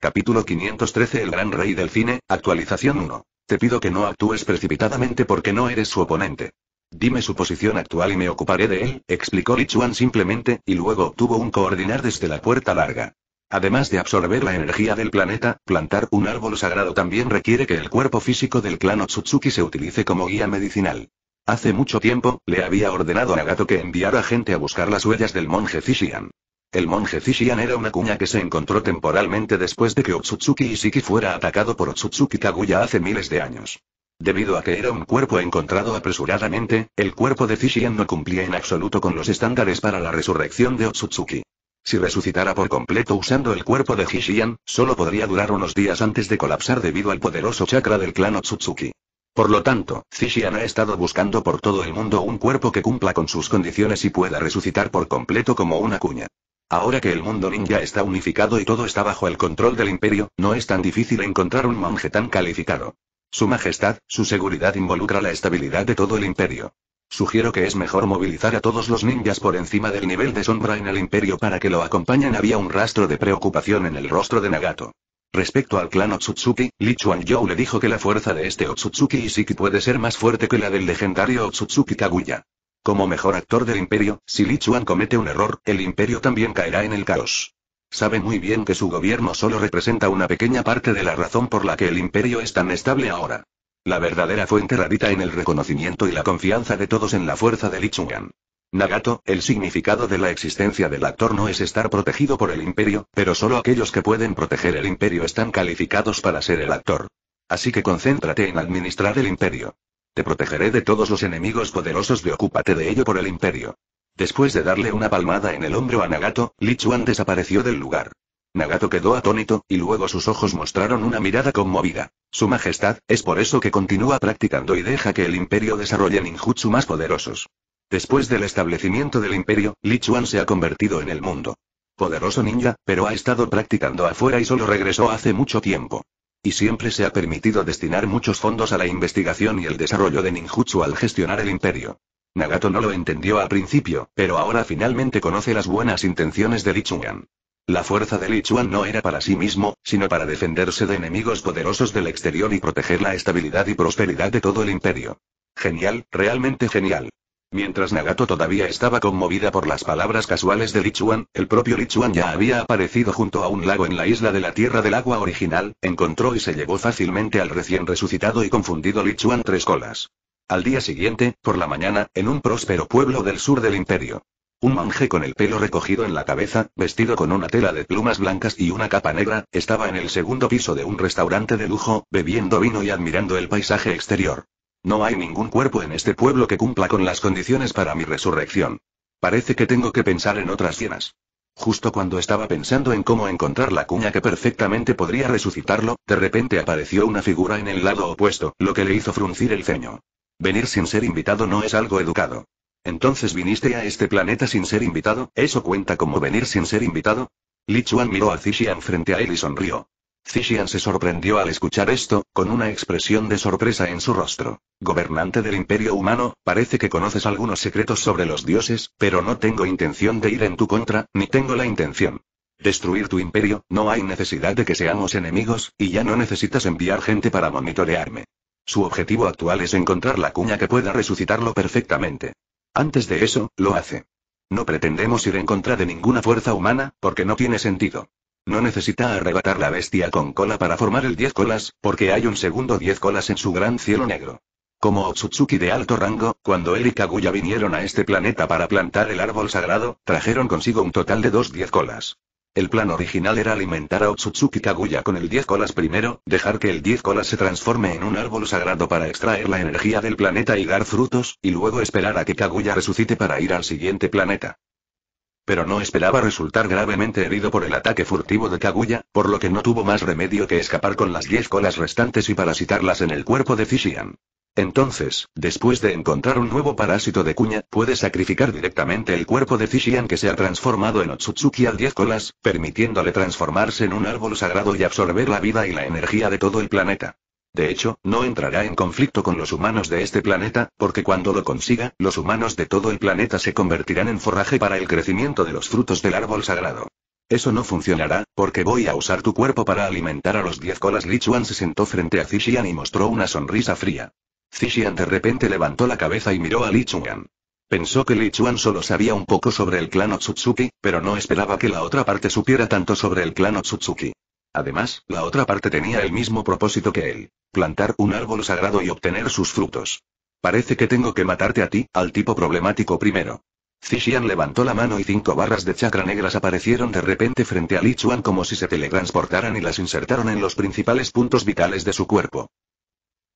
Capítulo 513 El Gran Rey del Cine, actualización 1. Te pido que no actúes precipitadamente porque no eres su oponente. Dime su posición actual y me ocuparé de él, explicó Lichuan simplemente, y luego obtuvo un coordinar desde la puerta larga. Además de absorber la energía del planeta, plantar un árbol sagrado también requiere que el cuerpo físico del clan Otsutsuki se utilice como guía medicinal. Hace mucho tiempo, le había ordenado a Nagato que enviara gente a buscar las huellas del monje Zishian. El monje Zishian era una cuña que se encontró temporalmente después de que Otsutsuki Isiki fuera atacado por Otsutsuki Kaguya hace miles de años. Debido a que era un cuerpo encontrado apresuradamente, el cuerpo de Zishian no cumplía en absoluto con los estándares para la resurrección de Otsutsuki. Si resucitara por completo usando el cuerpo de Zishian, solo podría durar unos días antes de colapsar debido al poderoso chakra del clan Otsutsuki. Por lo tanto, Zishian ha estado buscando por todo el mundo un cuerpo que cumpla con sus condiciones y pueda resucitar por completo como una cuña. Ahora que el mundo ninja está unificado y todo está bajo el control del imperio, no es tan difícil encontrar un monje tan calificado. Su majestad, su seguridad involucra la estabilidad de todo el imperio. Sugiero que es mejor movilizar a todos los ninjas por encima del nivel de sombra en el imperio para que lo acompañen. Había un rastro de preocupación en el rostro de Nagato. Respecto al clan Otsutsuki, Li Joe le dijo que la fuerza de este Otsutsuki Isiki puede ser más fuerte que la del legendario Otsutsuki Kaguya. Como mejor actor del imperio, si Lichuan comete un error, el imperio también caerá en el caos. Sabe muy bien que su gobierno solo representa una pequeña parte de la razón por la que el imperio es tan estable ahora. La verdadera fuente radica en el reconocimiento y la confianza de todos en la fuerza de Lichuan. Nagato, el significado de la existencia del actor no es estar protegido por el imperio, pero solo aquellos que pueden proteger el imperio están calificados para ser el actor. Así que concéntrate en administrar el imperio. Te protegeré de todos los enemigos poderosos de ocúpate de ello por el imperio. Después de darle una palmada en el hombro a Nagato, Li Chuan desapareció del lugar. Nagato quedó atónito, y luego sus ojos mostraron una mirada conmovida. Su Majestad, es por eso que continúa practicando y deja que el imperio desarrolle ninjutsu más poderosos. Después del establecimiento del imperio, Li Chuan se ha convertido en el mundo. Poderoso ninja, pero ha estado practicando afuera y solo regresó hace mucho tiempo. Y siempre se ha permitido destinar muchos fondos a la investigación y el desarrollo de ninjutsu al gestionar el imperio. Nagato no lo entendió al principio, pero ahora finalmente conoce las buenas intenciones de Lichuan. La fuerza de Lichuan no era para sí mismo, sino para defenderse de enemigos poderosos del exterior y proteger la estabilidad y prosperidad de todo el imperio. Genial, realmente genial. Mientras Nagato todavía estaba conmovida por las palabras casuales de Lichuan, el propio Lichuan ya había aparecido junto a un lago en la isla de la Tierra del Agua original, encontró y se llevó fácilmente al recién resucitado y confundido Lichuan Tres Colas. Al día siguiente, por la mañana, en un próspero pueblo del sur del imperio. Un monje con el pelo recogido en la cabeza, vestido con una tela de plumas blancas y una capa negra, estaba en el segundo piso de un restaurante de lujo, bebiendo vino y admirando el paisaje exterior. No hay ningún cuerpo en este pueblo que cumpla con las condiciones para mi resurrección. Parece que tengo que pensar en otras cienas. Justo cuando estaba pensando en cómo encontrar la cuña que perfectamente podría resucitarlo, de repente apareció una figura en el lado opuesto, lo que le hizo fruncir el ceño. Venir sin ser invitado no es algo educado. Entonces viniste a este planeta sin ser invitado, ¿eso cuenta como venir sin ser invitado? Lichuan Chuan miró a Zixian frente a él y sonrió. Zishian se sorprendió al escuchar esto, con una expresión de sorpresa en su rostro. Gobernante del Imperio Humano, parece que conoces algunos secretos sobre los dioses, pero no tengo intención de ir en tu contra, ni tengo la intención. Destruir tu imperio, no hay necesidad de que seamos enemigos, y ya no necesitas enviar gente para monitorearme. Su objetivo actual es encontrar la cuña que pueda resucitarlo perfectamente. Antes de eso, lo hace. No pretendemos ir en contra de ninguna fuerza humana, porque no tiene sentido. No necesita arrebatar la bestia con cola para formar el 10 colas, porque hay un segundo 10 colas en su gran cielo negro. Como Otsutsuki de alto rango, cuando él y Kaguya vinieron a este planeta para plantar el árbol sagrado, trajeron consigo un total de dos 10 colas. El plan original era alimentar a Otsutsuki Kaguya con el 10 colas primero, dejar que el 10 colas se transforme en un árbol sagrado para extraer la energía del planeta y dar frutos, y luego esperar a que Kaguya resucite para ir al siguiente planeta pero no esperaba resultar gravemente herido por el ataque furtivo de Kaguya, por lo que no tuvo más remedio que escapar con las diez colas restantes y parasitarlas en el cuerpo de Fishian. Entonces, después de encontrar un nuevo parásito de cuña, puede sacrificar directamente el cuerpo de Fishian que se ha transformado en Otsutsuki al diez colas, permitiéndole transformarse en un árbol sagrado y absorber la vida y la energía de todo el planeta. De hecho, no entrará en conflicto con los humanos de este planeta, porque cuando lo consiga, los humanos de todo el planeta se convertirán en forraje para el crecimiento de los frutos del árbol sagrado. Eso no funcionará, porque voy a usar tu cuerpo para alimentar a los diez colas. Lichuan se sentó frente a Zixian y mostró una sonrisa fría. Zixian de repente levantó la cabeza y miró a Lichuan. Pensó que Lichuan solo sabía un poco sobre el clan Otsutsuki, pero no esperaba que la otra parte supiera tanto sobre el clan Otsutsuki. Además, la otra parte tenía el mismo propósito que él, plantar un árbol sagrado y obtener sus frutos. Parece que tengo que matarte a ti, al tipo problemático primero. Zixian levantó la mano y cinco barras de chakra negras aparecieron de repente frente a Lichuan como si se teletransportaran y las insertaron en los principales puntos vitales de su cuerpo.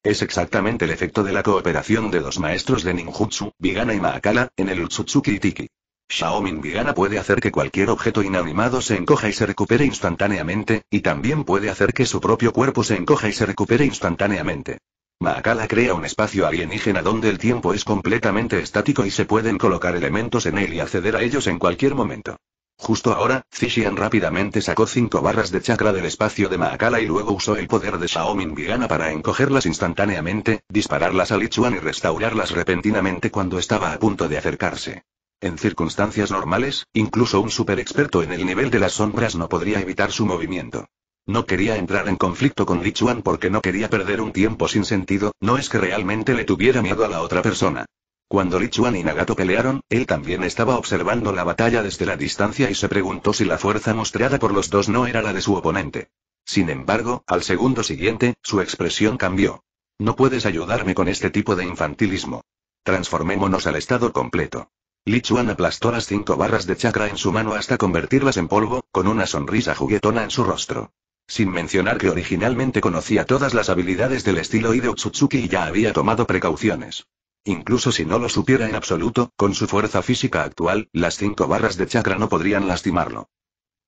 Es exactamente el efecto de la cooperación de los maestros de ninjutsu, Vigana y Maakala, en el Utsutsuki Tiki. Xiaomin Vigana puede hacer que cualquier objeto inanimado se encoja y se recupere instantáneamente, y también puede hacer que su propio cuerpo se encoja y se recupere instantáneamente. Maakala crea un espacio alienígena donde el tiempo es completamente estático y se pueden colocar elementos en él y acceder a ellos en cualquier momento. Justo ahora, Zixian rápidamente sacó cinco barras de chakra del espacio de Maakala y luego usó el poder de Shaomin Vigana para encogerlas instantáneamente, dispararlas a Lichuan y restaurarlas repentinamente cuando estaba a punto de acercarse. En circunstancias normales, incluso un super experto en el nivel de las sombras no podría evitar su movimiento. No quería entrar en conflicto con Lichuan porque no quería perder un tiempo sin sentido, no es que realmente le tuviera miedo a la otra persona. Cuando Lichuan y Nagato pelearon, él también estaba observando la batalla desde la distancia y se preguntó si la fuerza mostrada por los dos no era la de su oponente. Sin embargo, al segundo siguiente, su expresión cambió. No puedes ayudarme con este tipo de infantilismo. Transformémonos al estado completo. Lichuan aplastó las cinco barras de chakra en su mano hasta convertirlas en polvo, con una sonrisa juguetona en su rostro. Sin mencionar que originalmente conocía todas las habilidades del estilo Hideo Tsutsuki y ya había tomado precauciones. Incluso si no lo supiera en absoluto, con su fuerza física actual, las cinco barras de chakra no podrían lastimarlo.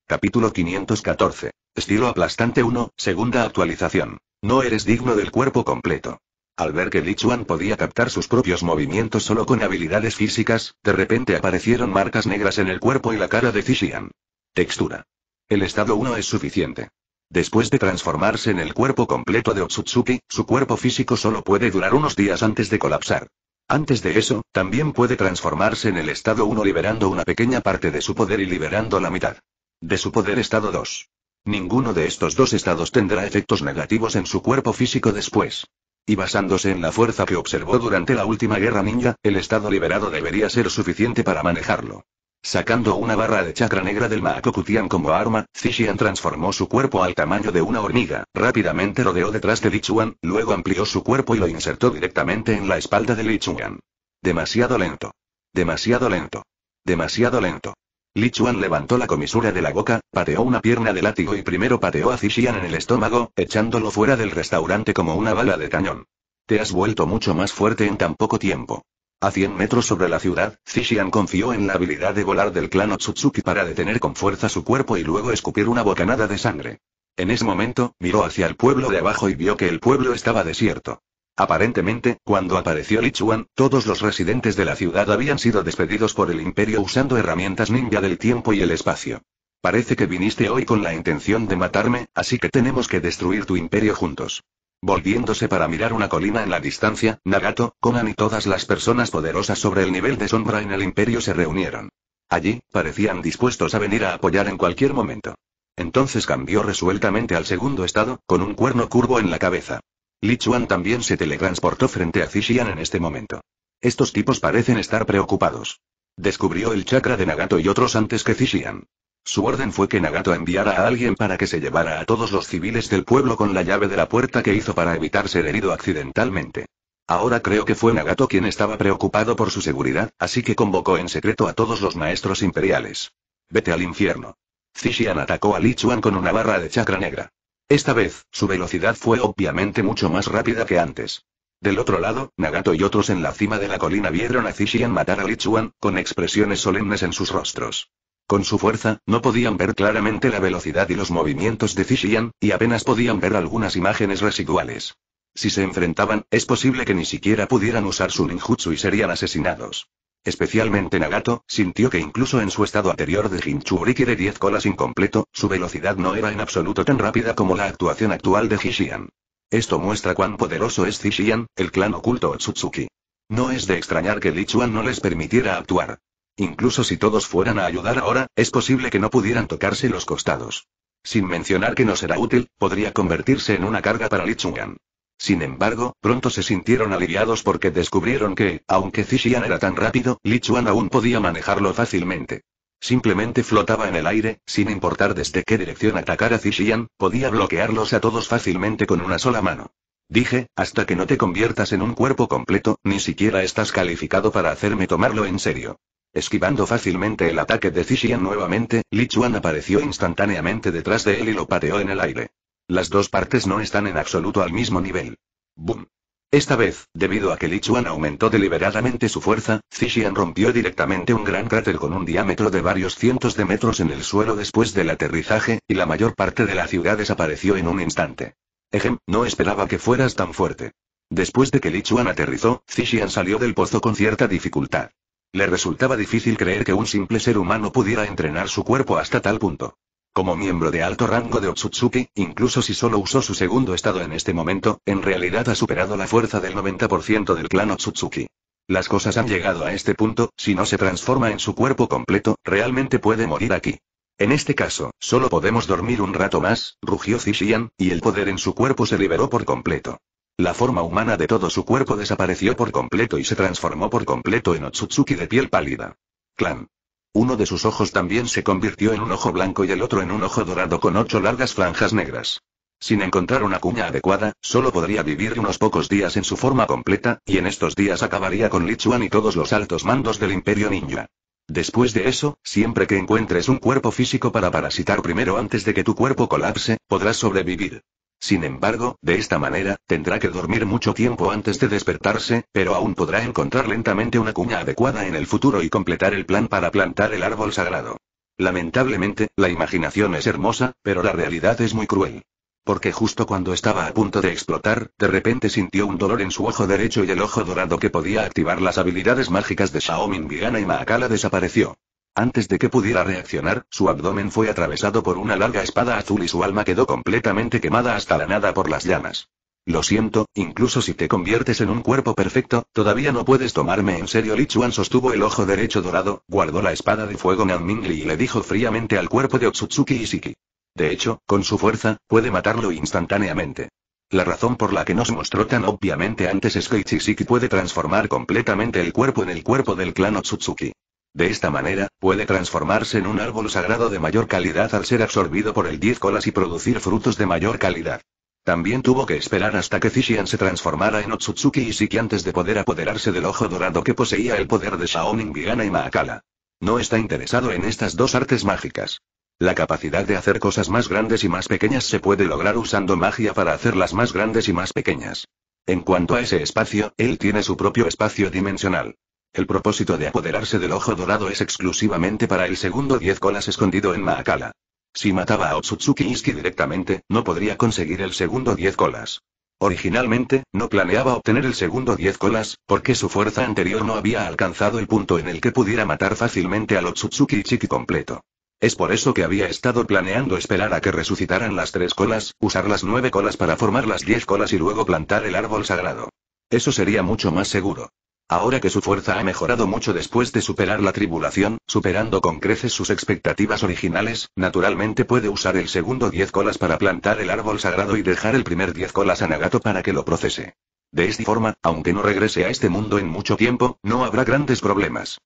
Capítulo 514. Estilo aplastante 1, segunda actualización. No eres digno del cuerpo completo. Al ver que Lichuan podía captar sus propios movimientos solo con habilidades físicas, de repente aparecieron marcas negras en el cuerpo y la cara de Xixian. Textura. El estado 1 es suficiente. Después de transformarse en el cuerpo completo de Otsutsuki, su cuerpo físico solo puede durar unos días antes de colapsar. Antes de eso, también puede transformarse en el estado 1 liberando una pequeña parte de su poder y liberando la mitad. De su poder estado 2. Ninguno de estos dos estados tendrá efectos negativos en su cuerpo físico después. Y basándose en la fuerza que observó durante la última guerra ninja, el estado liberado debería ser suficiente para manejarlo. Sacando una barra de chakra negra del Maakokutian como arma, Zixian transformó su cuerpo al tamaño de una hormiga, rápidamente rodeó detrás de Lichuan, luego amplió su cuerpo y lo insertó directamente en la espalda de Lichuan. Demasiado lento. Demasiado lento. Demasiado lento. Li levantó la comisura de la boca, pateó una pierna de látigo y primero pateó a Xixian en el estómago, echándolo fuera del restaurante como una bala de cañón. Te has vuelto mucho más fuerte en tan poco tiempo. A 100 metros sobre la ciudad, Xixian confió en la habilidad de volar del clan Otsutsuki para detener con fuerza su cuerpo y luego escupir una bocanada de sangre. En ese momento, miró hacia el pueblo de abajo y vio que el pueblo estaba desierto. Aparentemente, cuando apareció Lichuan, todos los residentes de la ciudad habían sido despedidos por el imperio usando herramientas ninja del tiempo y el espacio. Parece que viniste hoy con la intención de matarme, así que tenemos que destruir tu imperio juntos. Volviéndose para mirar una colina en la distancia, Nagato, Conan y todas las personas poderosas sobre el nivel de sombra en el imperio se reunieron. Allí, parecían dispuestos a venir a apoyar en cualquier momento. Entonces cambió resueltamente al segundo estado, con un cuerno curvo en la cabeza. Li también se teletransportó frente a Zixian en este momento. Estos tipos parecen estar preocupados. Descubrió el chakra de Nagato y otros antes que Zixian. Su orden fue que Nagato enviara a alguien para que se llevara a todos los civiles del pueblo con la llave de la puerta que hizo para evitar ser herido accidentalmente. Ahora creo que fue Nagato quien estaba preocupado por su seguridad, así que convocó en secreto a todos los maestros imperiales. Vete al infierno. Zixian atacó a Lichuan con una barra de chakra negra. Esta vez, su velocidad fue obviamente mucho más rápida que antes. Del otro lado, Nagato y otros en la cima de la colina vieron a Zishian matar a Lichuan, con expresiones solemnes en sus rostros. Con su fuerza, no podían ver claramente la velocidad y los movimientos de Zishian, y apenas podían ver algunas imágenes residuales. Si se enfrentaban, es posible que ni siquiera pudieran usar su ninjutsu y serían asesinados. Especialmente Nagato, sintió que incluso en su estado anterior de Jinchuriki de 10 colas incompleto, su velocidad no era en absoluto tan rápida como la actuación actual de Hishian. Esto muestra cuán poderoso es Hishian, el clan oculto Otsutsuki. No es de extrañar que Lichuan no les permitiera actuar. Incluso si todos fueran a ayudar ahora, es posible que no pudieran tocarse los costados. Sin mencionar que no será útil, podría convertirse en una carga para Lichuan. Sin embargo, pronto se sintieron aliviados porque descubrieron que, aunque Zixian era tan rápido, Lichuan aún podía manejarlo fácilmente. Simplemente flotaba en el aire, sin importar desde qué dirección atacara Zixian, podía bloquearlos a todos fácilmente con una sola mano. Dije, hasta que no te conviertas en un cuerpo completo, ni siquiera estás calificado para hacerme tomarlo en serio. Esquivando fácilmente el ataque de Zixian nuevamente, Lichuan apareció instantáneamente detrás de él y lo pateó en el aire. Las dos partes no están en absoluto al mismo nivel. Boom. Esta vez, debido a que Lichuan aumentó deliberadamente su fuerza, Zixian rompió directamente un gran cráter con un diámetro de varios cientos de metros en el suelo después del aterrizaje, y la mayor parte de la ciudad desapareció en un instante. Ejem, no esperaba que fueras tan fuerte. Después de que Lichuan aterrizó, Zixian salió del pozo con cierta dificultad. Le resultaba difícil creer que un simple ser humano pudiera entrenar su cuerpo hasta tal punto. Como miembro de alto rango de Otsutsuki, incluso si solo usó su segundo estado en este momento, en realidad ha superado la fuerza del 90% del clan Otsutsuki. Las cosas han llegado a este punto, si no se transforma en su cuerpo completo, realmente puede morir aquí. En este caso, solo podemos dormir un rato más, rugió Zishian, y el poder en su cuerpo se liberó por completo. La forma humana de todo su cuerpo desapareció por completo y se transformó por completo en Otsutsuki de piel pálida. Clan. Uno de sus ojos también se convirtió en un ojo blanco y el otro en un ojo dorado con ocho largas franjas negras. Sin encontrar una cuña adecuada, solo podría vivir unos pocos días en su forma completa, y en estos días acabaría con Lichuan y todos los altos mandos del Imperio Ninja. Después de eso, siempre que encuentres un cuerpo físico para parasitar primero antes de que tu cuerpo colapse, podrás sobrevivir. Sin embargo, de esta manera, tendrá que dormir mucho tiempo antes de despertarse, pero aún podrá encontrar lentamente una cuña adecuada en el futuro y completar el plan para plantar el árbol sagrado. Lamentablemente, la imaginación es hermosa, pero la realidad es muy cruel. Porque justo cuando estaba a punto de explotar, de repente sintió un dolor en su ojo derecho y el ojo dorado que podía activar las habilidades mágicas de Shaomin, Viana y Maakala desapareció. Antes de que pudiera reaccionar, su abdomen fue atravesado por una larga espada azul y su alma quedó completamente quemada hasta la nada por las llamas. Lo siento, incluso si te conviertes en un cuerpo perfecto, todavía no puedes tomarme en serio. Lichuan sostuvo el ojo derecho dorado, guardó la espada de fuego Mingli y le dijo fríamente al cuerpo de Otsutsuki Isiki. De hecho, con su fuerza, puede matarlo instantáneamente. La razón por la que nos mostró tan obviamente antes es que Ichisiki puede transformar completamente el cuerpo en el cuerpo del clan Otsutsuki. De esta manera, puede transformarse en un árbol sagrado de mayor calidad al ser absorbido por el 10 colas y producir frutos de mayor calidad. También tuvo que esperar hasta que Zishian se transformara en Otsutsuki y Siki antes de poder apoderarse del ojo dorado que poseía el poder de Shaonin Viana y Maakala. No está interesado en estas dos artes mágicas. La capacidad de hacer cosas más grandes y más pequeñas se puede lograr usando magia para hacerlas más grandes y más pequeñas. En cuanto a ese espacio, él tiene su propio espacio dimensional. El propósito de apoderarse del ojo dorado es exclusivamente para el segundo 10 colas escondido en Maakala. Si mataba a Otsutsuki Iski directamente, no podría conseguir el segundo 10 colas. Originalmente, no planeaba obtener el segundo 10 colas, porque su fuerza anterior no había alcanzado el punto en el que pudiera matar fácilmente al Otsutsuki Ichiki completo. Es por eso que había estado planeando esperar a que resucitaran las tres colas, usar las nueve colas para formar las 10 colas y luego plantar el árbol sagrado. Eso sería mucho más seguro. Ahora que su fuerza ha mejorado mucho después de superar la tribulación, superando con creces sus expectativas originales, naturalmente puede usar el segundo 10 colas para plantar el árbol sagrado y dejar el primer 10 colas a Nagato para que lo procese. De esta forma, aunque no regrese a este mundo en mucho tiempo, no habrá grandes problemas.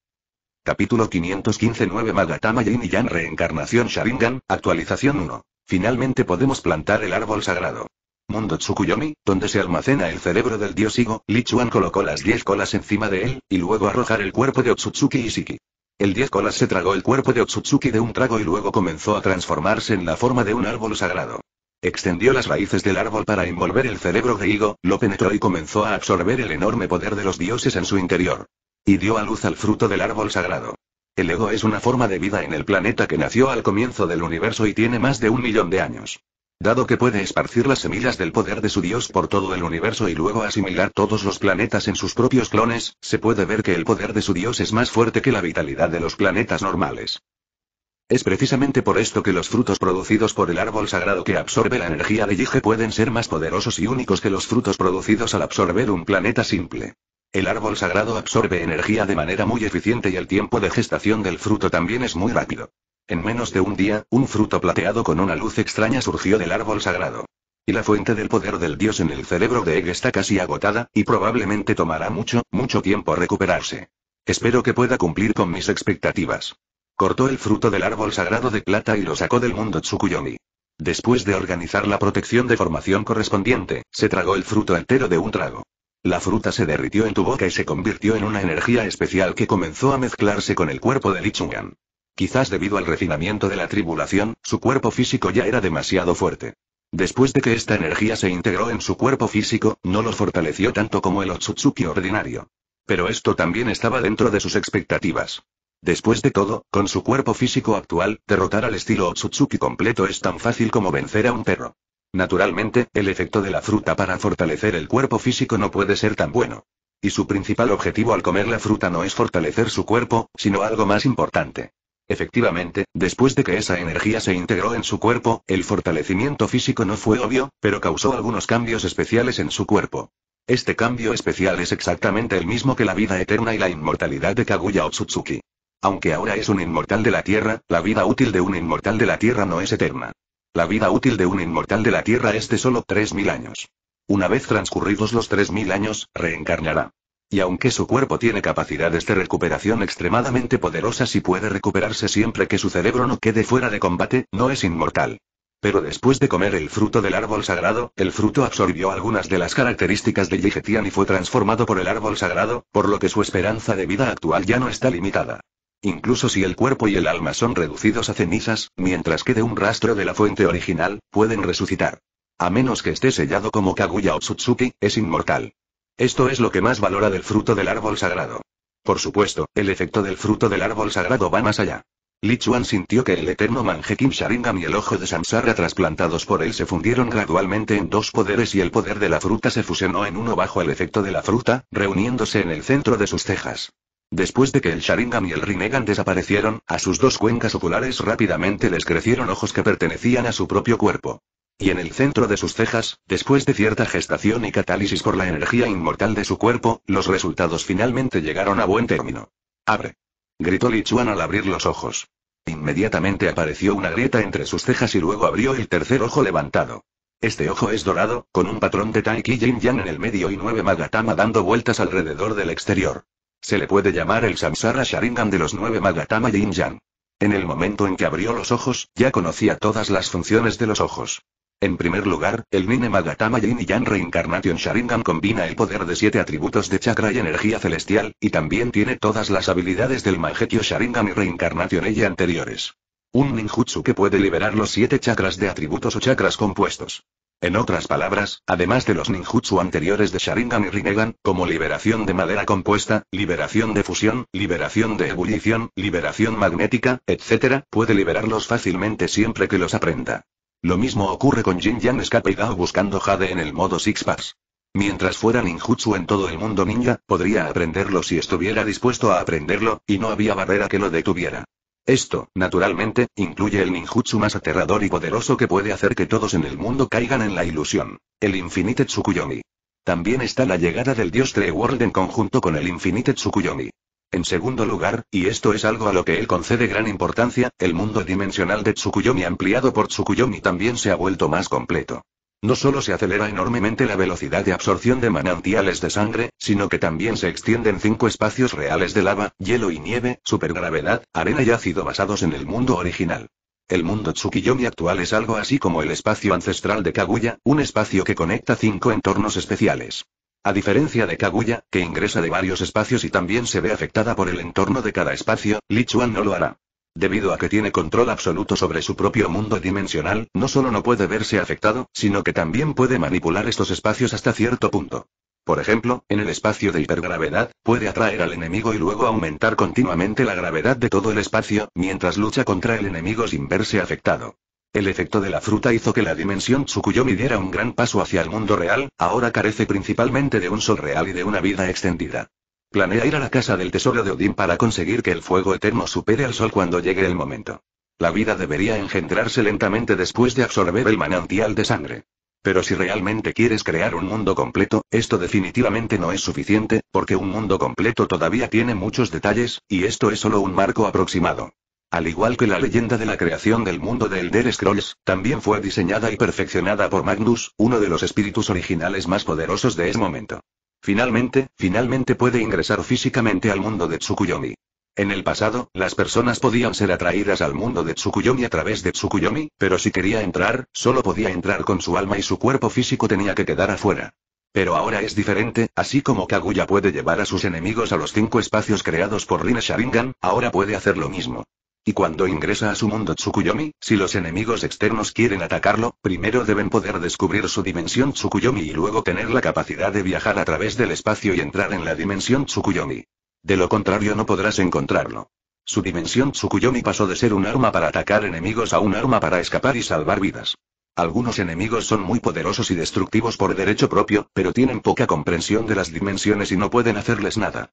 Capítulo 515 9 Magatama Yin y Yan Reencarnación Sharingan, actualización 1. Finalmente podemos plantar el árbol sagrado. Mundo Tsukuyomi, donde se almacena el cerebro del dios Igo, Lichuan colocó las diez colas encima de él, y luego arrojar el cuerpo de Otsutsuki Isiki. El diez colas se tragó el cuerpo de Otsutsuki de un trago y luego comenzó a transformarse en la forma de un árbol sagrado. Extendió las raíces del árbol para envolver el cerebro de Igo, lo penetró y comenzó a absorber el enorme poder de los dioses en su interior. Y dio a luz al fruto del árbol sagrado. El ego es una forma de vida en el planeta que nació al comienzo del universo y tiene más de un millón de años. Dado que puede esparcir las semillas del poder de su dios por todo el universo y luego asimilar todos los planetas en sus propios clones, se puede ver que el poder de su dios es más fuerte que la vitalidad de los planetas normales. Es precisamente por esto que los frutos producidos por el árbol sagrado que absorbe la energía de Yige pueden ser más poderosos y únicos que los frutos producidos al absorber un planeta simple. El árbol sagrado absorbe energía de manera muy eficiente y el tiempo de gestación del fruto también es muy rápido. En menos de un día, un fruto plateado con una luz extraña surgió del árbol sagrado. Y la fuente del poder del dios en el cerebro de Egg está casi agotada, y probablemente tomará mucho, mucho tiempo recuperarse. Espero que pueda cumplir con mis expectativas. Cortó el fruto del árbol sagrado de plata y lo sacó del mundo Tsukuyomi. Después de organizar la protección de formación correspondiente, se tragó el fruto entero de un trago. La fruta se derritió en tu boca y se convirtió en una energía especial que comenzó a mezclarse con el cuerpo de Lichungan. Quizás debido al refinamiento de la tribulación, su cuerpo físico ya era demasiado fuerte. Después de que esta energía se integró en su cuerpo físico, no lo fortaleció tanto como el Otsutsuki ordinario. Pero esto también estaba dentro de sus expectativas. Después de todo, con su cuerpo físico actual, derrotar al estilo Otsutsuki completo es tan fácil como vencer a un perro. Naturalmente, el efecto de la fruta para fortalecer el cuerpo físico no puede ser tan bueno. Y su principal objetivo al comer la fruta no es fortalecer su cuerpo, sino algo más importante. Efectivamente, después de que esa energía se integró en su cuerpo, el fortalecimiento físico no fue obvio, pero causó algunos cambios especiales en su cuerpo. Este cambio especial es exactamente el mismo que la vida eterna y la inmortalidad de Kaguya Otsutsuki. Aunque ahora es un inmortal de la Tierra, la vida útil de un inmortal de la Tierra no es eterna. La vida útil de un inmortal de la Tierra es de solo 3.000 años. Una vez transcurridos los 3.000 años, reencarnará. Y aunque su cuerpo tiene capacidades de recuperación extremadamente poderosas y puede recuperarse siempre que su cerebro no quede fuera de combate, no es inmortal. Pero después de comer el fruto del árbol sagrado, el fruto absorbió algunas de las características de Yigetian y fue transformado por el árbol sagrado, por lo que su esperanza de vida actual ya no está limitada. Incluso si el cuerpo y el alma son reducidos a cenizas, mientras quede un rastro de la fuente original, pueden resucitar. A menos que esté sellado como Kaguya o Tsutsuki, es inmortal. Esto es lo que más valora del fruto del árbol sagrado. Por supuesto, el efecto del fruto del árbol sagrado va más allá. Li sintió que el eterno Kim Sharingan y el ojo de Samsara trasplantados por él se fundieron gradualmente en dos poderes y el poder de la fruta se fusionó en uno bajo el efecto de la fruta, reuniéndose en el centro de sus cejas. Después de que el Sharingan y el Rinnegan desaparecieron, a sus dos cuencas oculares rápidamente les crecieron ojos que pertenecían a su propio cuerpo. Y en el centro de sus cejas, después de cierta gestación y catálisis por la energía inmortal de su cuerpo, los resultados finalmente llegaron a buen término. Abre. Gritó Lichuan al abrir los ojos. Inmediatamente apareció una grieta entre sus cejas y luego abrió el tercer ojo levantado. Este ojo es dorado, con un patrón de Taiki Yin Yang en el medio y nueve Magatama dando vueltas alrededor del exterior. Se le puede llamar el Samsara Sharingan de los nueve Magatama Yin Yang. En el momento en que abrió los ojos, ya conocía todas las funciones de los ojos. En primer lugar, el Nine Magatama Yin Reincarnation Sharingan combina el poder de siete atributos de chakra y energía celestial, y también tiene todas las habilidades del Mangekyo Sharingan y Reincarnation ella anteriores. Un ninjutsu que puede liberar los siete chakras de atributos o chakras compuestos. En otras palabras, además de los ninjutsu anteriores de Sharingan y Rinnegan, como liberación de madera compuesta, liberación de fusión, liberación de ebullición, liberación magnética, etc., puede liberarlos fácilmente siempre que los aprenda. Lo mismo ocurre con Jin Yang Escape buscando Jade en el modo Six Pass. Mientras fuera ninjutsu en todo el mundo ninja, podría aprenderlo si estuviera dispuesto a aprenderlo, y no había barrera que lo detuviera. Esto, naturalmente, incluye el ninjutsu más aterrador y poderoso que puede hacer que todos en el mundo caigan en la ilusión. El Infinite Tsukuyomi. También está la llegada del dios tree World en conjunto con el Infinite Tsukuyomi. En segundo lugar, y esto es algo a lo que él concede gran importancia, el mundo dimensional de Tsukuyomi ampliado por Tsukuyomi también se ha vuelto más completo. No solo se acelera enormemente la velocidad de absorción de manantiales de sangre, sino que también se extienden cinco espacios reales de lava, hielo y nieve, supergravedad, arena y ácido basados en el mundo original. El mundo Tsukuyomi actual es algo así como el espacio ancestral de Kaguya, un espacio que conecta cinco entornos especiales. A diferencia de Kaguya, que ingresa de varios espacios y también se ve afectada por el entorno de cada espacio, Lichuan no lo hará. Debido a que tiene control absoluto sobre su propio mundo dimensional, no solo no puede verse afectado, sino que también puede manipular estos espacios hasta cierto punto. Por ejemplo, en el espacio de hipergravedad, puede atraer al enemigo y luego aumentar continuamente la gravedad de todo el espacio, mientras lucha contra el enemigo sin verse afectado. El efecto de la fruta hizo que la dimensión Tsukuyomi diera un gran paso hacia el mundo real, ahora carece principalmente de un sol real y de una vida extendida. Planea ir a la casa del tesoro de Odín para conseguir que el fuego eterno supere al sol cuando llegue el momento. La vida debería engendrarse lentamente después de absorber el manantial de sangre. Pero si realmente quieres crear un mundo completo, esto definitivamente no es suficiente, porque un mundo completo todavía tiene muchos detalles, y esto es solo un marco aproximado. Al igual que la leyenda de la creación del mundo de Elder Scrolls, también fue diseñada y perfeccionada por Magnus, uno de los espíritus originales más poderosos de ese momento. Finalmente, finalmente puede ingresar físicamente al mundo de Tsukuyomi. En el pasado, las personas podían ser atraídas al mundo de Tsukuyomi a través de Tsukuyomi, pero si quería entrar, solo podía entrar con su alma y su cuerpo físico tenía que quedar afuera. Pero ahora es diferente, así como Kaguya puede llevar a sus enemigos a los cinco espacios creados por Rin Sharingan, ahora puede hacer lo mismo. Y cuando ingresa a su mundo Tsukuyomi, si los enemigos externos quieren atacarlo, primero deben poder descubrir su dimensión Tsukuyomi y luego tener la capacidad de viajar a través del espacio y entrar en la dimensión Tsukuyomi. De lo contrario no podrás encontrarlo. Su dimensión Tsukuyomi pasó de ser un arma para atacar enemigos a un arma para escapar y salvar vidas. Algunos enemigos son muy poderosos y destructivos por derecho propio, pero tienen poca comprensión de las dimensiones y no pueden hacerles nada.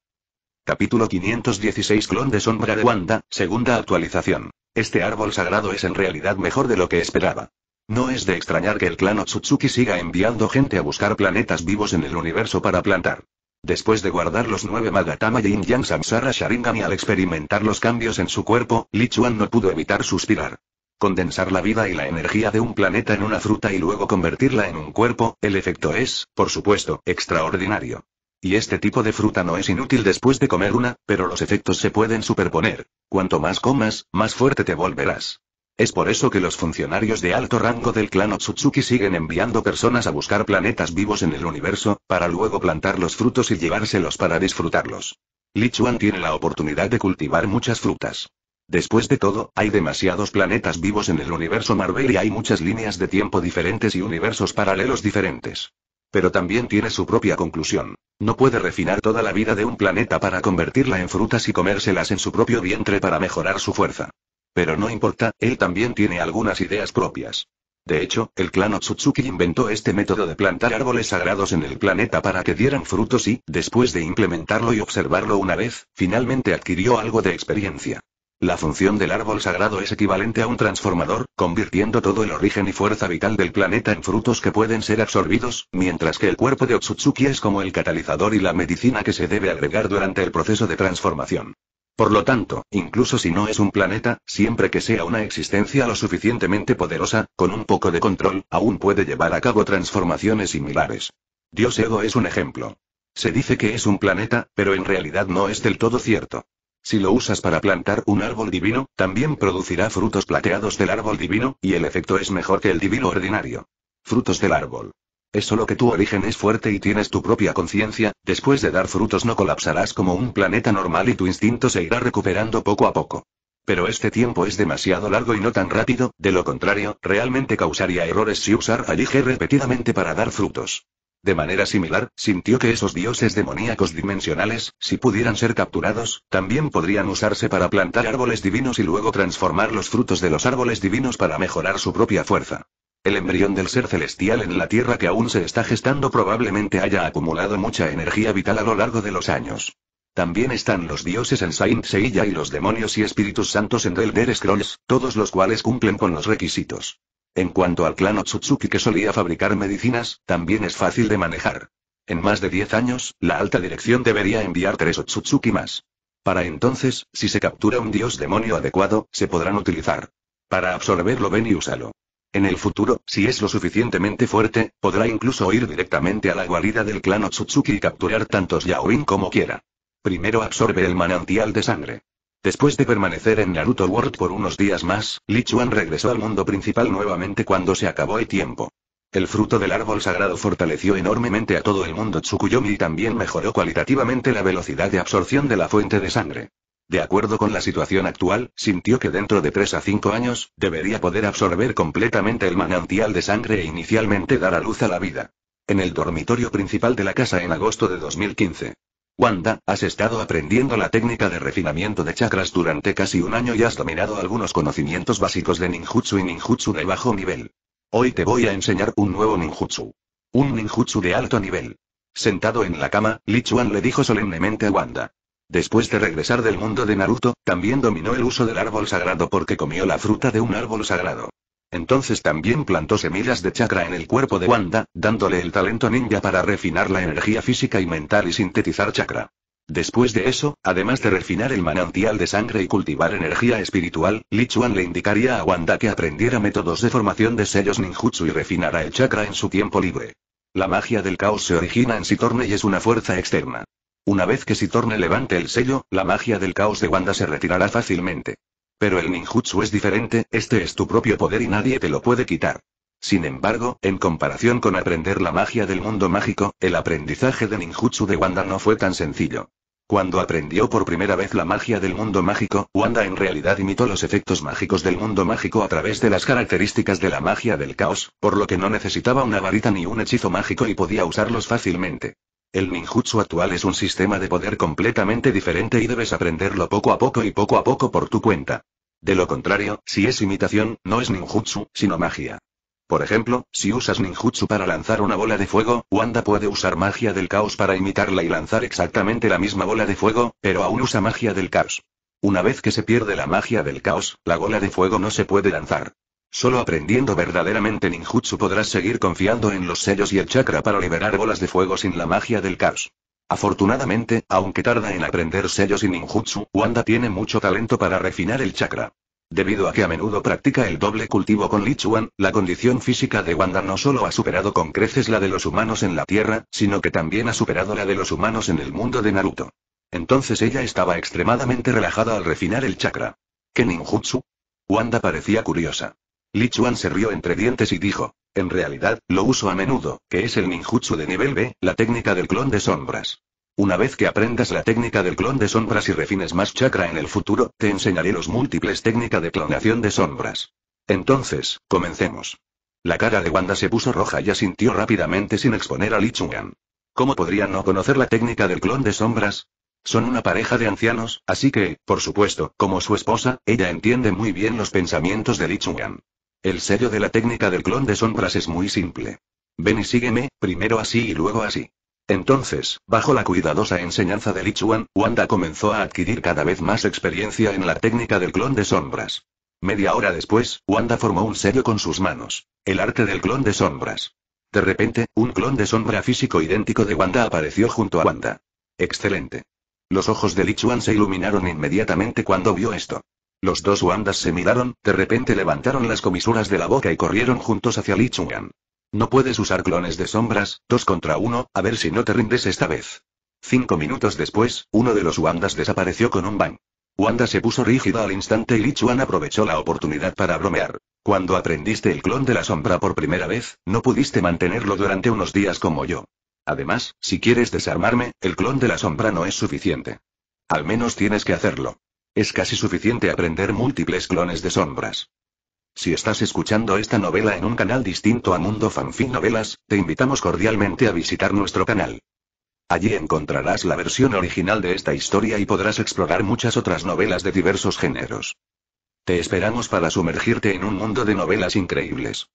Capítulo 516 Clon de Sombra de Wanda, segunda actualización. Este árbol sagrado es en realidad mejor de lo que esperaba. No es de extrañar que el clan Otsutsuki siga enviando gente a buscar planetas vivos en el universo para plantar. Después de guardar los nueve Magatama y Yang Samsara Sharingan y al experimentar los cambios en su cuerpo, Lichuan no pudo evitar suspirar. Condensar la vida y la energía de un planeta en una fruta y luego convertirla en un cuerpo, el efecto es, por supuesto, extraordinario. Y este tipo de fruta no es inútil después de comer una, pero los efectos se pueden superponer. Cuanto más comas, más fuerte te volverás. Es por eso que los funcionarios de alto rango del clan Otsutsuki siguen enviando personas a buscar planetas vivos en el universo, para luego plantar los frutos y llevárselos para disfrutarlos. Lichuan tiene la oportunidad de cultivar muchas frutas. Después de todo, hay demasiados planetas vivos en el universo Marvel y hay muchas líneas de tiempo diferentes y universos paralelos diferentes. Pero también tiene su propia conclusión. No puede refinar toda la vida de un planeta para convertirla en frutas y comérselas en su propio vientre para mejorar su fuerza. Pero no importa, él también tiene algunas ideas propias. De hecho, el clan Otsutsuki inventó este método de plantar árboles sagrados en el planeta para que dieran frutos y, después de implementarlo y observarlo una vez, finalmente adquirió algo de experiencia. La función del árbol sagrado es equivalente a un transformador, convirtiendo todo el origen y fuerza vital del planeta en frutos que pueden ser absorbidos, mientras que el cuerpo de Otsutsuki es como el catalizador y la medicina que se debe agregar durante el proceso de transformación. Por lo tanto, incluso si no es un planeta, siempre que sea una existencia lo suficientemente poderosa, con un poco de control, aún puede llevar a cabo transformaciones similares. Dios Ego es un ejemplo. Se dice que es un planeta, pero en realidad no es del todo cierto. Si lo usas para plantar un árbol divino, también producirá frutos plateados del árbol divino, y el efecto es mejor que el divino ordinario. Frutos del árbol. Es solo que tu origen es fuerte y tienes tu propia conciencia, después de dar frutos no colapsarás como un planeta normal y tu instinto se irá recuperando poco a poco. Pero este tiempo es demasiado largo y no tan rápido, de lo contrario, realmente causaría errores si usar alige repetidamente para dar frutos. De manera similar, sintió que esos dioses demoníacos dimensionales, si pudieran ser capturados, también podrían usarse para plantar árboles divinos y luego transformar los frutos de los árboles divinos para mejorar su propia fuerza. El embrión del ser celestial en la Tierra que aún se está gestando probablemente haya acumulado mucha energía vital a lo largo de los años. También están los dioses en Saint Seilla y los demonios y espíritus santos en Delder Scrolls, todos los cuales cumplen con los requisitos. En cuanto al clan Otsutsuki que solía fabricar medicinas, también es fácil de manejar. En más de 10 años, la alta dirección debería enviar tres Otsutsuki más. Para entonces, si se captura un dios demonio adecuado, se podrán utilizar. Para absorberlo ven y úsalo. En el futuro, si es lo suficientemente fuerte, podrá incluso ir directamente a la guarida del clan Otsutsuki y capturar tantos Yaoin como quiera. Primero absorbe el manantial de sangre. Después de permanecer en Naruto World por unos días más, Lichuan regresó al mundo principal nuevamente cuando se acabó el tiempo. El fruto del árbol sagrado fortaleció enormemente a todo el mundo Tsukuyomi y también mejoró cualitativamente la velocidad de absorción de la fuente de sangre. De acuerdo con la situación actual, sintió que dentro de 3 a 5 años, debería poder absorber completamente el manantial de sangre e inicialmente dar a luz a la vida. En el dormitorio principal de la casa en agosto de 2015, Wanda, has estado aprendiendo la técnica de refinamiento de chakras durante casi un año y has dominado algunos conocimientos básicos de ninjutsu y ninjutsu de bajo nivel. Hoy te voy a enseñar un nuevo ninjutsu. Un ninjutsu de alto nivel. Sentado en la cama, Li le dijo solemnemente a Wanda. Después de regresar del mundo de Naruto, también dominó el uso del árbol sagrado porque comió la fruta de un árbol sagrado. Entonces también plantó semillas de chakra en el cuerpo de Wanda, dándole el talento ninja para refinar la energía física y mental y sintetizar chakra. Después de eso, además de refinar el manantial de sangre y cultivar energía espiritual, Lichuan le indicaría a Wanda que aprendiera métodos de formación de sellos ninjutsu y refinara el chakra en su tiempo libre. La magia del caos se origina en Sitorne y es una fuerza externa. Una vez que Sitorne levante el sello, la magia del caos de Wanda se retirará fácilmente. Pero el ninjutsu es diferente, este es tu propio poder y nadie te lo puede quitar. Sin embargo, en comparación con aprender la magia del mundo mágico, el aprendizaje de ninjutsu de Wanda no fue tan sencillo. Cuando aprendió por primera vez la magia del mundo mágico, Wanda en realidad imitó los efectos mágicos del mundo mágico a través de las características de la magia del caos, por lo que no necesitaba una varita ni un hechizo mágico y podía usarlos fácilmente. El ninjutsu actual es un sistema de poder completamente diferente y debes aprenderlo poco a poco y poco a poco por tu cuenta. De lo contrario, si es imitación, no es ninjutsu, sino magia. Por ejemplo, si usas ninjutsu para lanzar una bola de fuego, Wanda puede usar magia del caos para imitarla y lanzar exactamente la misma bola de fuego, pero aún usa magia del caos. Una vez que se pierde la magia del caos, la bola de fuego no se puede lanzar. Solo aprendiendo verdaderamente ninjutsu podrás seguir confiando en los sellos y el chakra para liberar bolas de fuego sin la magia del caos. Afortunadamente, aunque tarda en aprender sellos y ninjutsu, Wanda tiene mucho talento para refinar el chakra. Debido a que a menudo practica el doble cultivo con Lichuan, la condición física de Wanda no solo ha superado con creces la de los humanos en la Tierra, sino que también ha superado la de los humanos en el mundo de Naruto. Entonces ella estaba extremadamente relajada al refinar el chakra. ¿Qué ninjutsu? Wanda parecía curiosa. Li Chuan se rió entre dientes y dijo, en realidad, lo uso a menudo, que es el ninjutsu de nivel B, la técnica del clon de sombras. Una vez que aprendas la técnica del clon de sombras y refines más chakra en el futuro, te enseñaré los múltiples técnicas de clonación de sombras. Entonces, comencemos. La cara de Wanda se puso roja y asintió rápidamente sin exponer a Li Chuan. ¿Cómo podría no conocer la técnica del clon de sombras? Son una pareja de ancianos, así que, por supuesto, como su esposa, ella entiende muy bien los pensamientos de Li Chuan. El sello de la técnica del clon de sombras es muy simple. Ven y sígueme, primero así y luego así. Entonces, bajo la cuidadosa enseñanza de Lichuan, Wanda comenzó a adquirir cada vez más experiencia en la técnica del clon de sombras. Media hora después, Wanda formó un sello con sus manos. El arte del clon de sombras. De repente, un clon de sombra físico idéntico de Wanda apareció junto a Wanda. Excelente. Los ojos de Lichuan se iluminaron inmediatamente cuando vio esto. Los dos Wandas se miraron, de repente levantaron las comisuras de la boca y corrieron juntos hacia Li No puedes usar clones de sombras, dos contra uno, a ver si no te rindes esta vez. Cinco minutos después, uno de los Wandas desapareció con un bang. Wanda se puso rígida al instante y Li Chuan aprovechó la oportunidad para bromear. Cuando aprendiste el clon de la sombra por primera vez, no pudiste mantenerlo durante unos días como yo. Además, si quieres desarmarme, el clon de la sombra no es suficiente. Al menos tienes que hacerlo. Es casi suficiente aprender múltiples clones de sombras. Si estás escuchando esta novela en un canal distinto a Mundo Fanfin Novelas, te invitamos cordialmente a visitar nuestro canal. Allí encontrarás la versión original de esta historia y podrás explorar muchas otras novelas de diversos géneros. Te esperamos para sumergirte en un mundo de novelas increíbles.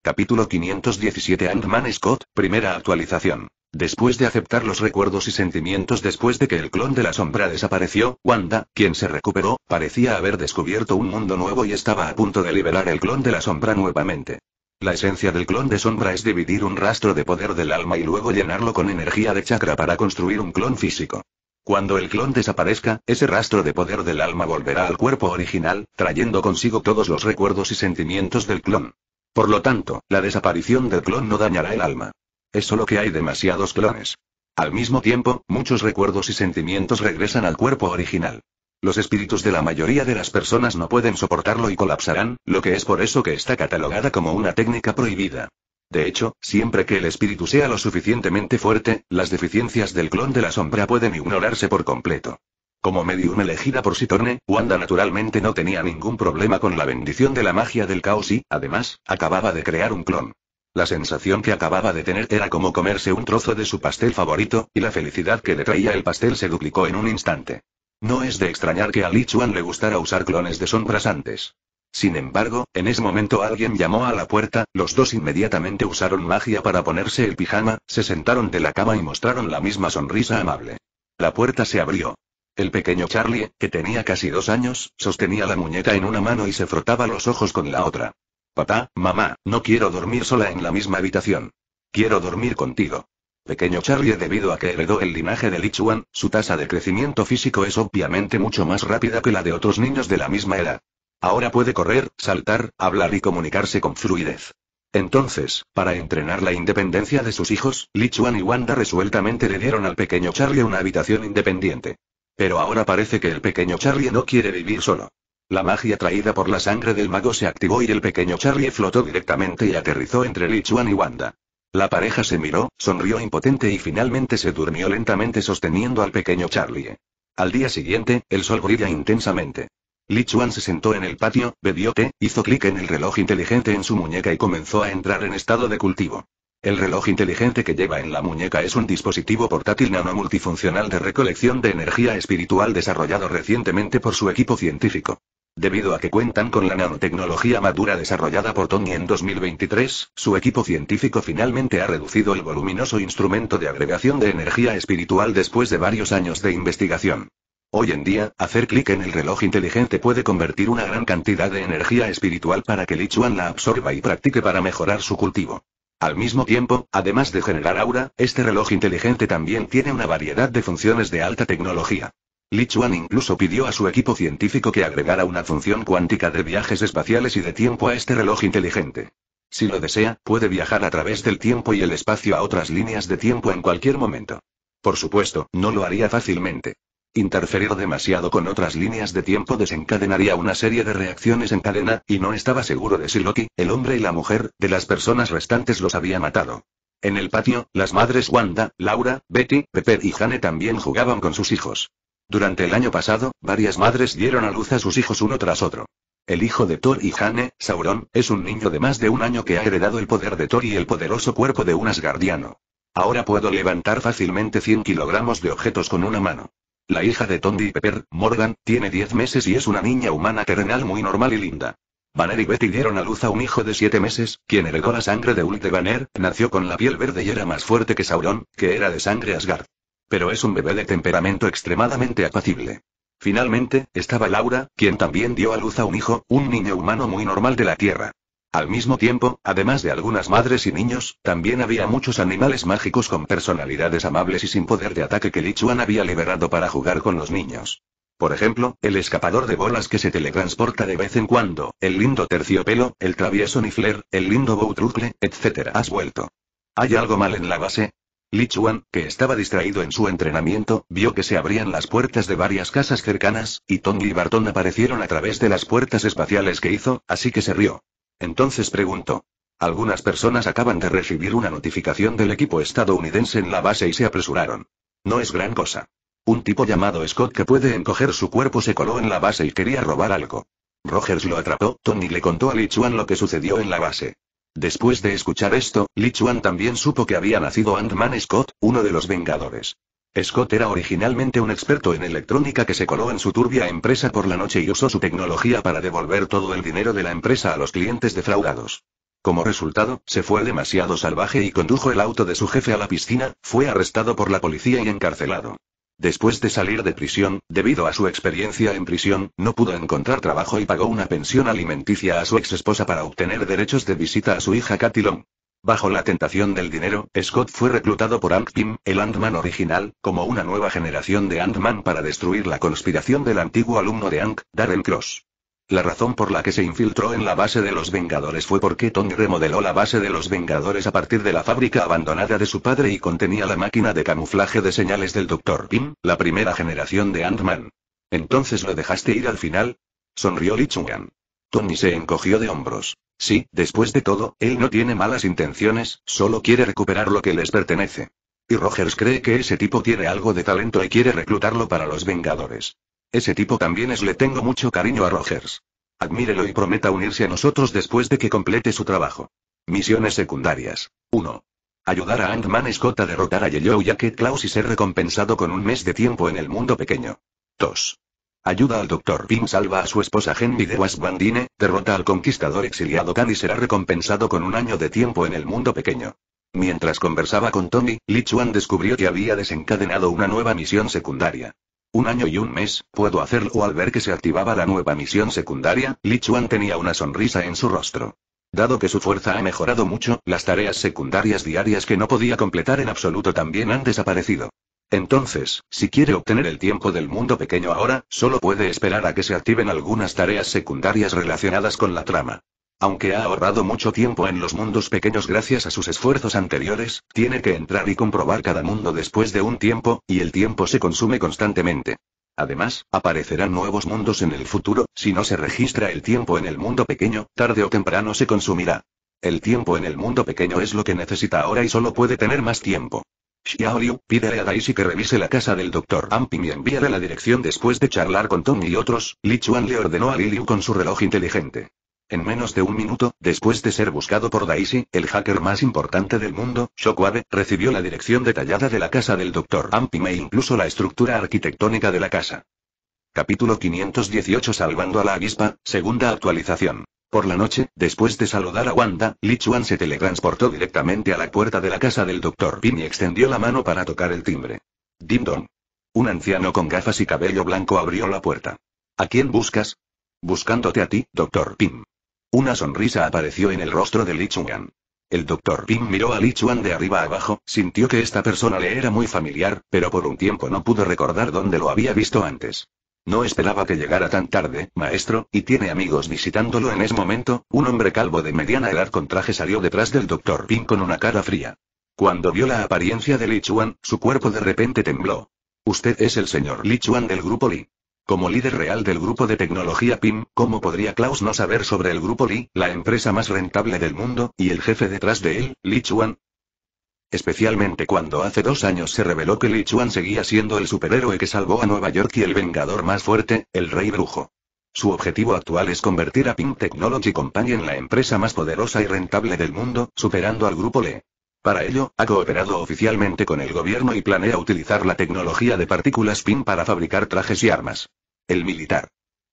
Capítulo 517 Ant-Man Scott, primera actualización. Después de aceptar los recuerdos y sentimientos después de que el clon de la sombra desapareció, Wanda, quien se recuperó, parecía haber descubierto un mundo nuevo y estaba a punto de liberar el clon de la sombra nuevamente. La esencia del clon de sombra es dividir un rastro de poder del alma y luego llenarlo con energía de chakra para construir un clon físico. Cuando el clon desaparezca, ese rastro de poder del alma volverá al cuerpo original, trayendo consigo todos los recuerdos y sentimientos del clon. Por lo tanto, la desaparición del clon no dañará el alma. Es solo que hay demasiados clones. Al mismo tiempo, muchos recuerdos y sentimientos regresan al cuerpo original. Los espíritus de la mayoría de las personas no pueden soportarlo y colapsarán, lo que es por eso que está catalogada como una técnica prohibida. De hecho, siempre que el espíritu sea lo suficientemente fuerte, las deficiencias del clon de la sombra pueden ignorarse por completo. Como medium elegida por Sitorne, Wanda naturalmente no tenía ningún problema con la bendición de la magia del caos y, además, acababa de crear un clon. La sensación que acababa de tener era como comerse un trozo de su pastel favorito, y la felicidad que le traía el pastel se duplicó en un instante. No es de extrañar que a Li Chuan le gustara usar clones de sombras antes. Sin embargo, en ese momento alguien llamó a la puerta, los dos inmediatamente usaron magia para ponerse el pijama, se sentaron de la cama y mostraron la misma sonrisa amable. La puerta se abrió. El pequeño Charlie, que tenía casi dos años, sostenía la muñeca en una mano y se frotaba los ojos con la otra. Papá, mamá, no quiero dormir sola en la misma habitación. Quiero dormir contigo. Pequeño Charlie debido a que heredó el linaje de Lichuan, su tasa de crecimiento físico es obviamente mucho más rápida que la de otros niños de la misma edad. Ahora puede correr, saltar, hablar y comunicarse con fluidez. Entonces, para entrenar la independencia de sus hijos, Lichuan y Wanda resueltamente le dieron al pequeño Charlie una habitación independiente. Pero ahora parece que el pequeño Charlie no quiere vivir solo. La magia traída por la sangre del mago se activó y el pequeño Charlie flotó directamente y aterrizó entre Lichuan y Wanda. La pareja se miró, sonrió impotente y finalmente se durmió lentamente sosteniendo al pequeño Charlie. Al día siguiente, el sol brilla intensamente. Li Chuan se sentó en el patio, bebió té, hizo clic en el reloj inteligente en su muñeca y comenzó a entrar en estado de cultivo. El reloj inteligente que lleva en la muñeca es un dispositivo portátil nano multifuncional de recolección de energía espiritual desarrollado recientemente por su equipo científico. Debido a que cuentan con la nanotecnología madura desarrollada por Tony en 2023, su equipo científico finalmente ha reducido el voluminoso instrumento de agregación de energía espiritual después de varios años de investigación. Hoy en día, hacer clic en el reloj inteligente puede convertir una gran cantidad de energía espiritual para que Lichuan la absorba y practique para mejorar su cultivo. Al mismo tiempo, además de generar aura, este reloj inteligente también tiene una variedad de funciones de alta tecnología. Lichuan incluso pidió a su equipo científico que agregara una función cuántica de viajes espaciales y de tiempo a este reloj inteligente. Si lo desea, puede viajar a través del tiempo y el espacio a otras líneas de tiempo en cualquier momento. Por supuesto, no lo haría fácilmente. Interferir demasiado con otras líneas de tiempo desencadenaría una serie de reacciones en cadena, y no estaba seguro de si Loki, el hombre y la mujer, de las personas restantes los había matado. En el patio, las madres Wanda, Laura, Betty, Pepe y Jane también jugaban con sus hijos. Durante el año pasado, varias madres dieron a luz a sus hijos uno tras otro. El hijo de Thor y Hane, Sauron, es un niño de más de un año que ha heredado el poder de Thor y el poderoso cuerpo de un asgardiano. Ahora puedo levantar fácilmente 100 kilogramos de objetos con una mano. La hija de Tondi y Pepper, Morgan, tiene 10 meses y es una niña humana terrenal muy normal y linda. Banner y Betty dieron a luz a un hijo de 7 meses, quien heredó la sangre de Ulte Banner, nació con la piel verde y era más fuerte que Sauron, que era de sangre Asgard. Pero es un bebé de temperamento extremadamente apacible. Finalmente, estaba Laura, quien también dio a luz a un hijo, un niño humano muy normal de la Tierra. Al mismo tiempo, además de algunas madres y niños, también había muchos animales mágicos con personalidades amables y sin poder de ataque que Lichuan había liberado para jugar con los niños. Por ejemplo, el escapador de bolas que se teletransporta de vez en cuando, el lindo terciopelo, el travieso nifler, el lindo boutrucle, etc. ¿Has vuelto? ¿Hay algo mal en la base? Li que estaba distraído en su entrenamiento, vio que se abrían las puertas de varias casas cercanas, y Tony y Barton aparecieron a través de las puertas espaciales que hizo, así que se rió. Entonces preguntó. Algunas personas acaban de recibir una notificación del equipo estadounidense en la base y se apresuraron. No es gran cosa. Un tipo llamado Scott que puede encoger su cuerpo se coló en la base y quería robar algo. Rogers lo atrapó, Tony le contó a Lichuan lo que sucedió en la base. Después de escuchar esto, Lichuan Chuan también supo que había nacido Ant-Man Scott, uno de los Vengadores. Scott era originalmente un experto en electrónica que se coló en su turbia empresa por la noche y usó su tecnología para devolver todo el dinero de la empresa a los clientes defraudados. Como resultado, se fue demasiado salvaje y condujo el auto de su jefe a la piscina, fue arrestado por la policía y encarcelado. Después de salir de prisión, debido a su experiencia en prisión, no pudo encontrar trabajo y pagó una pensión alimenticia a su ex esposa para obtener derechos de visita a su hija Cathy Bajo la tentación del dinero, Scott fue reclutado por Ant-Pym, el Ant-Man original, como una nueva generación de Ant-Man para destruir la conspiración del antiguo alumno de Ank, Darren Cross. La razón por la que se infiltró en la base de los Vengadores fue porque Tony remodeló la base de los Vengadores a partir de la fábrica abandonada de su padre y contenía la máquina de camuflaje de señales del Dr. Pym, la primera generación de Ant-Man. ¿Entonces lo dejaste ir al final? Sonrió Lichungan. Tony se encogió de hombros. Sí, después de todo, él no tiene malas intenciones, solo quiere recuperar lo que les pertenece. Y Rogers cree que ese tipo tiene algo de talento y quiere reclutarlo para los Vengadores. Ese tipo también es le tengo mucho cariño a Rogers. Admírelo y prometa unirse a nosotros después de que complete su trabajo. Misiones secundarias. 1. Ayudar a Ant-Man Scott a derrotar a a Klaus y ser recompensado con un mes de tiempo en el mundo pequeño. 2. Ayuda al Dr. Pym salva a su esposa Henry de Wasbandine, derrota al conquistador exiliado Khan y será recompensado con un año de tiempo en el mundo pequeño. Mientras conversaba con Tony, Lichuan descubrió que había desencadenado una nueva misión secundaria. Un año y un mes, puedo hacerlo al ver que se activaba la nueva misión secundaria, Lichuan Chuan tenía una sonrisa en su rostro. Dado que su fuerza ha mejorado mucho, las tareas secundarias diarias que no podía completar en absoluto también han desaparecido. Entonces, si quiere obtener el tiempo del mundo pequeño ahora, solo puede esperar a que se activen algunas tareas secundarias relacionadas con la trama. Aunque ha ahorrado mucho tiempo en los mundos pequeños gracias a sus esfuerzos anteriores, tiene que entrar y comprobar cada mundo después de un tiempo, y el tiempo se consume constantemente. Además, aparecerán nuevos mundos en el futuro, si no se registra el tiempo en el mundo pequeño, tarde o temprano se consumirá. El tiempo en el mundo pequeño es lo que necesita ahora y solo puede tener más tiempo. Xiaoliu, pide a Daisy que revise la casa del Dr. Amping y enviara la dirección después de charlar con Tom y otros, Li Chuan le ordenó a Liliu con su reloj inteligente. En menos de un minuto, después de ser buscado por Daisy, el hacker más importante del mundo, Shockwave, recibió la dirección detallada de la casa del Dr. Ampime e incluso la estructura arquitectónica de la casa. Capítulo 518 Salvando a la avispa, segunda actualización. Por la noche, después de saludar a Wanda, Lichuan se teletransportó directamente a la puerta de la casa del Dr. Pim y extendió la mano para tocar el timbre. Dim dom Un anciano con gafas y cabello blanco abrió la puerta. ¿A quién buscas? Buscándote a ti, Dr. Pim. Una sonrisa apareció en el rostro de Li Chuan. El doctor Ping miró a Li Chuan de arriba abajo, sintió que esta persona le era muy familiar, pero por un tiempo no pudo recordar dónde lo había visto antes. No esperaba que llegara tan tarde, maestro, y tiene amigos visitándolo en ese momento. Un hombre calvo de mediana edad con traje salió detrás del doctor Ping con una cara fría. Cuando vio la apariencia de Li Chuan, su cuerpo de repente tembló. Usted es el señor Li Chuan del grupo Li. Como líder real del grupo de tecnología PIM, ¿cómo podría Klaus no saber sobre el grupo Li, la empresa más rentable del mundo, y el jefe detrás de él, Li Chuan? Especialmente cuando hace dos años se reveló que Li Chuan seguía siendo el superhéroe que salvó a Nueva York y el vengador más fuerte, el Rey Brujo. Su objetivo actual es convertir a pim Technology Company en la empresa más poderosa y rentable del mundo, superando al grupo Lee. Para ello, ha cooperado oficialmente con el gobierno y planea utilizar la tecnología de partículas PIN para fabricar trajes y armas. El militar.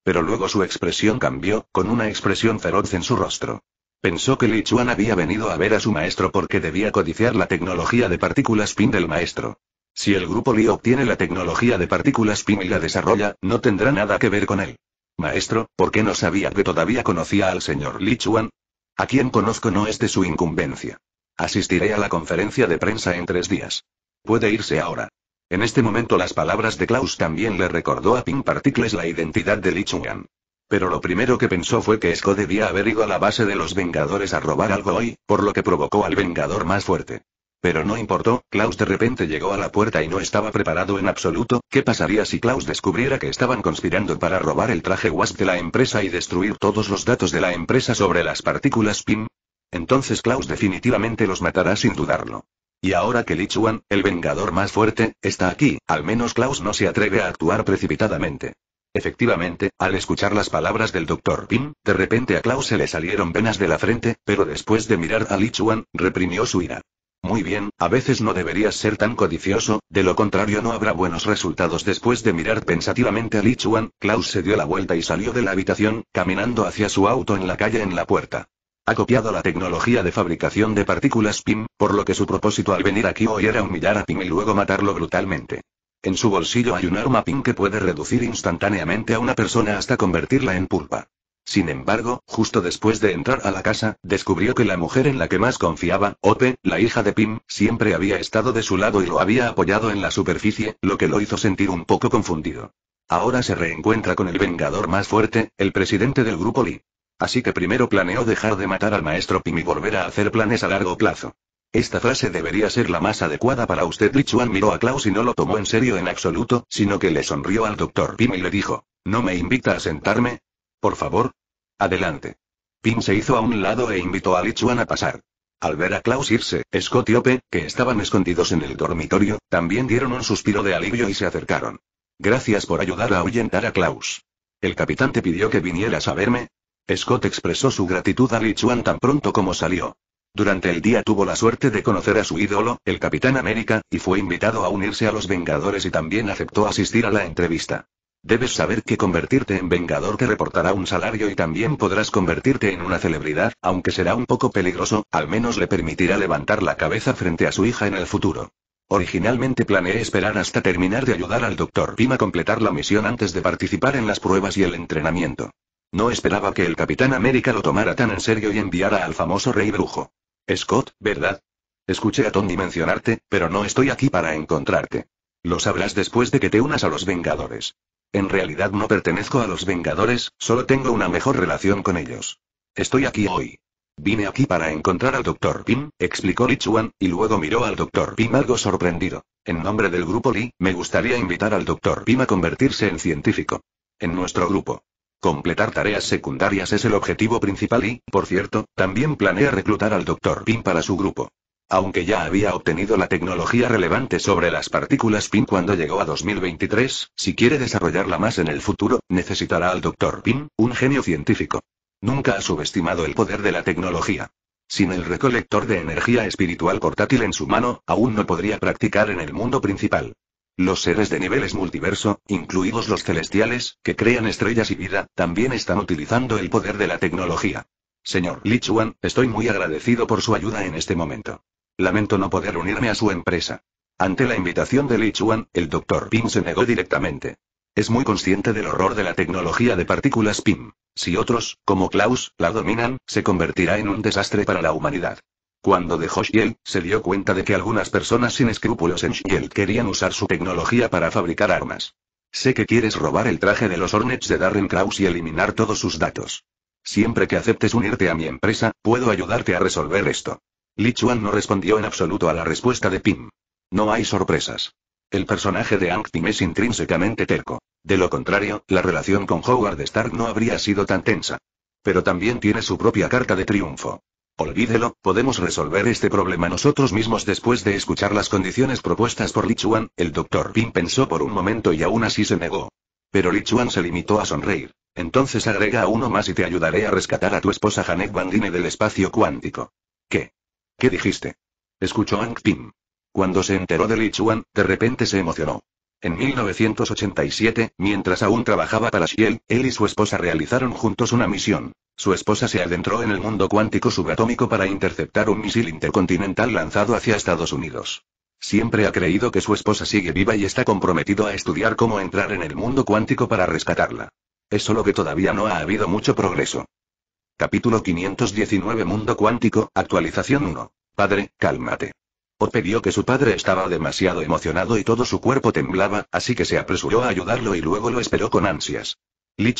Pero luego su expresión cambió, con una expresión feroz en su rostro. Pensó que Li Chuan había venido a ver a su maestro porque debía codiciar la tecnología de partículas PIN del maestro. Si el grupo Li obtiene la tecnología de partículas PIN y la desarrolla, no tendrá nada que ver con él. Maestro, ¿por qué no sabía que todavía conocía al señor Li Chuan? A quien conozco no es de su incumbencia. Asistiré a la conferencia de prensa en tres días. Puede irse ahora. En este momento las palabras de Klaus también le recordó a Pink Particles la identidad de Lichungan. Pero lo primero que pensó fue que Sko debía haber ido a la base de los Vengadores a robar algo hoy, por lo que provocó al Vengador más fuerte. Pero no importó, Klaus de repente llegó a la puerta y no estaba preparado en absoluto, ¿qué pasaría si Klaus descubriera que estaban conspirando para robar el traje WASP de la empresa y destruir todos los datos de la empresa sobre las partículas PIM? Entonces Klaus definitivamente los matará sin dudarlo. Y ahora que Lichuan, el vengador más fuerte, está aquí, al menos Klaus no se atreve a actuar precipitadamente. Efectivamente, al escuchar las palabras del doctor Pim, de repente a Klaus se le salieron venas de la frente, pero después de mirar a Lichuan, reprimió su ira. Muy bien, a veces no deberías ser tan codicioso, de lo contrario no habrá buenos resultados. Después de mirar pensativamente a Lichuan, Klaus se dio la vuelta y salió de la habitación, caminando hacia su auto en la calle en la puerta. Ha copiado la tecnología de fabricación de partículas PIM, por lo que su propósito al venir aquí hoy era humillar a PIM y luego matarlo brutalmente. En su bolsillo hay un arma PIM que puede reducir instantáneamente a una persona hasta convertirla en pulpa. Sin embargo, justo después de entrar a la casa, descubrió que la mujer en la que más confiaba, Ope, la hija de Pim, siempre había estado de su lado y lo había apoyado en la superficie, lo que lo hizo sentir un poco confundido. Ahora se reencuentra con el vengador más fuerte, el presidente del grupo Lee. Así que primero planeó dejar de matar al maestro Pim y volver a hacer planes a largo plazo. Esta frase debería ser la más adecuada para usted. Li miró a Klaus y no lo tomó en serio en absoluto, sino que le sonrió al doctor Pim y le dijo, ¿no me invita a sentarme? Por favor. Adelante. Pim se hizo a un lado e invitó a Li a pasar. Al ver a Klaus irse, Scott y Ope, que estaban escondidos en el dormitorio, también dieron un suspiro de alivio y se acercaron. Gracias por ayudar a ahuyentar a Klaus. El capitán te pidió que vinieras a verme, Scott expresó su gratitud a Lichuan tan pronto como salió. Durante el día tuvo la suerte de conocer a su ídolo, el Capitán América, y fue invitado a unirse a los Vengadores y también aceptó asistir a la entrevista. Debes saber que convertirte en Vengador te reportará un salario y también podrás convertirte en una celebridad, aunque será un poco peligroso, al menos le permitirá levantar la cabeza frente a su hija en el futuro. Originalmente planeé esperar hasta terminar de ayudar al Dr. Pym a completar la misión antes de participar en las pruebas y el entrenamiento. No esperaba que el Capitán América lo tomara tan en serio y enviara al famoso Rey Brujo. Scott, ¿verdad? Escuché a Tony mencionarte, pero no estoy aquí para encontrarte. Lo sabrás después de que te unas a los Vengadores. En realidad no pertenezco a los Vengadores, solo tengo una mejor relación con ellos. Estoy aquí hoy. Vine aquí para encontrar al Dr. Pym, explicó Lichuan, y luego miró al Dr. Pym algo sorprendido. En nombre del grupo Lee, me gustaría invitar al Dr. Pym a convertirse en científico. En nuestro grupo. Completar tareas secundarias es el objetivo principal y, por cierto, también planea reclutar al Dr. Pym para su grupo. Aunque ya había obtenido la tecnología relevante sobre las partículas PIN cuando llegó a 2023, si quiere desarrollarla más en el futuro, necesitará al Dr. PIN, un genio científico. Nunca ha subestimado el poder de la tecnología. Sin el recolector de energía espiritual portátil en su mano, aún no podría practicar en el mundo principal. Los seres de niveles multiverso, incluidos los celestiales, que crean estrellas y vida, también están utilizando el poder de la tecnología. Señor Lichuan, estoy muy agradecido por su ayuda en este momento. Lamento no poder unirme a su empresa. Ante la invitación de Lichuan, el Dr. Pim se negó directamente. Es muy consciente del horror de la tecnología de partículas PIM. Si otros, como Klaus, la dominan, se convertirá en un desastre para la humanidad. Cuando dejó Shield, se dio cuenta de que algunas personas sin escrúpulos en Shield querían usar su tecnología para fabricar armas. Sé que quieres robar el traje de los Hornets de Darren Krause y eliminar todos sus datos. Siempre que aceptes unirte a mi empresa, puedo ayudarte a resolver esto. Li no respondió en absoluto a la respuesta de Pim. No hay sorpresas. El personaje de Ang es intrínsecamente terco. De lo contrario, la relación con Howard Stark no habría sido tan tensa. Pero también tiene su propia carta de triunfo. Olvídelo, podemos resolver este problema nosotros mismos después de escuchar las condiciones propuestas por Lichuan, el doctor Ping pensó por un momento y aún así se negó. Pero Lichuan se limitó a sonreír. Entonces agrega uno más y te ayudaré a rescatar a tu esposa Janet Bandine del espacio cuántico. ¿Qué? ¿Qué dijiste? Escuchó Ang Ping. Cuando se enteró de Lichuan, de repente se emocionó. En 1987, mientras aún trabajaba para Shiel, él y su esposa realizaron juntos una misión. Su esposa se adentró en el mundo cuántico subatómico para interceptar un misil intercontinental lanzado hacia Estados Unidos. Siempre ha creído que su esposa sigue viva y está comprometido a estudiar cómo entrar en el mundo cuántico para rescatarla. Es solo que todavía no ha habido mucho progreso. Capítulo 519 Mundo Cuántico, actualización 1. Padre, cálmate. Ope vio que su padre estaba demasiado emocionado y todo su cuerpo temblaba, así que se apresuró a ayudarlo y luego lo esperó con ansias. Li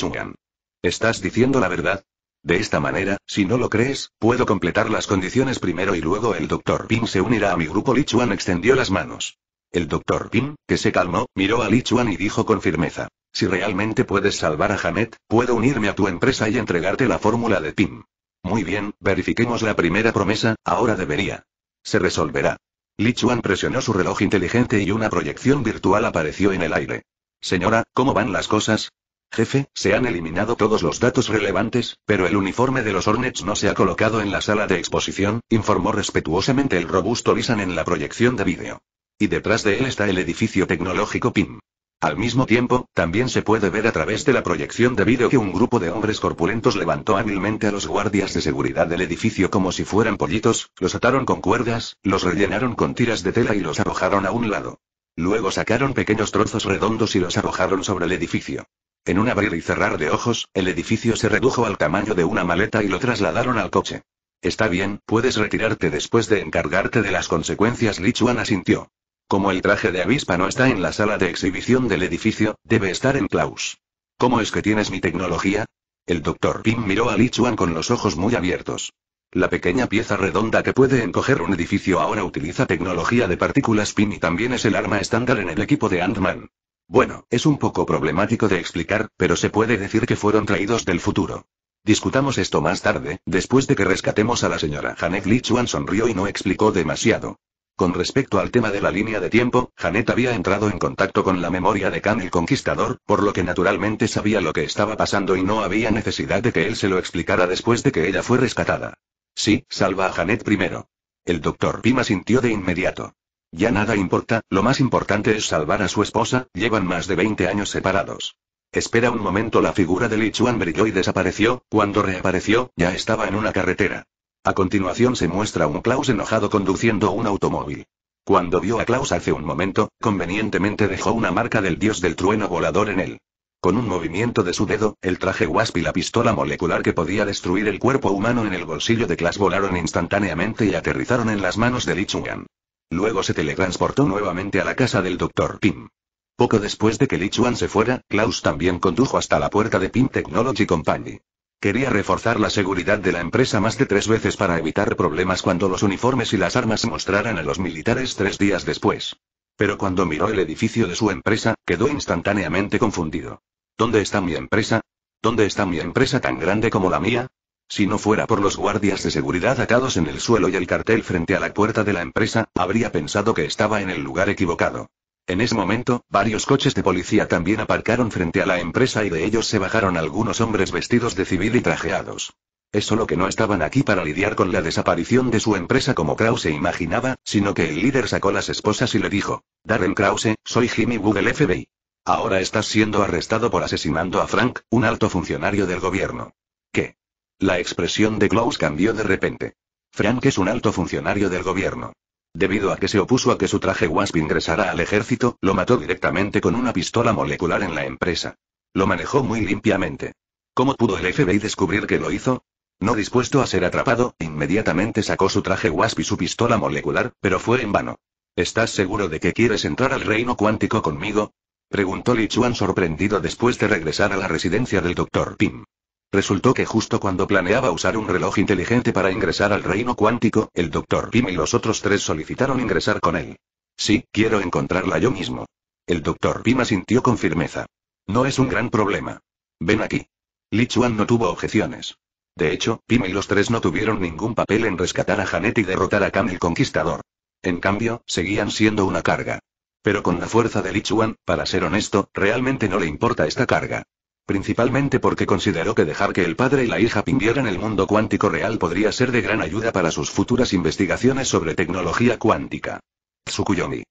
¿Estás diciendo la verdad? De esta manera, si no lo crees, puedo completar las condiciones primero y luego el doctor Ping se unirá a mi grupo. Li Chuan extendió las manos. El doctor Ping, que se calmó, miró a Li Chuan y dijo con firmeza. Si realmente puedes salvar a Hamet, puedo unirme a tu empresa y entregarte la fórmula de Ping. Muy bien, verifiquemos la primera promesa, ahora debería. Se resolverá. Lichuan presionó su reloj inteligente y una proyección virtual apareció en el aire. Señora, ¿cómo van las cosas? Jefe, se han eliminado todos los datos relevantes, pero el uniforme de los Hornets no se ha colocado en la sala de exposición, informó respetuosamente el robusto Lisan en la proyección de vídeo. Y detrás de él está el edificio tecnológico PIM. Al mismo tiempo, también se puede ver a través de la proyección de vídeo que un grupo de hombres corpulentos levantó hábilmente a los guardias de seguridad del edificio como si fueran pollitos, los ataron con cuerdas, los rellenaron con tiras de tela y los arrojaron a un lado. Luego sacaron pequeños trozos redondos y los arrojaron sobre el edificio. En un abrir y cerrar de ojos, el edificio se redujo al tamaño de una maleta y lo trasladaron al coche. Está bien, puedes retirarte después de encargarte de las consecuencias, Lichuan asintió. Como el traje de avispa no está en la sala de exhibición del edificio, debe estar en Klaus. ¿Cómo es que tienes mi tecnología? El doctor Pim miró a Lichuan con los ojos muy abiertos. La pequeña pieza redonda que puede encoger un edificio ahora utiliza tecnología de partículas PIM y también es el arma estándar en el equipo de Ant-Man. Bueno, es un poco problemático de explicar, pero se puede decir que fueron traídos del futuro. Discutamos esto más tarde, después de que rescatemos a la señora Jane Lichuan sonrió y no explicó demasiado. Con respecto al tema de la línea de tiempo, Janet había entrado en contacto con la memoria de Khan el Conquistador, por lo que naturalmente sabía lo que estaba pasando y no había necesidad de que él se lo explicara después de que ella fue rescatada. Sí, salva a Janet primero. El doctor Pima sintió de inmediato. Ya nada importa, lo más importante es salvar a su esposa, llevan más de 20 años separados. Espera un momento, la figura de Li Chuan brilló y desapareció, cuando reapareció, ya estaba en una carretera. A continuación se muestra un Klaus enojado conduciendo un automóvil. Cuando vio a Klaus hace un momento, convenientemente dejó una marca del dios del trueno volador en él. Con un movimiento de su dedo, el traje Wasp y la pistola molecular que podía destruir el cuerpo humano en el bolsillo de Klaus volaron instantáneamente y aterrizaron en las manos de Lichuan. Luego se teletransportó nuevamente a la casa del Dr. Pim. Poco después de que Lichuan se fuera, Klaus también condujo hasta la puerta de Pim Technology Company. Quería reforzar la seguridad de la empresa más de tres veces para evitar problemas cuando los uniformes y las armas mostraran a los militares tres días después. Pero cuando miró el edificio de su empresa, quedó instantáneamente confundido. ¿Dónde está mi empresa? ¿Dónde está mi empresa tan grande como la mía? Si no fuera por los guardias de seguridad atados en el suelo y el cartel frente a la puerta de la empresa, habría pensado que estaba en el lugar equivocado. En ese momento, varios coches de policía también aparcaron frente a la empresa y de ellos se bajaron algunos hombres vestidos de civil y trajeados. Es solo que no estaban aquí para lidiar con la desaparición de su empresa como Krause imaginaba, sino que el líder sacó las esposas y le dijo, Darren Krause, soy Jimmy Google FBI. Ahora estás siendo arrestado por asesinando a Frank, un alto funcionario del gobierno. ¿Qué? La expresión de Klaus cambió de repente. Frank es un alto funcionario del gobierno. Debido a que se opuso a que su traje Wasp ingresara al ejército, lo mató directamente con una pistola molecular en la empresa. Lo manejó muy limpiamente. ¿Cómo pudo el FBI descubrir que lo hizo? No dispuesto a ser atrapado, inmediatamente sacó su traje Wasp y su pistola molecular, pero fue en vano. ¿Estás seguro de que quieres entrar al reino cuántico conmigo? Preguntó Lichuan sorprendido después de regresar a la residencia del Dr. Pim. Resultó que justo cuando planeaba usar un reloj inteligente para ingresar al reino cuántico, el Dr. Pym y los otros tres solicitaron ingresar con él. Sí, quiero encontrarla yo mismo. El Dr. Pima asintió con firmeza. No es un gran problema. Ven aquí. Lichuan no tuvo objeciones. De hecho, Pym y los tres no tuvieron ningún papel en rescatar a Janet y derrotar a Khan el Conquistador. En cambio, seguían siendo una carga. Pero con la fuerza de Lichuan, para ser honesto, realmente no le importa esta carga principalmente porque consideró que dejar que el padre y la hija pingieran el mundo cuántico real podría ser de gran ayuda para sus futuras investigaciones sobre tecnología cuántica. Tsukuyomi.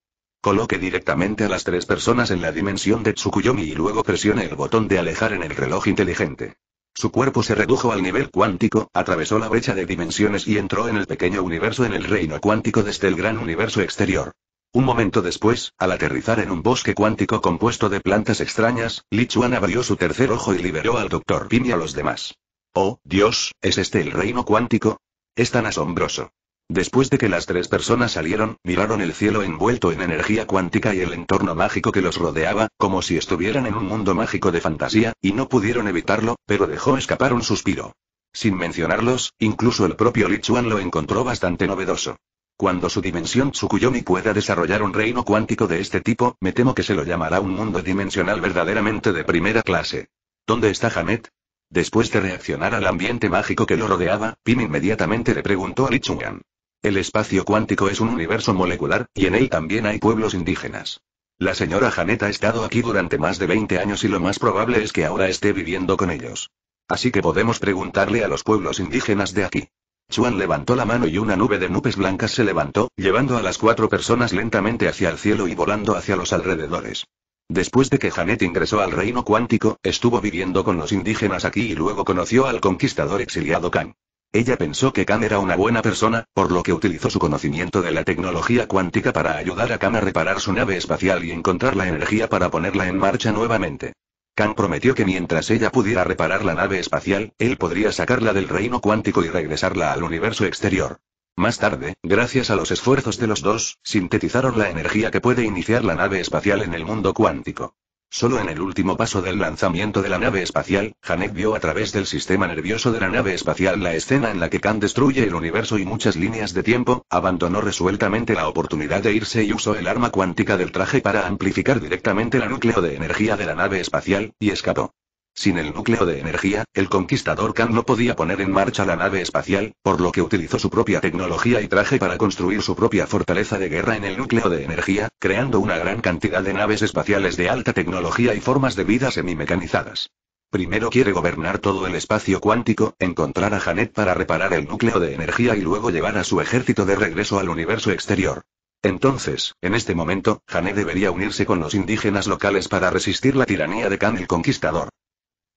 Coloque directamente a las tres personas en la dimensión de Tsukuyomi y luego presione el botón de alejar en el reloj inteligente. Su cuerpo se redujo al nivel cuántico, atravesó la brecha de dimensiones y entró en el pequeño universo en el reino cuántico desde el gran universo exterior. Un momento después, al aterrizar en un bosque cuántico compuesto de plantas extrañas, Lichuan abrió su tercer ojo y liberó al Dr. Pim y a los demás. Oh, Dios, ¿es este el reino cuántico? Es tan asombroso. Después de que las tres personas salieron, miraron el cielo envuelto en energía cuántica y el entorno mágico que los rodeaba, como si estuvieran en un mundo mágico de fantasía, y no pudieron evitarlo, pero dejó escapar un suspiro. Sin mencionarlos, incluso el propio Lichuan lo encontró bastante novedoso. Cuando su dimensión Tsukuyomi pueda desarrollar un reino cuántico de este tipo, me temo que se lo llamará un mundo dimensional verdaderamente de primera clase. ¿Dónde está Hamet? Después de reaccionar al ambiente mágico que lo rodeaba, Pim inmediatamente le preguntó a Lichungan. El espacio cuántico es un universo molecular, y en él también hay pueblos indígenas. La señora Janet ha estado aquí durante más de 20 años y lo más probable es que ahora esté viviendo con ellos. Así que podemos preguntarle a los pueblos indígenas de aquí. Chuan levantó la mano y una nube de nubes blancas se levantó, llevando a las cuatro personas lentamente hacia el cielo y volando hacia los alrededores. Después de que Janet ingresó al reino cuántico, estuvo viviendo con los indígenas aquí y luego conoció al conquistador exiliado Khan. Ella pensó que Khan era una buena persona, por lo que utilizó su conocimiento de la tecnología cuántica para ayudar a Khan a reparar su nave espacial y encontrar la energía para ponerla en marcha nuevamente. Khan prometió que mientras ella pudiera reparar la nave espacial, él podría sacarla del reino cuántico y regresarla al universo exterior. Más tarde, gracias a los esfuerzos de los dos, sintetizaron la energía que puede iniciar la nave espacial en el mundo cuántico. Solo en el último paso del lanzamiento de la nave espacial, Janek vio a través del sistema nervioso de la nave espacial la escena en la que Khan destruye el universo y muchas líneas de tiempo, abandonó resueltamente la oportunidad de irse y usó el arma cuántica del traje para amplificar directamente el núcleo de energía de la nave espacial, y escapó. Sin el núcleo de energía, el conquistador Khan no podía poner en marcha la nave espacial, por lo que utilizó su propia tecnología y traje para construir su propia fortaleza de guerra en el núcleo de energía, creando una gran cantidad de naves espaciales de alta tecnología y formas de vida semimecanizadas. Primero quiere gobernar todo el espacio cuántico, encontrar a Janet para reparar el núcleo de energía y luego llevar a su ejército de regreso al universo exterior. Entonces, en este momento, Janet debería unirse con los indígenas locales para resistir la tiranía de Khan el Conquistador.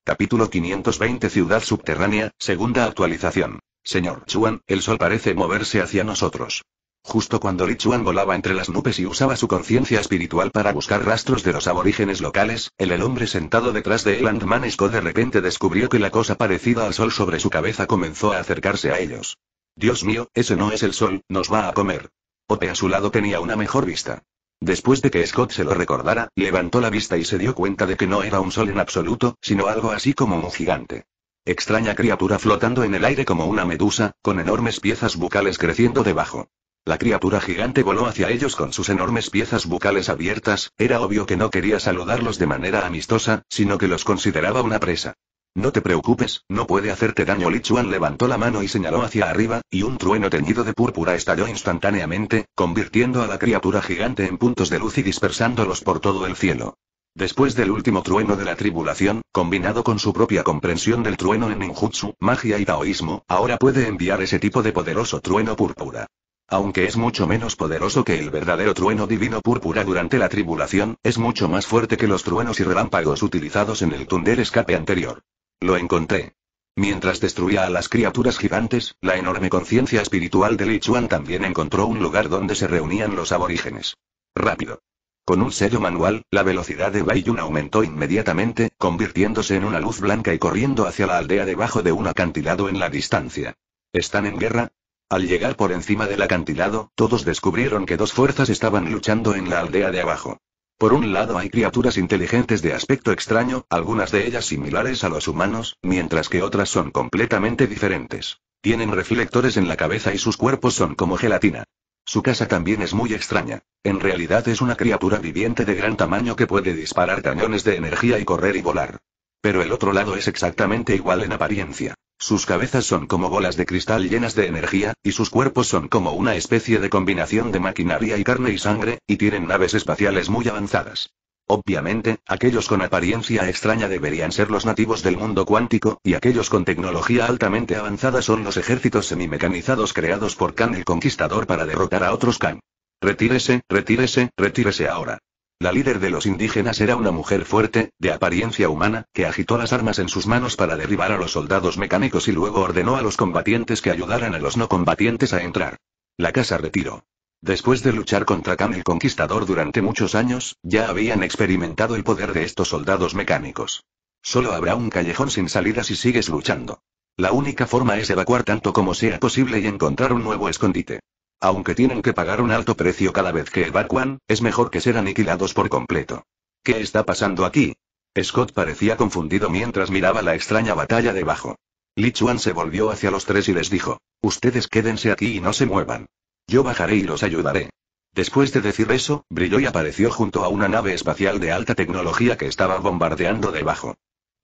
Capítulo 520 Ciudad Subterránea, segunda actualización. Señor Chuan, el sol parece moverse hacia nosotros. Justo cuando Richuan volaba entre las nubes y usaba su conciencia espiritual para buscar rastros de los aborígenes locales, el, hombre sentado detrás de él escó de repente descubrió que la cosa parecida al sol sobre su cabeza comenzó a acercarse a ellos. Dios mío, ese no es el sol, nos va a comer. Ope a su lado tenía una mejor vista. Después de que Scott se lo recordara, levantó la vista y se dio cuenta de que no era un sol en absoluto, sino algo así como un gigante. Extraña criatura flotando en el aire como una medusa, con enormes piezas bucales creciendo debajo. La criatura gigante voló hacia ellos con sus enormes piezas bucales abiertas, era obvio que no quería saludarlos de manera amistosa, sino que los consideraba una presa. No te preocupes, no puede hacerte daño. Lichuan levantó la mano y señaló hacia arriba, y un trueno teñido de púrpura estalló instantáneamente, convirtiendo a la criatura gigante en puntos de luz y dispersándolos por todo el cielo. Después del último trueno de la tribulación, combinado con su propia comprensión del trueno en ninjutsu, magia y taoísmo, ahora puede enviar ese tipo de poderoso trueno púrpura. Aunque es mucho menos poderoso que el verdadero trueno divino púrpura durante la tribulación, es mucho más fuerte que los truenos y relámpagos utilizados en el tunder escape anterior. Lo encontré. Mientras destruía a las criaturas gigantes, la enorme conciencia espiritual de Lichuan también encontró un lugar donde se reunían los aborígenes. Rápido. Con un sello manual, la velocidad de Baiyun aumentó inmediatamente, convirtiéndose en una luz blanca y corriendo hacia la aldea debajo de un acantilado en la distancia. ¿Están en guerra? Al llegar por encima del acantilado, todos descubrieron que dos fuerzas estaban luchando en la aldea de abajo. Por un lado hay criaturas inteligentes de aspecto extraño, algunas de ellas similares a los humanos, mientras que otras son completamente diferentes. Tienen reflectores en la cabeza y sus cuerpos son como gelatina. Su casa también es muy extraña. En realidad es una criatura viviente de gran tamaño que puede disparar cañones de energía y correr y volar. Pero el otro lado es exactamente igual en apariencia. Sus cabezas son como bolas de cristal llenas de energía, y sus cuerpos son como una especie de combinación de maquinaria y carne y sangre, y tienen naves espaciales muy avanzadas. Obviamente, aquellos con apariencia extraña deberían ser los nativos del mundo cuántico, y aquellos con tecnología altamente avanzada son los ejércitos semimecanizados creados por Khan el Conquistador para derrotar a otros Khan. Retírese, retírese, retírese ahora. La líder de los indígenas era una mujer fuerte, de apariencia humana, que agitó las armas en sus manos para derribar a los soldados mecánicos y luego ordenó a los combatientes que ayudaran a los no combatientes a entrar. La casa retiró. Después de luchar contra Khan el Conquistador durante muchos años, ya habían experimentado el poder de estos soldados mecánicos. Solo habrá un callejón sin salida si sigues luchando. La única forma es evacuar tanto como sea posible y encontrar un nuevo escondite. Aunque tienen que pagar un alto precio cada vez que evacuan, es mejor que ser aniquilados por completo. ¿Qué está pasando aquí? Scott parecía confundido mientras miraba la extraña batalla debajo. Lichuan se volvió hacia los tres y les dijo, ustedes quédense aquí y no se muevan. Yo bajaré y los ayudaré. Después de decir eso, brilló y apareció junto a una nave espacial de alta tecnología que estaba bombardeando debajo.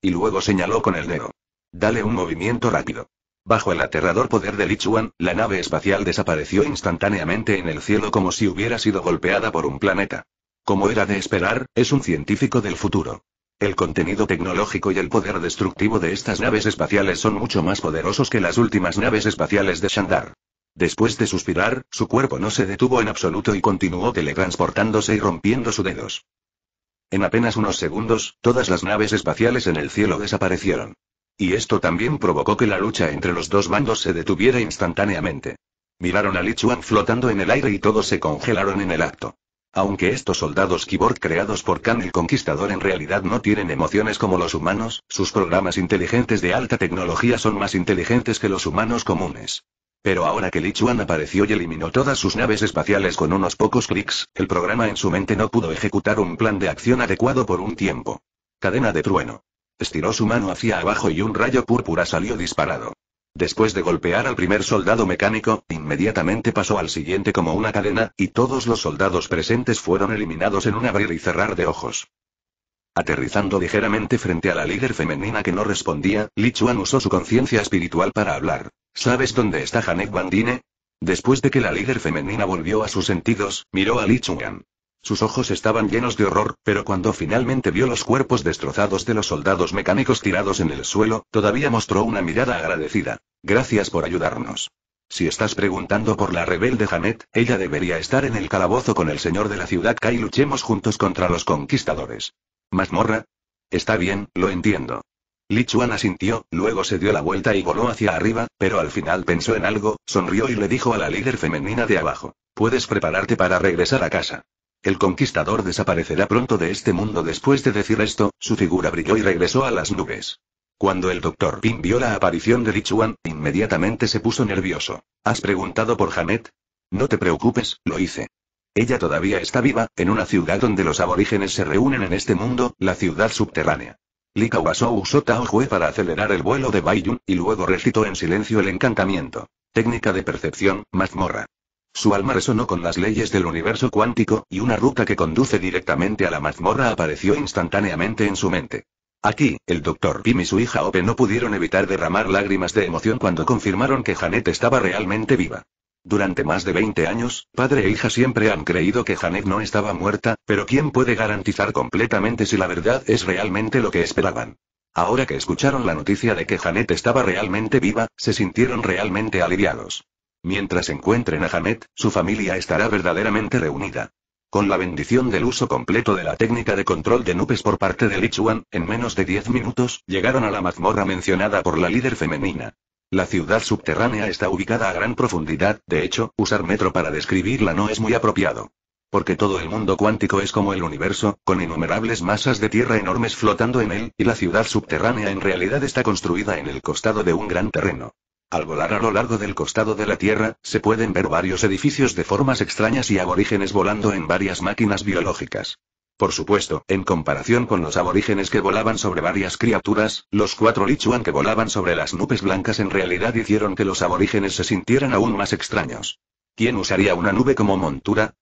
Y luego señaló con el dedo. Dale un movimiento rápido. Bajo el aterrador poder de Lichuan, la nave espacial desapareció instantáneamente en el cielo como si hubiera sido golpeada por un planeta. Como era de esperar, es un científico del futuro. El contenido tecnológico y el poder destructivo de estas naves espaciales son mucho más poderosos que las últimas naves espaciales de Shandar. Después de suspirar, su cuerpo no se detuvo en absoluto y continuó teletransportándose y rompiendo sus dedos. En apenas unos segundos, todas las naves espaciales en el cielo desaparecieron. Y esto también provocó que la lucha entre los dos bandos se detuviera instantáneamente. Miraron a Lichuan flotando en el aire y todos se congelaron en el acto. Aunque estos soldados Kiborg creados por Khan el Conquistador en realidad no tienen emociones como los humanos, sus programas inteligentes de alta tecnología son más inteligentes que los humanos comunes. Pero ahora que Lichuan apareció y eliminó todas sus naves espaciales con unos pocos clics, el programa en su mente no pudo ejecutar un plan de acción adecuado por un tiempo. Cadena de trueno. Estiró su mano hacia abajo y un rayo púrpura salió disparado. Después de golpear al primer soldado mecánico, inmediatamente pasó al siguiente como una cadena, y todos los soldados presentes fueron eliminados en un abrir y cerrar de ojos. Aterrizando ligeramente frente a la líder femenina que no respondía, Li Chuan usó su conciencia espiritual para hablar. ¿Sabes dónde está Janek Bandine? Después de que la líder femenina volvió a sus sentidos, miró a Li Chuan. Sus ojos estaban llenos de horror, pero cuando finalmente vio los cuerpos destrozados de los soldados mecánicos tirados en el suelo, todavía mostró una mirada agradecida. Gracias por ayudarnos. Si estás preguntando por la rebelde Janet, ella debería estar en el calabozo con el señor de la ciudad Kai y luchemos juntos contra los conquistadores. ¿Mazmorra? Está bien, lo entiendo. Lichuan asintió, luego se dio la vuelta y voló hacia arriba, pero al final pensó en algo, sonrió y le dijo a la líder femenina de abajo. Puedes prepararte para regresar a casa. El conquistador desaparecerá pronto de este mundo después de decir esto, su figura brilló y regresó a las nubes. Cuando el doctor Ping vio la aparición de Richuan, inmediatamente se puso nervioso. ¿Has preguntado por Hamet? No te preocupes, lo hice. Ella todavía está viva, en una ciudad donde los aborígenes se reúnen en este mundo, la ciudad subterránea. Li usó Tao Hue para acelerar el vuelo de Baiyun, y luego recitó en silencio el encantamiento. Técnica de percepción, mazmorra. Su alma resonó con las leyes del universo cuántico, y una ruta que conduce directamente a la mazmorra apareció instantáneamente en su mente. Aquí, el doctor Pim y su hija Ope no pudieron evitar derramar lágrimas de emoción cuando confirmaron que Janet estaba realmente viva. Durante más de 20 años, padre e hija siempre han creído que Janet no estaba muerta, pero ¿quién puede garantizar completamente si la verdad es realmente lo que esperaban? Ahora que escucharon la noticia de que Janet estaba realmente viva, se sintieron realmente aliviados. Mientras encuentren a Hamed, su familia estará verdaderamente reunida. Con la bendición del uso completo de la técnica de control de nubes por parte de Lichuan, en menos de 10 minutos, llegaron a la mazmorra mencionada por la líder femenina. La ciudad subterránea está ubicada a gran profundidad, de hecho, usar metro para describirla no es muy apropiado. Porque todo el mundo cuántico es como el universo, con innumerables masas de tierra enormes flotando en él, y la ciudad subterránea en realidad está construida en el costado de un gran terreno. Al volar a lo largo del costado de la Tierra, se pueden ver varios edificios de formas extrañas y aborígenes volando en varias máquinas biológicas. Por supuesto, en comparación con los aborígenes que volaban sobre varias criaturas, los cuatro Lichuan que volaban sobre las nubes blancas en realidad hicieron que los aborígenes se sintieran aún más extraños. ¿Quién usaría una nube como montura?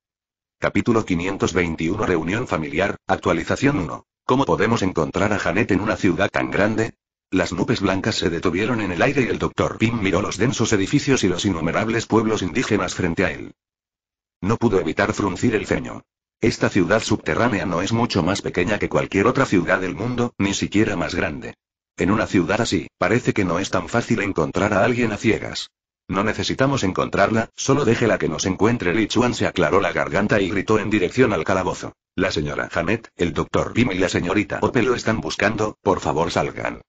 Capítulo 521 Reunión familiar, actualización 1. ¿Cómo podemos encontrar a Janet en una ciudad tan grande? Las nubes blancas se detuvieron en el aire y el doctor Pim miró los densos edificios y los innumerables pueblos indígenas frente a él. No pudo evitar fruncir el ceño. Esta ciudad subterránea no es mucho más pequeña que cualquier otra ciudad del mundo, ni siquiera más grande. En una ciudad así, parece que no es tan fácil encontrar a alguien a ciegas. No necesitamos encontrarla, solo déjela que nos encuentre. Li se aclaró la garganta y gritó en dirección al calabozo. La señora Janet, el doctor Pim y la señorita lo están buscando, por favor salgan.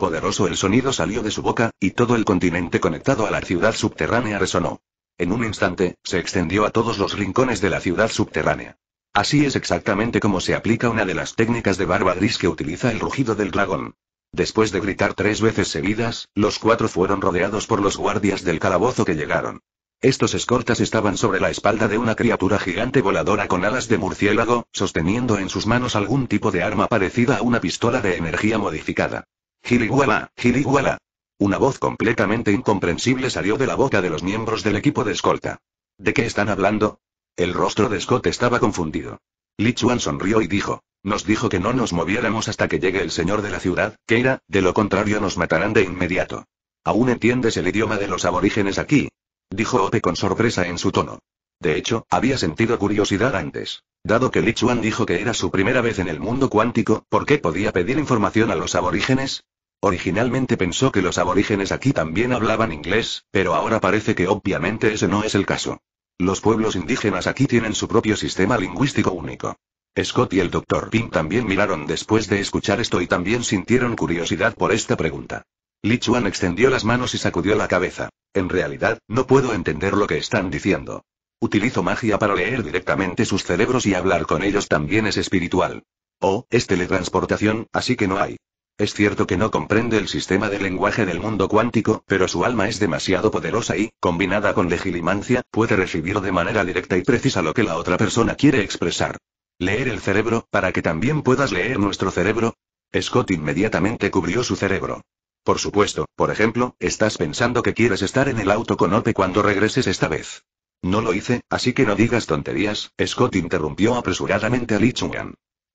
Poderoso el sonido salió de su boca, y todo el continente conectado a la ciudad subterránea resonó. En un instante, se extendió a todos los rincones de la ciudad subterránea. Así es exactamente como se aplica una de las técnicas de barba gris que utiliza el rugido del dragón. Después de gritar tres veces seguidas, los cuatro fueron rodeados por los guardias del calabozo que llegaron. Estos escortas estaban sobre la espalda de una criatura gigante voladora con alas de murciélago, sosteniendo en sus manos algún tipo de arma parecida a una pistola de energía modificada. Giliguala, Giliguala. Una voz completamente incomprensible salió de la boca de los miembros del equipo de escolta. ¿De qué están hablando? El rostro de Scott estaba confundido. Lichuan sonrió y dijo. Nos dijo que no nos moviéramos hasta que llegue el señor de la ciudad, que de lo contrario nos matarán de inmediato. ¿Aún entiendes el idioma de los aborígenes aquí? Dijo Ope con sorpresa en su tono. De hecho, había sentido curiosidad antes. Dado que Lichuan dijo que era su primera vez en el mundo cuántico, ¿por qué podía pedir información a los aborígenes? Originalmente pensó que los aborígenes aquí también hablaban inglés, pero ahora parece que obviamente ese no es el caso. Los pueblos indígenas aquí tienen su propio sistema lingüístico único. Scott y el Dr. Pink también miraron después de escuchar esto y también sintieron curiosidad por esta pregunta. Lichuan extendió las manos y sacudió la cabeza. En realidad, no puedo entender lo que están diciendo. Utilizo magia para leer directamente sus cerebros y hablar con ellos también es espiritual. Oh, es teletransportación, así que no hay. Es cierto que no comprende el sistema de lenguaje del mundo cuántico, pero su alma es demasiado poderosa y, combinada con legilimancia, puede recibir de manera directa y precisa lo que la otra persona quiere expresar. Leer el cerebro, para que también puedas leer nuestro cerebro. Scott inmediatamente cubrió su cerebro. Por supuesto, por ejemplo, estás pensando que quieres estar en el auto con Ope cuando regreses esta vez. No lo hice, así que no digas tonterías, Scott interrumpió apresuradamente a Lee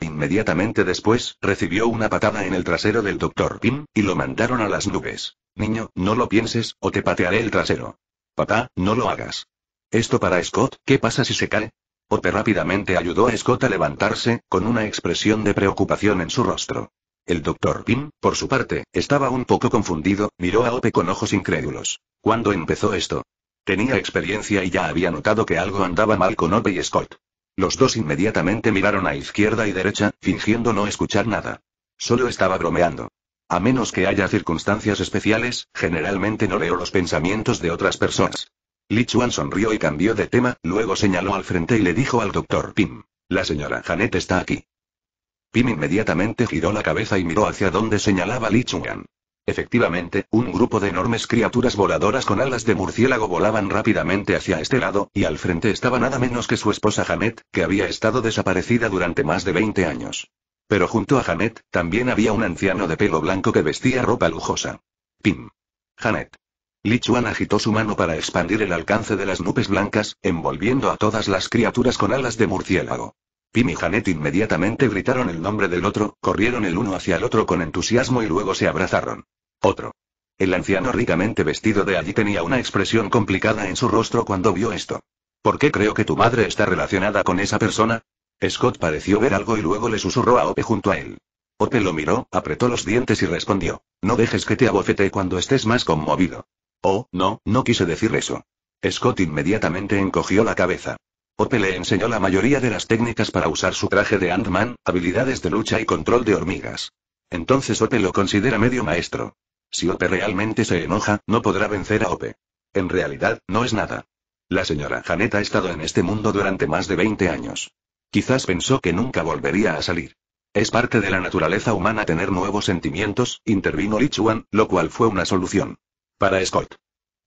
Inmediatamente después, recibió una patada en el trasero del doctor Pim, y lo mandaron a las nubes. Niño, no lo pienses, o te patearé el trasero. Papá, no lo hagas. Esto para Scott, ¿qué pasa si se cae? Ope rápidamente ayudó a Scott a levantarse, con una expresión de preocupación en su rostro. El doctor Pim, por su parte, estaba un poco confundido, miró a Ope con ojos incrédulos. ¿Cuándo empezó esto? Tenía experiencia y ya había notado que algo andaba mal con Ope y Scott. Los dos inmediatamente miraron a izquierda y derecha, fingiendo no escuchar nada. Solo estaba bromeando. A menos que haya circunstancias especiales, generalmente no leo los pensamientos de otras personas. Li Chuan sonrió y cambió de tema, luego señaló al frente y le dijo al doctor Pim. La señora Janet está aquí. Pim inmediatamente giró la cabeza y miró hacia donde señalaba Li Chuan. Efectivamente, un grupo de enormes criaturas voladoras con alas de murciélago volaban rápidamente hacia este lado, y al frente estaba nada menos que su esposa Janet, que había estado desaparecida durante más de 20 años. Pero junto a Janet, también había un anciano de pelo blanco que vestía ropa lujosa. Pim. Janet. Lichuan agitó su mano para expandir el alcance de las nubes blancas, envolviendo a todas las criaturas con alas de murciélago. Pim y Janet inmediatamente gritaron el nombre del otro, corrieron el uno hacia el otro con entusiasmo y luego se abrazaron. Otro. El anciano ricamente vestido de allí tenía una expresión complicada en su rostro cuando vio esto. ¿Por qué creo que tu madre está relacionada con esa persona? Scott pareció ver algo y luego le susurró a Ope junto a él. Ope lo miró, apretó los dientes y respondió. No dejes que te abofete cuando estés más conmovido. Oh, no, no quise decir eso. Scott inmediatamente encogió la cabeza. Ope le enseñó la mayoría de las técnicas para usar su traje de Ant-Man, habilidades de lucha y control de hormigas. Entonces Ope lo considera medio maestro. Si Ope realmente se enoja, no podrá vencer a Ope. En realidad, no es nada. La señora Janet ha estado en este mundo durante más de 20 años. Quizás pensó que nunca volvería a salir. Es parte de la naturaleza humana tener nuevos sentimientos, intervino Lichuan, lo cual fue una solución. Para Scott.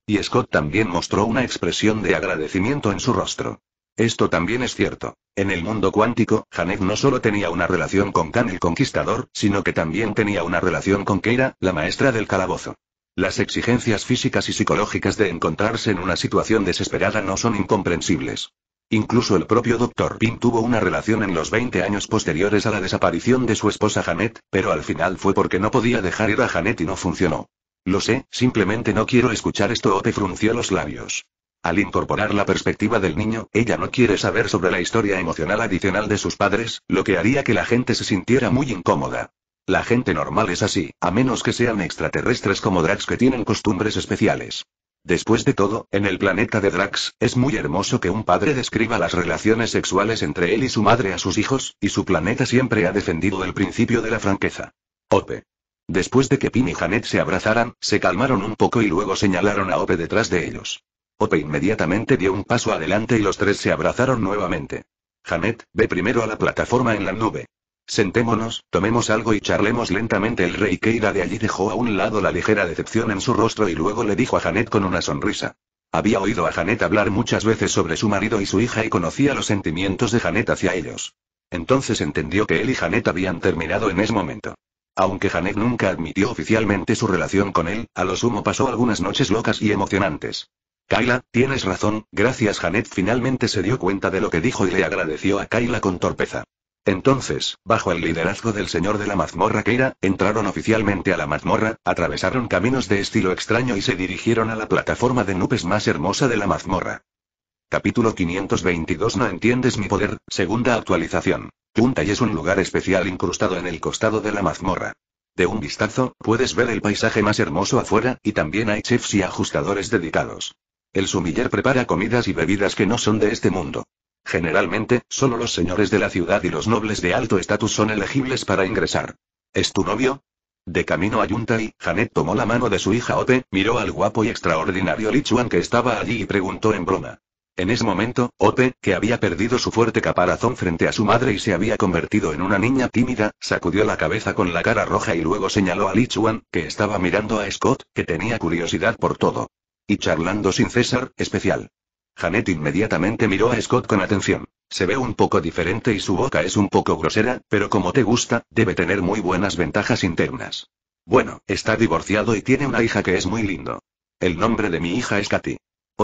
Y Scott también mostró una expresión de agradecimiento en su rostro. Esto también es cierto. En el mundo cuántico, Janet no solo tenía una relación con Khan el Conquistador, sino que también tenía una relación con Keira, la maestra del calabozo. Las exigencias físicas y psicológicas de encontrarse en una situación desesperada no son incomprensibles. Incluso el propio Dr. Pink tuvo una relación en los 20 años posteriores a la desaparición de su esposa Janet, pero al final fue porque no podía dejar ir a Janet y no funcionó. Lo sé, simplemente no quiero escuchar esto. o te frunció los labios. Al incorporar la perspectiva del niño, ella no quiere saber sobre la historia emocional adicional de sus padres, lo que haría que la gente se sintiera muy incómoda. La gente normal es así, a menos que sean extraterrestres como Drax que tienen costumbres especiales. Después de todo, en el planeta de Drax, es muy hermoso que un padre describa las relaciones sexuales entre él y su madre a sus hijos, y su planeta siempre ha defendido el principio de la franqueza. Ope. Después de que Pim y Janet se abrazaran, se calmaron un poco y luego señalaron a Ope detrás de ellos. Ope inmediatamente dio un paso adelante y los tres se abrazaron nuevamente. Janet, ve primero a la plataforma en la nube. Sentémonos, tomemos algo y charlemos lentamente. El rey Keira de allí dejó a un lado la ligera decepción en su rostro y luego le dijo a Janet con una sonrisa. Había oído a Janet hablar muchas veces sobre su marido y su hija y conocía los sentimientos de Janet hacia ellos. Entonces entendió que él y Janet habían terminado en ese momento. Aunque Janet nunca admitió oficialmente su relación con él, a lo sumo pasó algunas noches locas y emocionantes. Kaila, tienes razón, gracias Janet finalmente se dio cuenta de lo que dijo y le agradeció a Kaila con torpeza. Entonces, bajo el liderazgo del señor de la mazmorra Keira, entraron oficialmente a la mazmorra, atravesaron caminos de estilo extraño y se dirigieron a la plataforma de nubes más hermosa de la mazmorra. Capítulo 522 No entiendes mi poder, segunda actualización. y es un lugar especial incrustado en el costado de la mazmorra. De un vistazo, puedes ver el paisaje más hermoso afuera, y también hay chefs y ajustadores dedicados. El sumiller prepara comidas y bebidas que no son de este mundo. Generalmente, solo los señores de la ciudad y los nobles de alto estatus son elegibles para ingresar. ¿Es tu novio? De camino a Yuntai, Janet tomó la mano de su hija Ote, miró al guapo y extraordinario Lichuan que estaba allí y preguntó en broma. En ese momento, Ote, que había perdido su fuerte caparazón frente a su madre y se había convertido en una niña tímida, sacudió la cabeza con la cara roja y luego señaló a Lichuan, que estaba mirando a Scott, que tenía curiosidad por todo. Y charlando sin César, especial. Janet inmediatamente miró a Scott con atención. Se ve un poco diferente y su boca es un poco grosera, pero como te gusta, debe tener muy buenas ventajas internas. Bueno, está divorciado y tiene una hija que es muy lindo. El nombre de mi hija es Katy.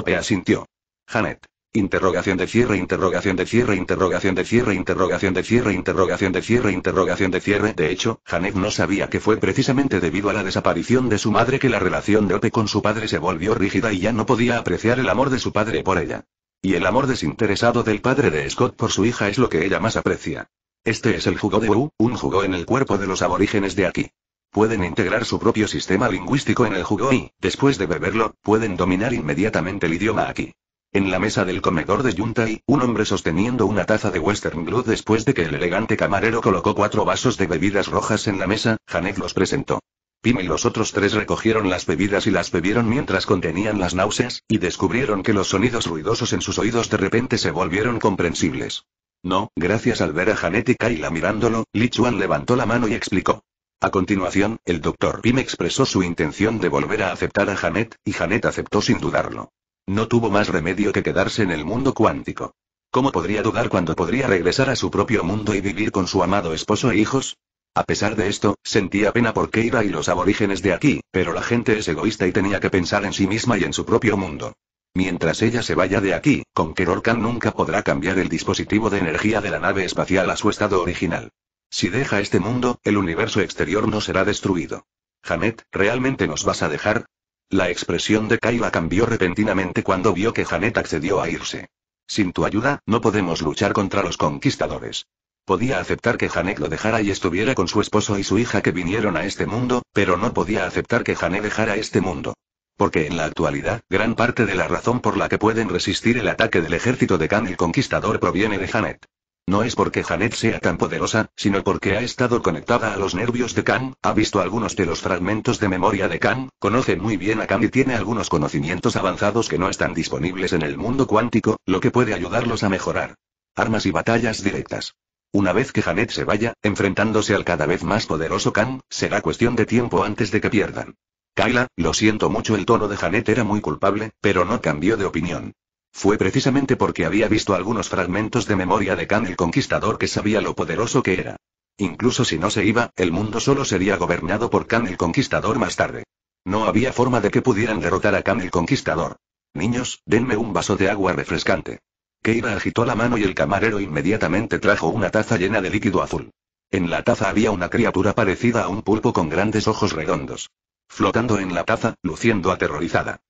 te asintió. Janet. Interrogación de cierre, interrogación de cierre, interrogación de cierre, interrogación de cierre, interrogación de cierre, interrogación de cierre. De hecho, Janet no sabía que fue precisamente debido a la desaparición de su madre que la relación de Ope con su padre se volvió rígida y ya no podía apreciar el amor de su padre por ella. Y el amor desinteresado del padre de Scott por su hija es lo que ella más aprecia. Este es el jugo de Wu, un jugo en el cuerpo de los aborígenes de aquí. Pueden integrar su propio sistema lingüístico en el jugo y, después de beberlo, pueden dominar inmediatamente el idioma aquí. En la mesa del comedor de Yuntai, un hombre sosteniendo una taza de Western Glue después de que el elegante camarero colocó cuatro vasos de bebidas rojas en la mesa, Janet los presentó. Pim y los otros tres recogieron las bebidas y las bebieron mientras contenían las náuseas, y descubrieron que los sonidos ruidosos en sus oídos de repente se volvieron comprensibles. No, gracias al ver a Janet y Kaila mirándolo, Lichuan Chuan levantó la mano y explicó. A continuación, el doctor Pim expresó su intención de volver a aceptar a Janet, y Janet aceptó sin dudarlo. No tuvo más remedio que quedarse en el mundo cuántico. ¿Cómo podría dudar cuando podría regresar a su propio mundo y vivir con su amado esposo e hijos? A pesar de esto, sentía pena por Keira y los aborígenes de aquí, pero la gente es egoísta y tenía que pensar en sí misma y en su propio mundo. Mientras ella se vaya de aquí, con Khan nunca podrá cambiar el dispositivo de energía de la nave espacial a su estado original. Si deja este mundo, el universo exterior no será destruido. Janet, ¿realmente nos vas a dejar? La expresión de Kayla cambió repentinamente cuando vio que Janet accedió a irse. Sin tu ayuda, no podemos luchar contra los conquistadores. Podía aceptar que Janet lo dejara y estuviera con su esposo y su hija que vinieron a este mundo, pero no podía aceptar que Janet dejara este mundo. Porque en la actualidad, gran parte de la razón por la que pueden resistir el ataque del ejército de Khan el Conquistador proviene de Janet. No es porque Janet sea tan poderosa, sino porque ha estado conectada a los nervios de Khan, ha visto algunos de los fragmentos de memoria de Khan, conoce muy bien a Khan y tiene algunos conocimientos avanzados que no están disponibles en el mundo cuántico, lo que puede ayudarlos a mejorar. Armas y batallas directas. Una vez que Janet se vaya, enfrentándose al cada vez más poderoso Khan, será cuestión de tiempo antes de que pierdan. Kyla, lo siento mucho, el tono de Janet era muy culpable, pero no cambió de opinión. Fue precisamente porque había visto algunos fragmentos de memoria de Khan el Conquistador que sabía lo poderoso que era. Incluso si no se iba, el mundo solo sería gobernado por Khan el Conquistador más tarde. No había forma de que pudieran derrotar a Khan el Conquistador. Niños, denme un vaso de agua refrescante. Keira agitó la mano y el camarero inmediatamente trajo una taza llena de líquido azul. En la taza había una criatura parecida a un pulpo con grandes ojos redondos. Flotando en la taza, luciendo aterrorizada.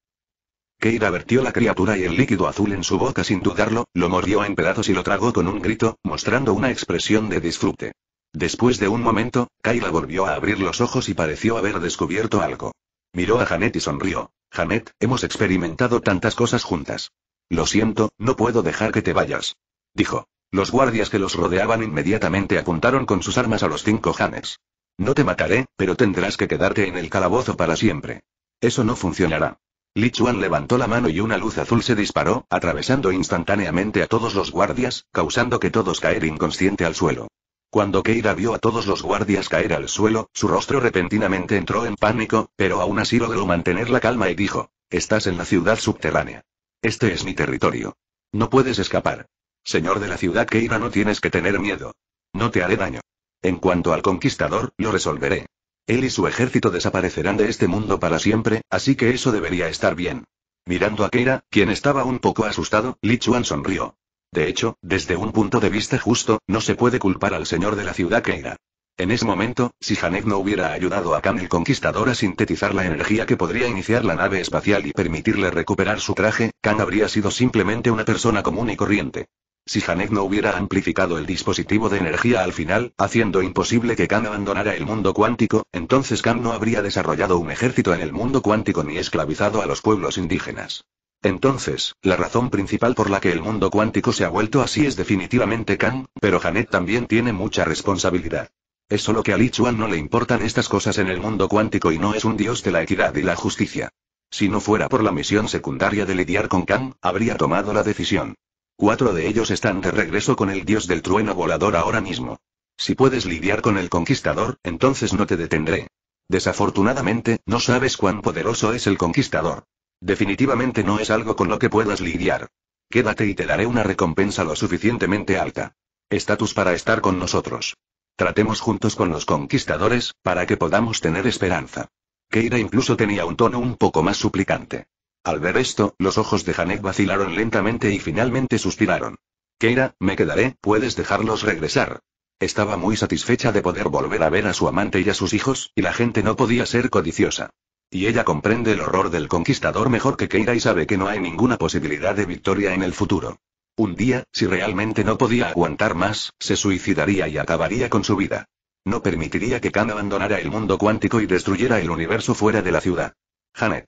Keira vertió la criatura y el líquido azul en su boca sin dudarlo, lo mordió en pedazos y lo tragó con un grito, mostrando una expresión de disfrute. Después de un momento, Kayla volvió a abrir los ojos y pareció haber descubierto algo. Miró a Janet y sonrió. Janet, hemos experimentado tantas cosas juntas. Lo siento, no puedo dejar que te vayas. Dijo. Los guardias que los rodeaban inmediatamente apuntaron con sus armas a los cinco Janes. No te mataré, pero tendrás que quedarte en el calabozo para siempre. Eso no funcionará. Lichuan levantó la mano y una luz azul se disparó, atravesando instantáneamente a todos los guardias, causando que todos caer inconsciente al suelo. Cuando Keira vio a todos los guardias caer al suelo, su rostro repentinamente entró en pánico, pero aún así logró mantener la calma y dijo, Estás en la ciudad subterránea. Este es mi territorio. No puedes escapar. Señor de la ciudad Keira no tienes que tener miedo. No te haré daño. En cuanto al conquistador, lo resolveré. Él y su ejército desaparecerán de este mundo para siempre, así que eso debería estar bien. Mirando a Keira, quien estaba un poco asustado, Li sonrió. De hecho, desde un punto de vista justo, no se puede culpar al señor de la ciudad Keira. En ese momento, si Hanek no hubiera ayudado a Khan el Conquistador a sintetizar la energía que podría iniciar la nave espacial y permitirle recuperar su traje, Khan habría sido simplemente una persona común y corriente. Si Janet no hubiera amplificado el dispositivo de energía al final, haciendo imposible que Khan abandonara el mundo cuántico, entonces Khan no habría desarrollado un ejército en el mundo cuántico ni esclavizado a los pueblos indígenas. Entonces, la razón principal por la que el mundo cuántico se ha vuelto así es definitivamente Khan, pero Janet también tiene mucha responsabilidad. Es solo que a Lichuan no le importan estas cosas en el mundo cuántico y no es un dios de la equidad y la justicia. Si no fuera por la misión secundaria de lidiar con Khan, habría tomado la decisión. Cuatro de ellos están de regreso con el dios del trueno volador ahora mismo. Si puedes lidiar con el conquistador, entonces no te detendré. Desafortunadamente, no sabes cuán poderoso es el conquistador. Definitivamente no es algo con lo que puedas lidiar. Quédate y te daré una recompensa lo suficientemente alta. Estatus para estar con nosotros. Tratemos juntos con los conquistadores, para que podamos tener esperanza. Keira incluso tenía un tono un poco más suplicante. Al ver esto, los ojos de Janet vacilaron lentamente y finalmente suspiraron. Keira, me quedaré, puedes dejarlos regresar. Estaba muy satisfecha de poder volver a ver a su amante y a sus hijos, y la gente no podía ser codiciosa. Y ella comprende el horror del conquistador mejor que Keira y sabe que no hay ninguna posibilidad de victoria en el futuro. Un día, si realmente no podía aguantar más, se suicidaría y acabaría con su vida. No permitiría que Khan abandonara el mundo cuántico y destruyera el universo fuera de la ciudad. Janet.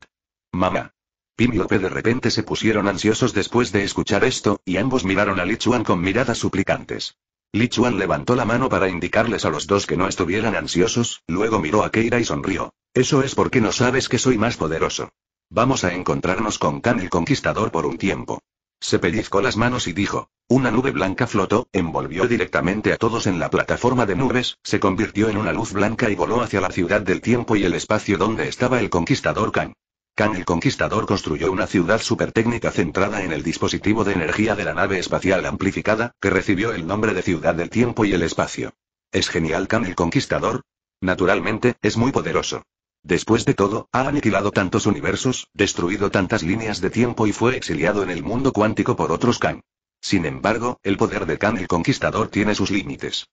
Mamá. Pim y Ope de repente se pusieron ansiosos después de escuchar esto, y ambos miraron a Chuan con miradas suplicantes. Chuan levantó la mano para indicarles a los dos que no estuvieran ansiosos, luego miró a Keira y sonrió. Eso es porque no sabes que soy más poderoso. Vamos a encontrarnos con Khan el Conquistador por un tiempo. Se pellizcó las manos y dijo. Una nube blanca flotó, envolvió directamente a todos en la plataforma de nubes, se convirtió en una luz blanca y voló hacia la ciudad del tiempo y el espacio donde estaba el conquistador Khan. Khan el Conquistador construyó una ciudad supertécnica centrada en el dispositivo de energía de la nave espacial amplificada, que recibió el nombre de Ciudad del Tiempo y el Espacio. ¿Es genial Khan el Conquistador? Naturalmente, es muy poderoso. Después de todo, ha aniquilado tantos universos, destruido tantas líneas de tiempo y fue exiliado en el mundo cuántico por otros Khan. Sin embargo, el poder de Khan el Conquistador tiene sus límites.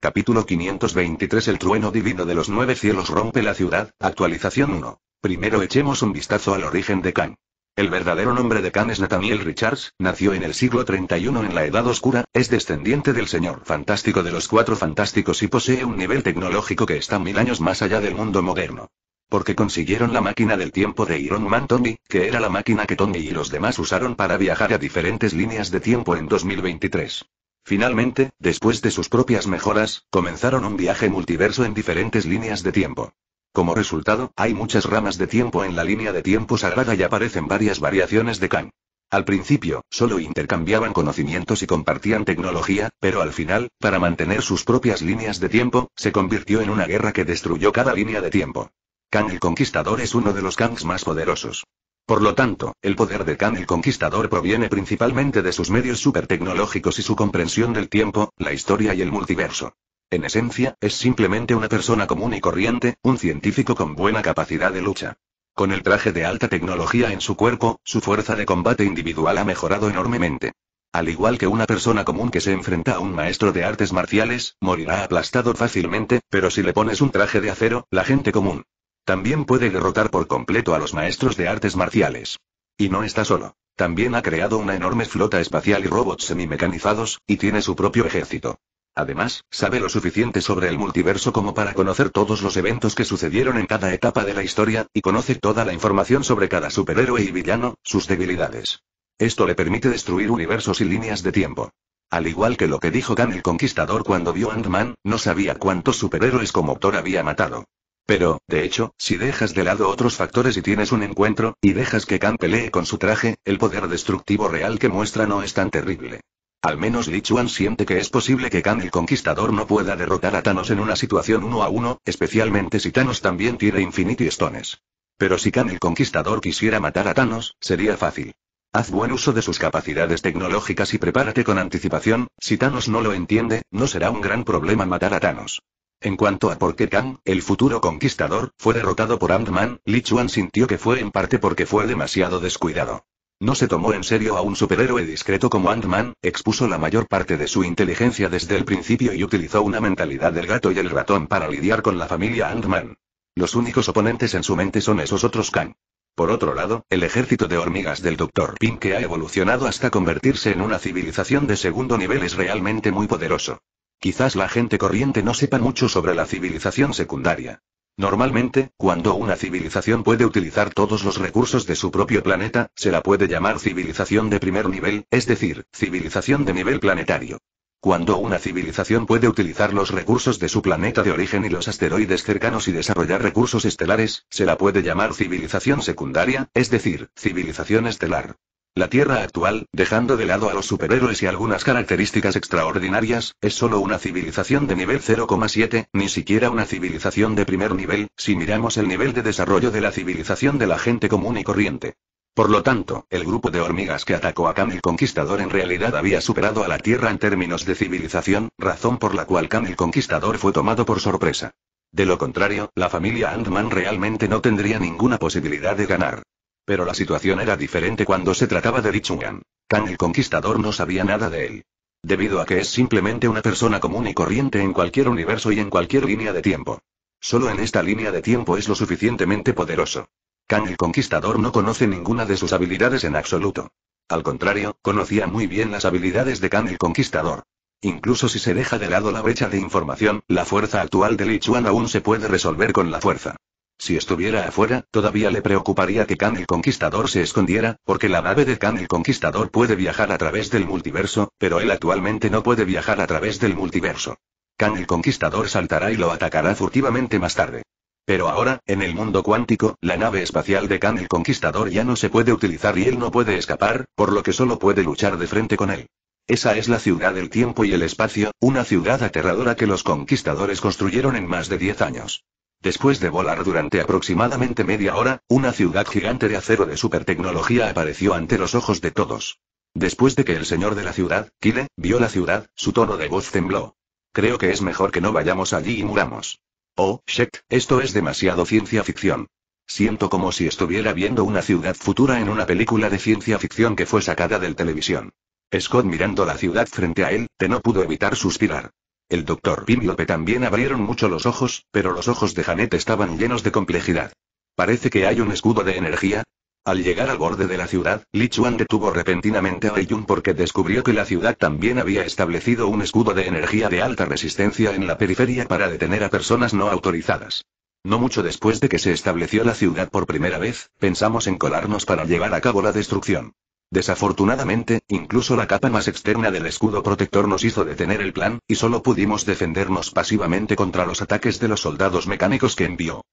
Capítulo 523 El trueno divino de los nueve cielos rompe la ciudad, actualización 1. Primero echemos un vistazo al origen de Khan. El verdadero nombre de Khan es Nathaniel Richards, nació en el siglo 31 en la Edad Oscura, es descendiente del Señor Fantástico de los Cuatro Fantásticos y posee un nivel tecnológico que está mil años más allá del mundo moderno. Porque consiguieron la máquina del tiempo de Iron Man Tony, que era la máquina que Tony y los demás usaron para viajar a diferentes líneas de tiempo en 2023. Finalmente, después de sus propias mejoras, comenzaron un viaje multiverso en diferentes líneas de tiempo. Como resultado, hay muchas ramas de tiempo en la línea de tiempo sagrada y aparecen varias variaciones de Kang. Al principio, solo intercambiaban conocimientos y compartían tecnología, pero al final, para mantener sus propias líneas de tiempo, se convirtió en una guerra que destruyó cada línea de tiempo. Kang el Conquistador es uno de los Kangs más poderosos. Por lo tanto, el poder de Khan el Conquistador proviene principalmente de sus medios supertecnológicos y su comprensión del tiempo, la historia y el multiverso. En esencia, es simplemente una persona común y corriente, un científico con buena capacidad de lucha. Con el traje de alta tecnología en su cuerpo, su fuerza de combate individual ha mejorado enormemente. Al igual que una persona común que se enfrenta a un maestro de artes marciales, morirá aplastado fácilmente, pero si le pones un traje de acero, la gente común también puede derrotar por completo a los maestros de artes marciales. Y no está solo. También ha creado una enorme flota espacial y robots semimecanizados, y tiene su propio ejército. Además, sabe lo suficiente sobre el multiverso como para conocer todos los eventos que sucedieron en cada etapa de la historia, y conoce toda la información sobre cada superhéroe y villano, sus debilidades. Esto le permite destruir universos y líneas de tiempo. Al igual que lo que dijo Khan el Conquistador cuando vio Ant-Man, no sabía cuántos superhéroes como Thor había matado. Pero, de hecho, si dejas de lado otros factores y tienes un encuentro, y dejas que Khan pelee con su traje, el poder destructivo real que muestra no es tan terrible. Al menos Li Chuan siente que es posible que Kang el Conquistador no pueda derrotar a Thanos en una situación uno a uno, especialmente si Thanos también tiene Infinity Stones. Pero si Kang el Conquistador quisiera matar a Thanos, sería fácil. Haz buen uso de sus capacidades tecnológicas y prepárate con anticipación, si Thanos no lo entiende, no será un gran problema matar a Thanos. En cuanto a por qué Kang, el futuro conquistador, fue derrotado por Ant-Man, Li Chuan sintió que fue en parte porque fue demasiado descuidado. No se tomó en serio a un superhéroe discreto como Ant-Man, expuso la mayor parte de su inteligencia desde el principio y utilizó una mentalidad del gato y el ratón para lidiar con la familia Ant-Man. Los únicos oponentes en su mente son esos otros Kang. Por otro lado, el ejército de hormigas del Dr. Pink que ha evolucionado hasta convertirse en una civilización de segundo nivel es realmente muy poderoso. Quizás la gente corriente no sepa mucho sobre la civilización secundaria. Normalmente, cuando una civilización puede utilizar todos los recursos de su propio planeta, se la puede llamar civilización de primer nivel, es decir, civilización de nivel planetario. Cuando una civilización puede utilizar los recursos de su planeta de origen y los asteroides cercanos y desarrollar recursos estelares, se la puede llamar civilización secundaria, es decir, civilización estelar. La Tierra actual, dejando de lado a los superhéroes y algunas características extraordinarias, es solo una civilización de nivel 0,7, ni siquiera una civilización de primer nivel, si miramos el nivel de desarrollo de la civilización de la gente común y corriente. Por lo tanto, el grupo de hormigas que atacó a Khan el Conquistador en realidad había superado a la Tierra en términos de civilización, razón por la cual Khan el Conquistador fue tomado por sorpresa. De lo contrario, la familia Ant-Man realmente no tendría ninguna posibilidad de ganar. Pero la situación era diferente cuando se trataba de Lichuan. Kang el Conquistador no sabía nada de él. Debido a que es simplemente una persona común y corriente en cualquier universo y en cualquier línea de tiempo. Solo en esta línea de tiempo es lo suficientemente poderoso. Kang el Conquistador no conoce ninguna de sus habilidades en absoluto. Al contrario, conocía muy bien las habilidades de Kang el Conquistador. Incluso si se deja de lado la brecha de información, la fuerza actual de Lichuan aún se puede resolver con la fuerza. Si estuviera afuera, todavía le preocuparía que Khan el Conquistador se escondiera, porque la nave de Khan el Conquistador puede viajar a través del multiverso, pero él actualmente no puede viajar a través del multiverso. Khan el Conquistador saltará y lo atacará furtivamente más tarde. Pero ahora, en el mundo cuántico, la nave espacial de Khan el Conquistador ya no se puede utilizar y él no puede escapar, por lo que solo puede luchar de frente con él. Esa es la ciudad del tiempo y el espacio, una ciudad aterradora que los conquistadores construyeron en más de 10 años. Después de volar durante aproximadamente media hora, una ciudad gigante de acero de supertecnología apareció ante los ojos de todos. Después de que el señor de la ciudad, Kile, vio la ciudad, su tono de voz tembló. Creo que es mejor que no vayamos allí y muramos. Oh, shit, esto es demasiado ciencia ficción. Siento como si estuviera viendo una ciudad futura en una película de ciencia ficción que fue sacada del televisión. Scott mirando la ciudad frente a él, te no pudo evitar suspirar. El doctor Lope también abrieron mucho los ojos, pero los ojos de Janet estaban llenos de complejidad. Parece que hay un escudo de energía. Al llegar al borde de la ciudad, Lichuan Chuan detuvo repentinamente a Yun porque descubrió que la ciudad también había establecido un escudo de energía de alta resistencia en la periferia para detener a personas no autorizadas. No mucho después de que se estableció la ciudad por primera vez, pensamos en colarnos para llevar a cabo la destrucción. Desafortunadamente, incluso la capa más externa del escudo protector nos hizo detener el plan, y solo pudimos defendernos pasivamente contra los ataques de los soldados mecánicos que envió.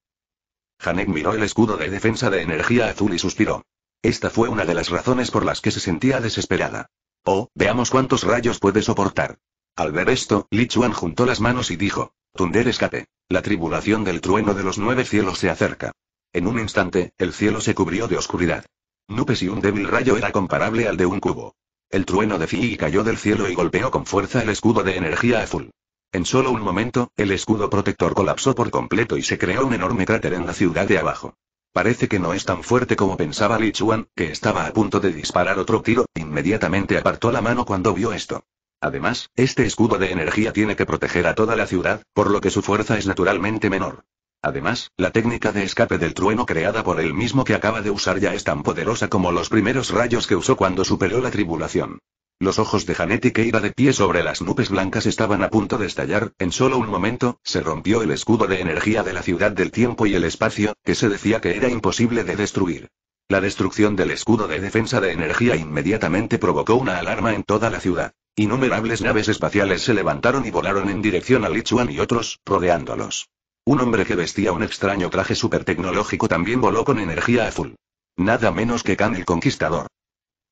Hanek miró el escudo de defensa de energía azul y suspiró. Esta fue una de las razones por las que se sentía desesperada. Oh, veamos cuántos rayos puede soportar. Al ver esto, Li Chuan juntó las manos y dijo, Tunder escape. La tribulación del trueno de los nueve cielos se acerca. En un instante, el cielo se cubrió de oscuridad. Nupes y un débil rayo era comparable al de un cubo. El trueno de Fii cayó del cielo y golpeó con fuerza el escudo de energía azul. En solo un momento, el escudo protector colapsó por completo y se creó un enorme cráter en la ciudad de abajo. Parece que no es tan fuerte como pensaba Li Chuan, que estaba a punto de disparar otro tiro, inmediatamente apartó la mano cuando vio esto. Además, este escudo de energía tiene que proteger a toda la ciudad, por lo que su fuerza es naturalmente menor. Además, la técnica de escape del trueno creada por él mismo que acaba de usar ya es tan poderosa como los primeros rayos que usó cuando superó la tribulación. Los ojos de Janet que iba de pie sobre las nubes blancas estaban a punto de estallar, en solo un momento, se rompió el escudo de energía de la ciudad del tiempo y el espacio, que se decía que era imposible de destruir. La destrucción del escudo de defensa de energía inmediatamente provocó una alarma en toda la ciudad. Innumerables naves espaciales se levantaron y volaron en dirección a Lichuan y otros, rodeándolos. Un hombre que vestía un extraño traje tecnológico también voló con energía azul. Nada menos que Khan el Conquistador.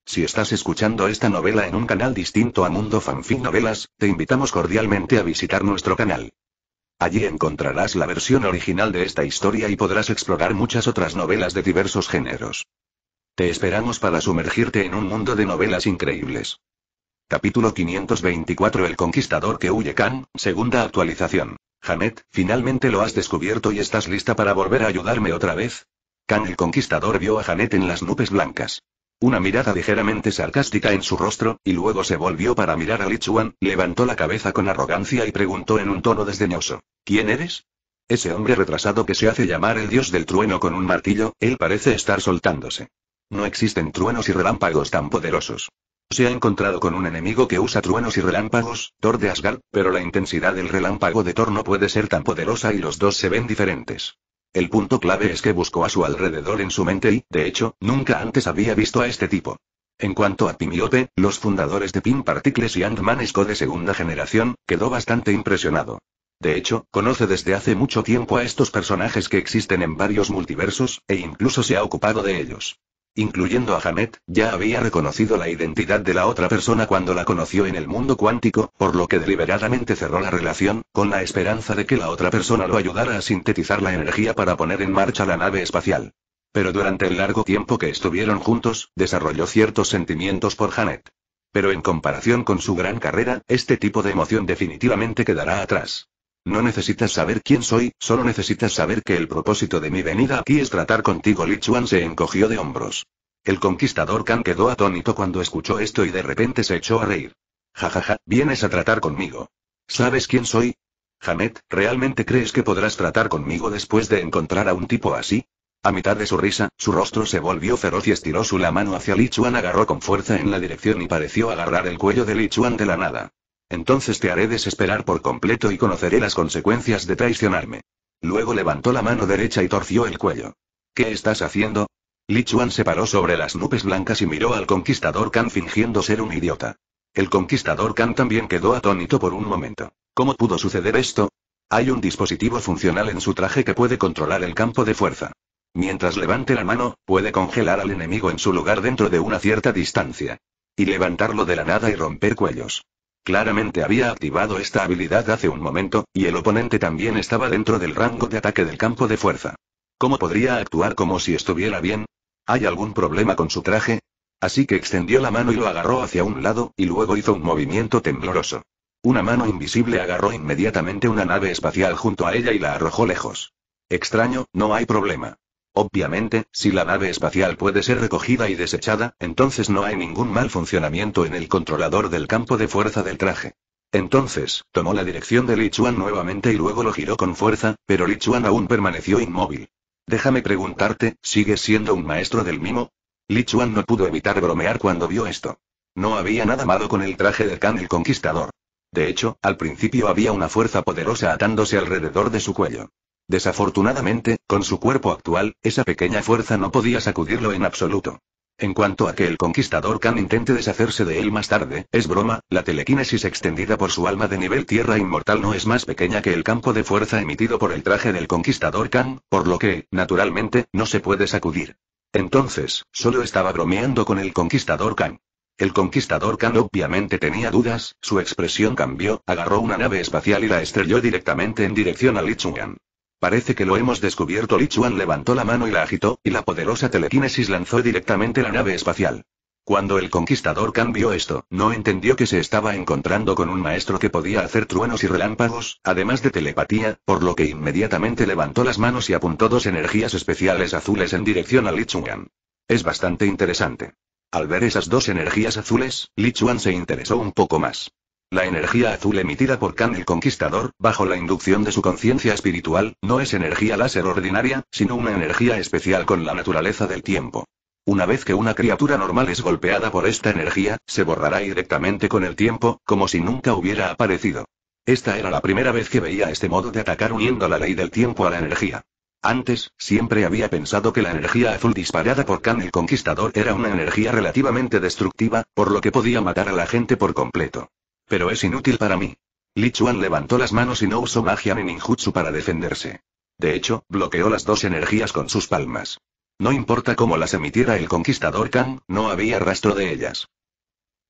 Si estás escuchando esta novela en un canal distinto a Mundo Fanfic Novelas, te invitamos cordialmente a visitar nuestro canal. Allí encontrarás la versión original de esta historia y podrás explorar muchas otras novelas de diversos géneros. Te esperamos para sumergirte en un mundo de novelas increíbles. Capítulo 524 El Conquistador que huye Khan, segunda actualización. Janet, finalmente lo has descubierto y estás lista para volver a ayudarme otra vez. Khan el conquistador vio a Janet en las nubes blancas. Una mirada ligeramente sarcástica en su rostro, y luego se volvió para mirar a Lichuan, levantó la cabeza con arrogancia y preguntó en un tono desdeñoso. ¿Quién eres? Ese hombre retrasado que se hace llamar el dios del trueno con un martillo, él parece estar soltándose. No existen truenos y relámpagos tan poderosos. Se ha encontrado con un enemigo que usa truenos y relámpagos, Thor de Asgard, pero la intensidad del relámpago de Thor no puede ser tan poderosa y los dos se ven diferentes. El punto clave es que buscó a su alrededor en su mente y, de hecho, nunca antes había visto a este tipo. En cuanto a Pimiote, los fundadores de Pin Particles y Ant-Man de segunda generación, quedó bastante impresionado. De hecho, conoce desde hace mucho tiempo a estos personajes que existen en varios multiversos, e incluso se ha ocupado de ellos incluyendo a Janet, ya había reconocido la identidad de la otra persona cuando la conoció en el mundo cuántico, por lo que deliberadamente cerró la relación, con la esperanza de que la otra persona lo ayudara a sintetizar la energía para poner en marcha la nave espacial. Pero durante el largo tiempo que estuvieron juntos, desarrolló ciertos sentimientos por Janet. Pero en comparación con su gran carrera, este tipo de emoción definitivamente quedará atrás. No necesitas saber quién soy, solo necesitas saber que el propósito de mi venida aquí es tratar contigo. Li Chuan se encogió de hombros. El conquistador Khan quedó atónito cuando escuchó esto y de repente se echó a reír. Jajaja, ja, ja, vienes a tratar conmigo. ¿Sabes quién soy? Janet, ¿realmente crees que podrás tratar conmigo después de encontrar a un tipo así? A mitad de su risa, su rostro se volvió feroz y estiró su la mano hacia Li Chuan, agarró con fuerza en la dirección y pareció agarrar el cuello de Li Chuan de la nada. Entonces te haré desesperar por completo y conoceré las consecuencias de traicionarme. Luego levantó la mano derecha y torció el cuello. ¿Qué estás haciendo? Li Chuan se paró sobre las nubes blancas y miró al conquistador Khan fingiendo ser un idiota. El conquistador Khan también quedó atónito por un momento. ¿Cómo pudo suceder esto? Hay un dispositivo funcional en su traje que puede controlar el campo de fuerza. Mientras levante la mano, puede congelar al enemigo en su lugar dentro de una cierta distancia. Y levantarlo de la nada y romper cuellos. Claramente había activado esta habilidad hace un momento, y el oponente también estaba dentro del rango de ataque del campo de fuerza. ¿Cómo podría actuar como si estuviera bien? ¿Hay algún problema con su traje? Así que extendió la mano y lo agarró hacia un lado, y luego hizo un movimiento tembloroso. Una mano invisible agarró inmediatamente una nave espacial junto a ella y la arrojó lejos. Extraño, no hay problema. Obviamente, si la nave espacial puede ser recogida y desechada, entonces no hay ningún mal funcionamiento en el controlador del campo de fuerza del traje. Entonces, tomó la dirección de Lichuan nuevamente y luego lo giró con fuerza, pero Lichuan aún permaneció inmóvil. Déjame preguntarte, ¿sigues siendo un maestro del mimo? Lichuan no pudo evitar bromear cuando vio esto. No había nada malo con el traje de Khan el Conquistador. De hecho, al principio había una fuerza poderosa atándose alrededor de su cuello. Desafortunadamente, con su cuerpo actual, esa pequeña fuerza no podía sacudirlo en absoluto. En cuanto a que el conquistador Khan intente deshacerse de él más tarde, es broma, la telequinesis extendida por su alma de nivel tierra inmortal no es más pequeña que el campo de fuerza emitido por el traje del conquistador Khan, por lo que, naturalmente, no se puede sacudir. Entonces, solo estaba bromeando con el conquistador Khan. El conquistador Khan obviamente tenía dudas, su expresión cambió, agarró una nave espacial y la estrelló directamente en dirección a Lichungan. Parece que lo hemos descubierto. Li Chuan levantó la mano y la agitó, y la poderosa telequinesis lanzó directamente la nave espacial. Cuando el conquistador cambió esto, no entendió que se estaba encontrando con un maestro que podía hacer truenos y relámpagos, además de telepatía, por lo que inmediatamente levantó las manos y apuntó dos energías especiales azules en dirección a Li Chuan. Es bastante interesante. Al ver esas dos energías azules, Li Chuan se interesó un poco más. La energía azul emitida por Khan el Conquistador, bajo la inducción de su conciencia espiritual, no es energía láser ordinaria, sino una energía especial con la naturaleza del tiempo. Una vez que una criatura normal es golpeada por esta energía, se borrará directamente con el tiempo, como si nunca hubiera aparecido. Esta era la primera vez que veía este modo de atacar uniendo la ley del tiempo a la energía. Antes, siempre había pensado que la energía azul disparada por Khan el Conquistador era una energía relativamente destructiva, por lo que podía matar a la gente por completo. Pero es inútil para mí. Li Chuan levantó las manos y no usó magia ni ninjutsu para defenderse. De hecho, bloqueó las dos energías con sus palmas. No importa cómo las emitiera el conquistador Kang, no había rastro de ellas.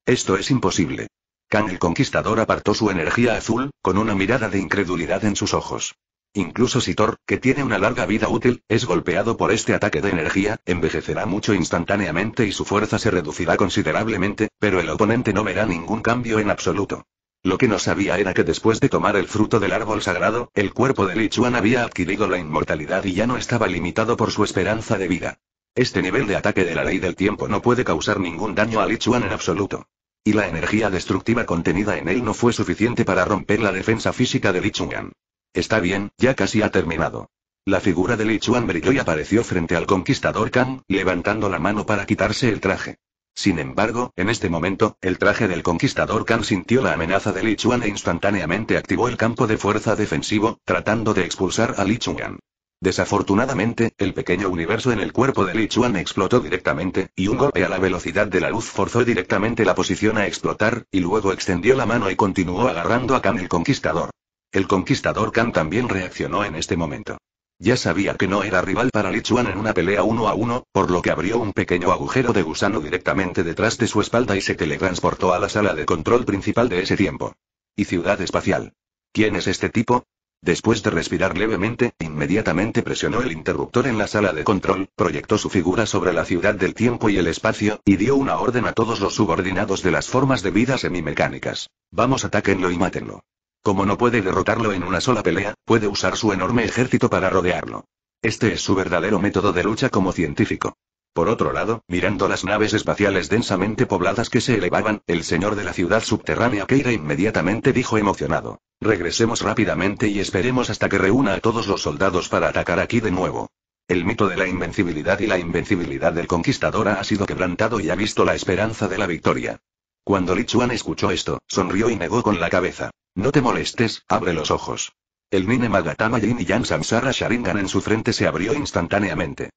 Esto es imposible. Kang el conquistador apartó su energía azul, con una mirada de incredulidad en sus ojos. Incluso si Thor, que tiene una larga vida útil, es golpeado por este ataque de energía, envejecerá mucho instantáneamente y su fuerza se reducirá considerablemente, pero el oponente no verá ningún cambio en absoluto. Lo que no sabía era que después de tomar el fruto del árbol sagrado, el cuerpo de Lichuan había adquirido la inmortalidad y ya no estaba limitado por su esperanza de vida. Este nivel de ataque de la ley del tiempo no puede causar ningún daño a Lichuan en absoluto. Y la energía destructiva contenida en él no fue suficiente para romper la defensa física de Lichuan. Está bien, ya casi ha terminado. La figura de Lichuan brilló y apareció frente al conquistador Kang, levantando la mano para quitarse el traje. Sin embargo, en este momento, el traje del conquistador Kang sintió la amenaza de Lichuan e instantáneamente activó el campo de fuerza defensivo, tratando de expulsar a Lichuan. Desafortunadamente, el pequeño universo en el cuerpo de Lichuan explotó directamente, y un golpe a la velocidad de la luz forzó directamente la posición a explotar, y luego extendió la mano y continuó agarrando a Kang el conquistador. El conquistador Khan también reaccionó en este momento. Ya sabía que no era rival para Lichuan en una pelea uno a uno, por lo que abrió un pequeño agujero de gusano directamente detrás de su espalda y se teletransportó a la sala de control principal de ese tiempo. Y ciudad espacial. ¿Quién es este tipo? Después de respirar levemente, inmediatamente presionó el interruptor en la sala de control, proyectó su figura sobre la ciudad del tiempo y el espacio, y dio una orden a todos los subordinados de las formas de vida semimecánicas. Vamos, atáquenlo y mátenlo. Como no puede derrotarlo en una sola pelea, puede usar su enorme ejército para rodearlo. Este es su verdadero método de lucha como científico. Por otro lado, mirando las naves espaciales densamente pobladas que se elevaban, el señor de la ciudad subterránea Keira inmediatamente dijo emocionado. Regresemos rápidamente y esperemos hasta que reúna a todos los soldados para atacar aquí de nuevo. El mito de la invencibilidad y la invencibilidad del conquistador ha sido quebrantado y ha visto la esperanza de la victoria. Cuando Lichuan escuchó esto, sonrió y negó con la cabeza. No te molestes, abre los ojos. El Nine Magatama Yin y Yang Samsara Sharingan en su frente se abrió instantáneamente.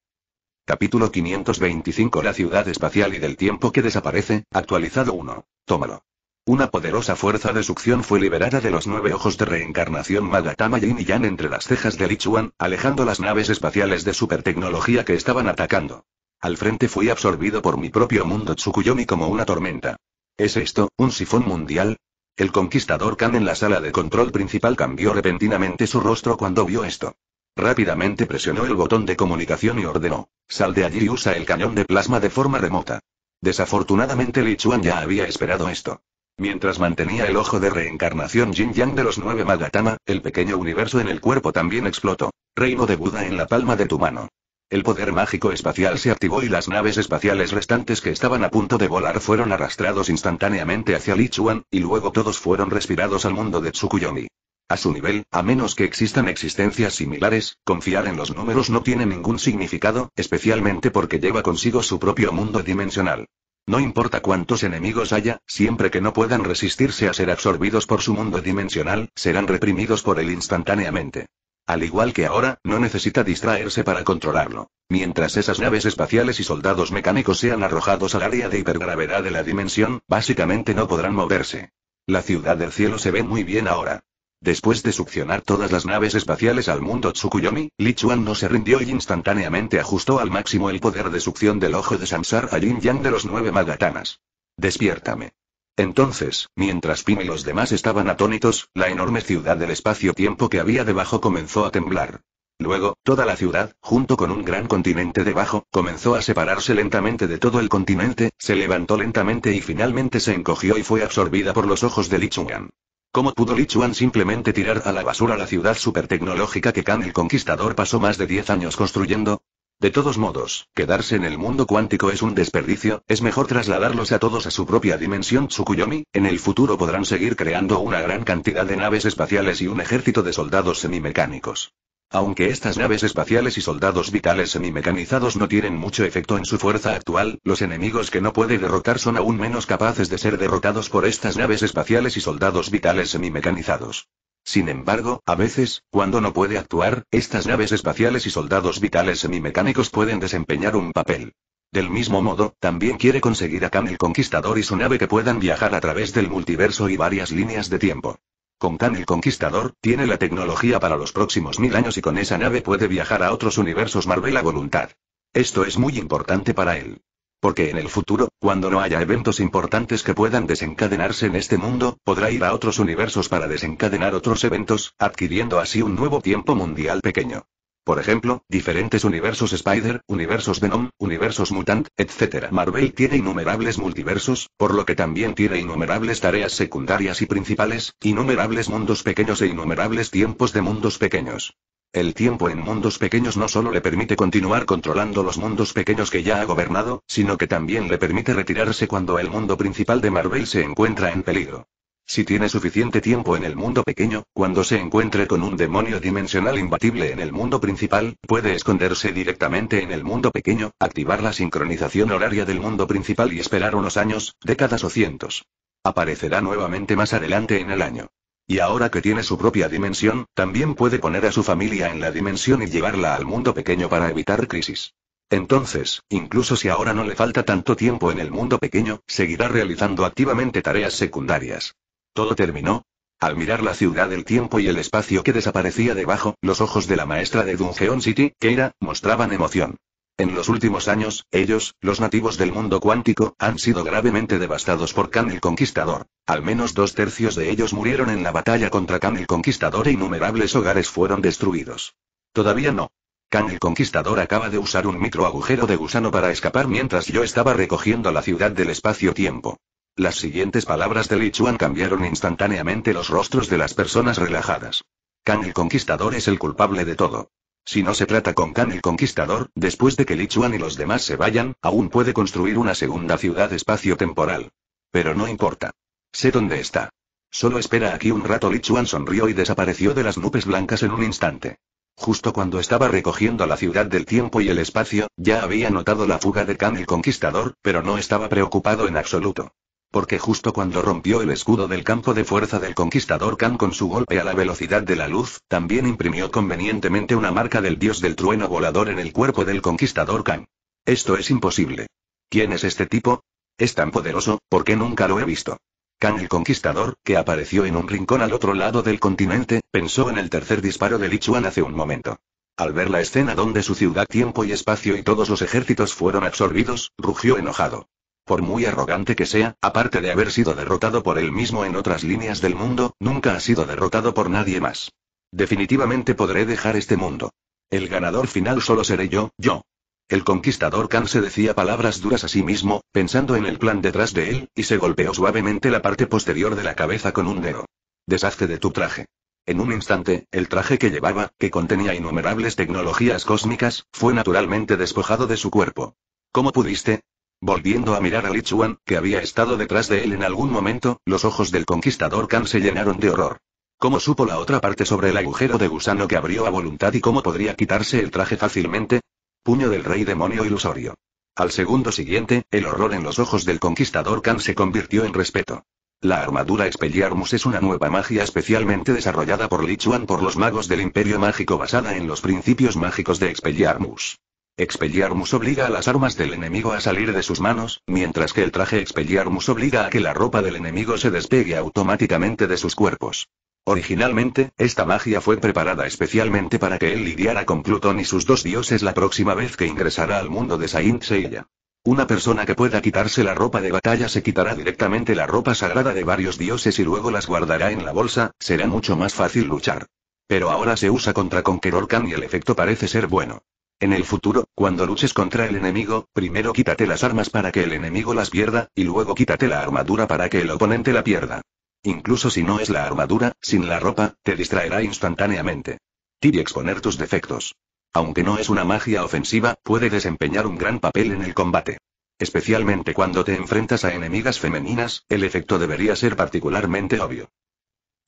Capítulo 525 La ciudad espacial y del tiempo que desaparece, actualizado 1. Tómalo. Una poderosa fuerza de succión fue liberada de los nueve ojos de reencarnación Magatama Yin y Yang entre las cejas de Lichuan, alejando las naves espaciales de supertecnología que estaban atacando. Al frente fui absorbido por mi propio mundo Tsukuyomi como una tormenta. ¿Es esto, un sifón mundial? El conquistador Khan en la sala de control principal cambió repentinamente su rostro cuando vio esto. Rápidamente presionó el botón de comunicación y ordenó, sal de allí y usa el cañón de plasma de forma remota. Desafortunadamente Li Chuan ya había esperado esto. Mientras mantenía el ojo de reencarnación Jin Yang de los nueve Magatama, el pequeño universo en el cuerpo también explotó. Reino de Buda en la palma de tu mano. El poder mágico espacial se activó y las naves espaciales restantes que estaban a punto de volar fueron arrastrados instantáneamente hacia Lichuan, y luego todos fueron respirados al mundo de Tsukuyomi. A su nivel, a menos que existan existencias similares, confiar en los números no tiene ningún significado, especialmente porque lleva consigo su propio mundo dimensional. No importa cuántos enemigos haya, siempre que no puedan resistirse a ser absorbidos por su mundo dimensional, serán reprimidos por él instantáneamente. Al igual que ahora, no necesita distraerse para controlarlo. Mientras esas naves espaciales y soldados mecánicos sean arrojados al área de hipergravedad de la dimensión, básicamente no podrán moverse. La ciudad del cielo se ve muy bien ahora. Después de succionar todas las naves espaciales al mundo Tsukuyomi, Lichuan no se rindió y instantáneamente ajustó al máximo el poder de succión del ojo de Samsar a Yin Yang de los nueve Magatanas. Despiértame. Entonces, mientras Pim y los demás estaban atónitos, la enorme ciudad del espacio-tiempo que había debajo comenzó a temblar. Luego, toda la ciudad, junto con un gran continente debajo, comenzó a separarse lentamente de todo el continente, se levantó lentamente y finalmente se encogió y fue absorbida por los ojos de Lichuan. ¿Cómo pudo Lichuan simplemente tirar a la basura la ciudad supertecnológica que Khan el Conquistador pasó más de 10 años construyendo? De todos modos, quedarse en el mundo cuántico es un desperdicio, es mejor trasladarlos a todos a su propia dimensión Tsukuyomi, en el futuro podrán seguir creando una gran cantidad de naves espaciales y un ejército de soldados semimecánicos. Aunque estas naves espaciales y soldados vitales semi-mecanizados no tienen mucho efecto en su fuerza actual, los enemigos que no puede derrotar son aún menos capaces de ser derrotados por estas naves espaciales y soldados vitales semi-mecanizados. Sin embargo, a veces, cuando no puede actuar, estas naves espaciales y soldados vitales semi-mecánicos pueden desempeñar un papel. Del mismo modo, también quiere conseguir a Khan el Conquistador y su nave que puedan viajar a través del multiverso y varias líneas de tiempo. Con tan el Conquistador, tiene la tecnología para los próximos mil años y con esa nave puede viajar a otros universos Marvel a voluntad. Esto es muy importante para él. Porque en el futuro, cuando no haya eventos importantes que puedan desencadenarse en este mundo, podrá ir a otros universos para desencadenar otros eventos, adquiriendo así un nuevo tiempo mundial pequeño. Por ejemplo, diferentes universos Spider, universos Venom, universos Mutant, etc. Marvel tiene innumerables multiversos, por lo que también tiene innumerables tareas secundarias y principales, innumerables mundos pequeños e innumerables tiempos de mundos pequeños. El tiempo en mundos pequeños no solo le permite continuar controlando los mundos pequeños que ya ha gobernado, sino que también le permite retirarse cuando el mundo principal de Marvel se encuentra en peligro. Si tiene suficiente tiempo en el mundo pequeño, cuando se encuentre con un demonio dimensional imbatible en el mundo principal, puede esconderse directamente en el mundo pequeño, activar la sincronización horaria del mundo principal y esperar unos años, décadas o cientos. Aparecerá nuevamente más adelante en el año. Y ahora que tiene su propia dimensión, también puede poner a su familia en la dimensión y llevarla al mundo pequeño para evitar crisis. Entonces, incluso si ahora no le falta tanto tiempo en el mundo pequeño, seguirá realizando activamente tareas secundarias. Todo terminó. Al mirar la ciudad del tiempo y el espacio que desaparecía debajo, los ojos de la maestra de Dungeon City, Keira, mostraban emoción. En los últimos años, ellos, los nativos del mundo cuántico, han sido gravemente devastados por Khan el Conquistador. Al menos dos tercios de ellos murieron en la batalla contra Khan el Conquistador e innumerables hogares fueron destruidos. Todavía no. Khan el Conquistador acaba de usar un microagujero de gusano para escapar mientras yo estaba recogiendo la ciudad del espacio-tiempo. Las siguientes palabras de Li Chuan cambiaron instantáneamente los rostros de las personas relajadas. Kan el Conquistador es el culpable de todo. Si no se trata con Kan el Conquistador, después de que Lichuan y los demás se vayan, aún puede construir una segunda ciudad espacio-temporal. Pero no importa. Sé dónde está. Solo espera aquí un rato. Lichuan sonrió y desapareció de las nubes blancas en un instante. Justo cuando estaba recogiendo la ciudad del tiempo y el espacio, ya había notado la fuga de Kan el Conquistador, pero no estaba preocupado en absoluto. Porque justo cuando rompió el escudo del campo de fuerza del conquistador Khan con su golpe a la velocidad de la luz, también imprimió convenientemente una marca del dios del trueno volador en el cuerpo del conquistador Khan. Esto es imposible. ¿Quién es este tipo? Es tan poderoso, porque nunca lo he visto. Khan el Conquistador, que apareció en un rincón al otro lado del continente, pensó en el tercer disparo de Lichuan hace un momento. Al ver la escena donde su ciudad, tiempo y espacio y todos los ejércitos fueron absorbidos, rugió enojado. Por muy arrogante que sea, aparte de haber sido derrotado por él mismo en otras líneas del mundo, nunca ha sido derrotado por nadie más. Definitivamente podré dejar este mundo. El ganador final solo seré yo, yo. El conquistador Khan se decía palabras duras a sí mismo, pensando en el plan detrás de él, y se golpeó suavemente la parte posterior de la cabeza con un dedo. Deshazte de tu traje. En un instante, el traje que llevaba, que contenía innumerables tecnologías cósmicas, fue naturalmente despojado de su cuerpo. ¿Cómo pudiste? Volviendo a mirar a Lichuan, que había estado detrás de él en algún momento, los ojos del conquistador Khan se llenaron de horror. ¿Cómo supo la otra parte sobre el agujero de gusano que abrió a voluntad y cómo podría quitarse el traje fácilmente? Puño del rey demonio ilusorio. Al segundo siguiente, el horror en los ojos del conquistador Khan se convirtió en respeto. La armadura Expelliarmus es una nueva magia especialmente desarrollada por Lichuan por los magos del Imperio Mágico basada en los principios mágicos de Expelliarmus. Expelliarmus obliga a las armas del enemigo a salir de sus manos, mientras que el traje Expelliarmus obliga a que la ropa del enemigo se despegue automáticamente de sus cuerpos. Originalmente, esta magia fue preparada especialmente para que él lidiara con Plutón y sus dos dioses la próxima vez que ingresara al mundo de Saint Seiya. Una persona que pueda quitarse la ropa de batalla se quitará directamente la ropa sagrada de varios dioses y luego las guardará en la bolsa, será mucho más fácil luchar. Pero ahora se usa contra Conqueror Khan y el efecto parece ser bueno. En el futuro, cuando luches contra el enemigo, primero quítate las armas para que el enemigo las pierda, y luego quítate la armadura para que el oponente la pierda. Incluso si no es la armadura, sin la ropa, te distraerá instantáneamente. Tibi exponer tus defectos. Aunque no es una magia ofensiva, puede desempeñar un gran papel en el combate. Especialmente cuando te enfrentas a enemigas femeninas, el efecto debería ser particularmente obvio.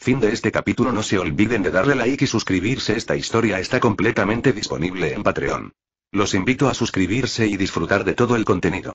Fin de este capítulo no se olviden de darle like y suscribirse esta historia está completamente disponible en Patreon. Los invito a suscribirse y disfrutar de todo el contenido.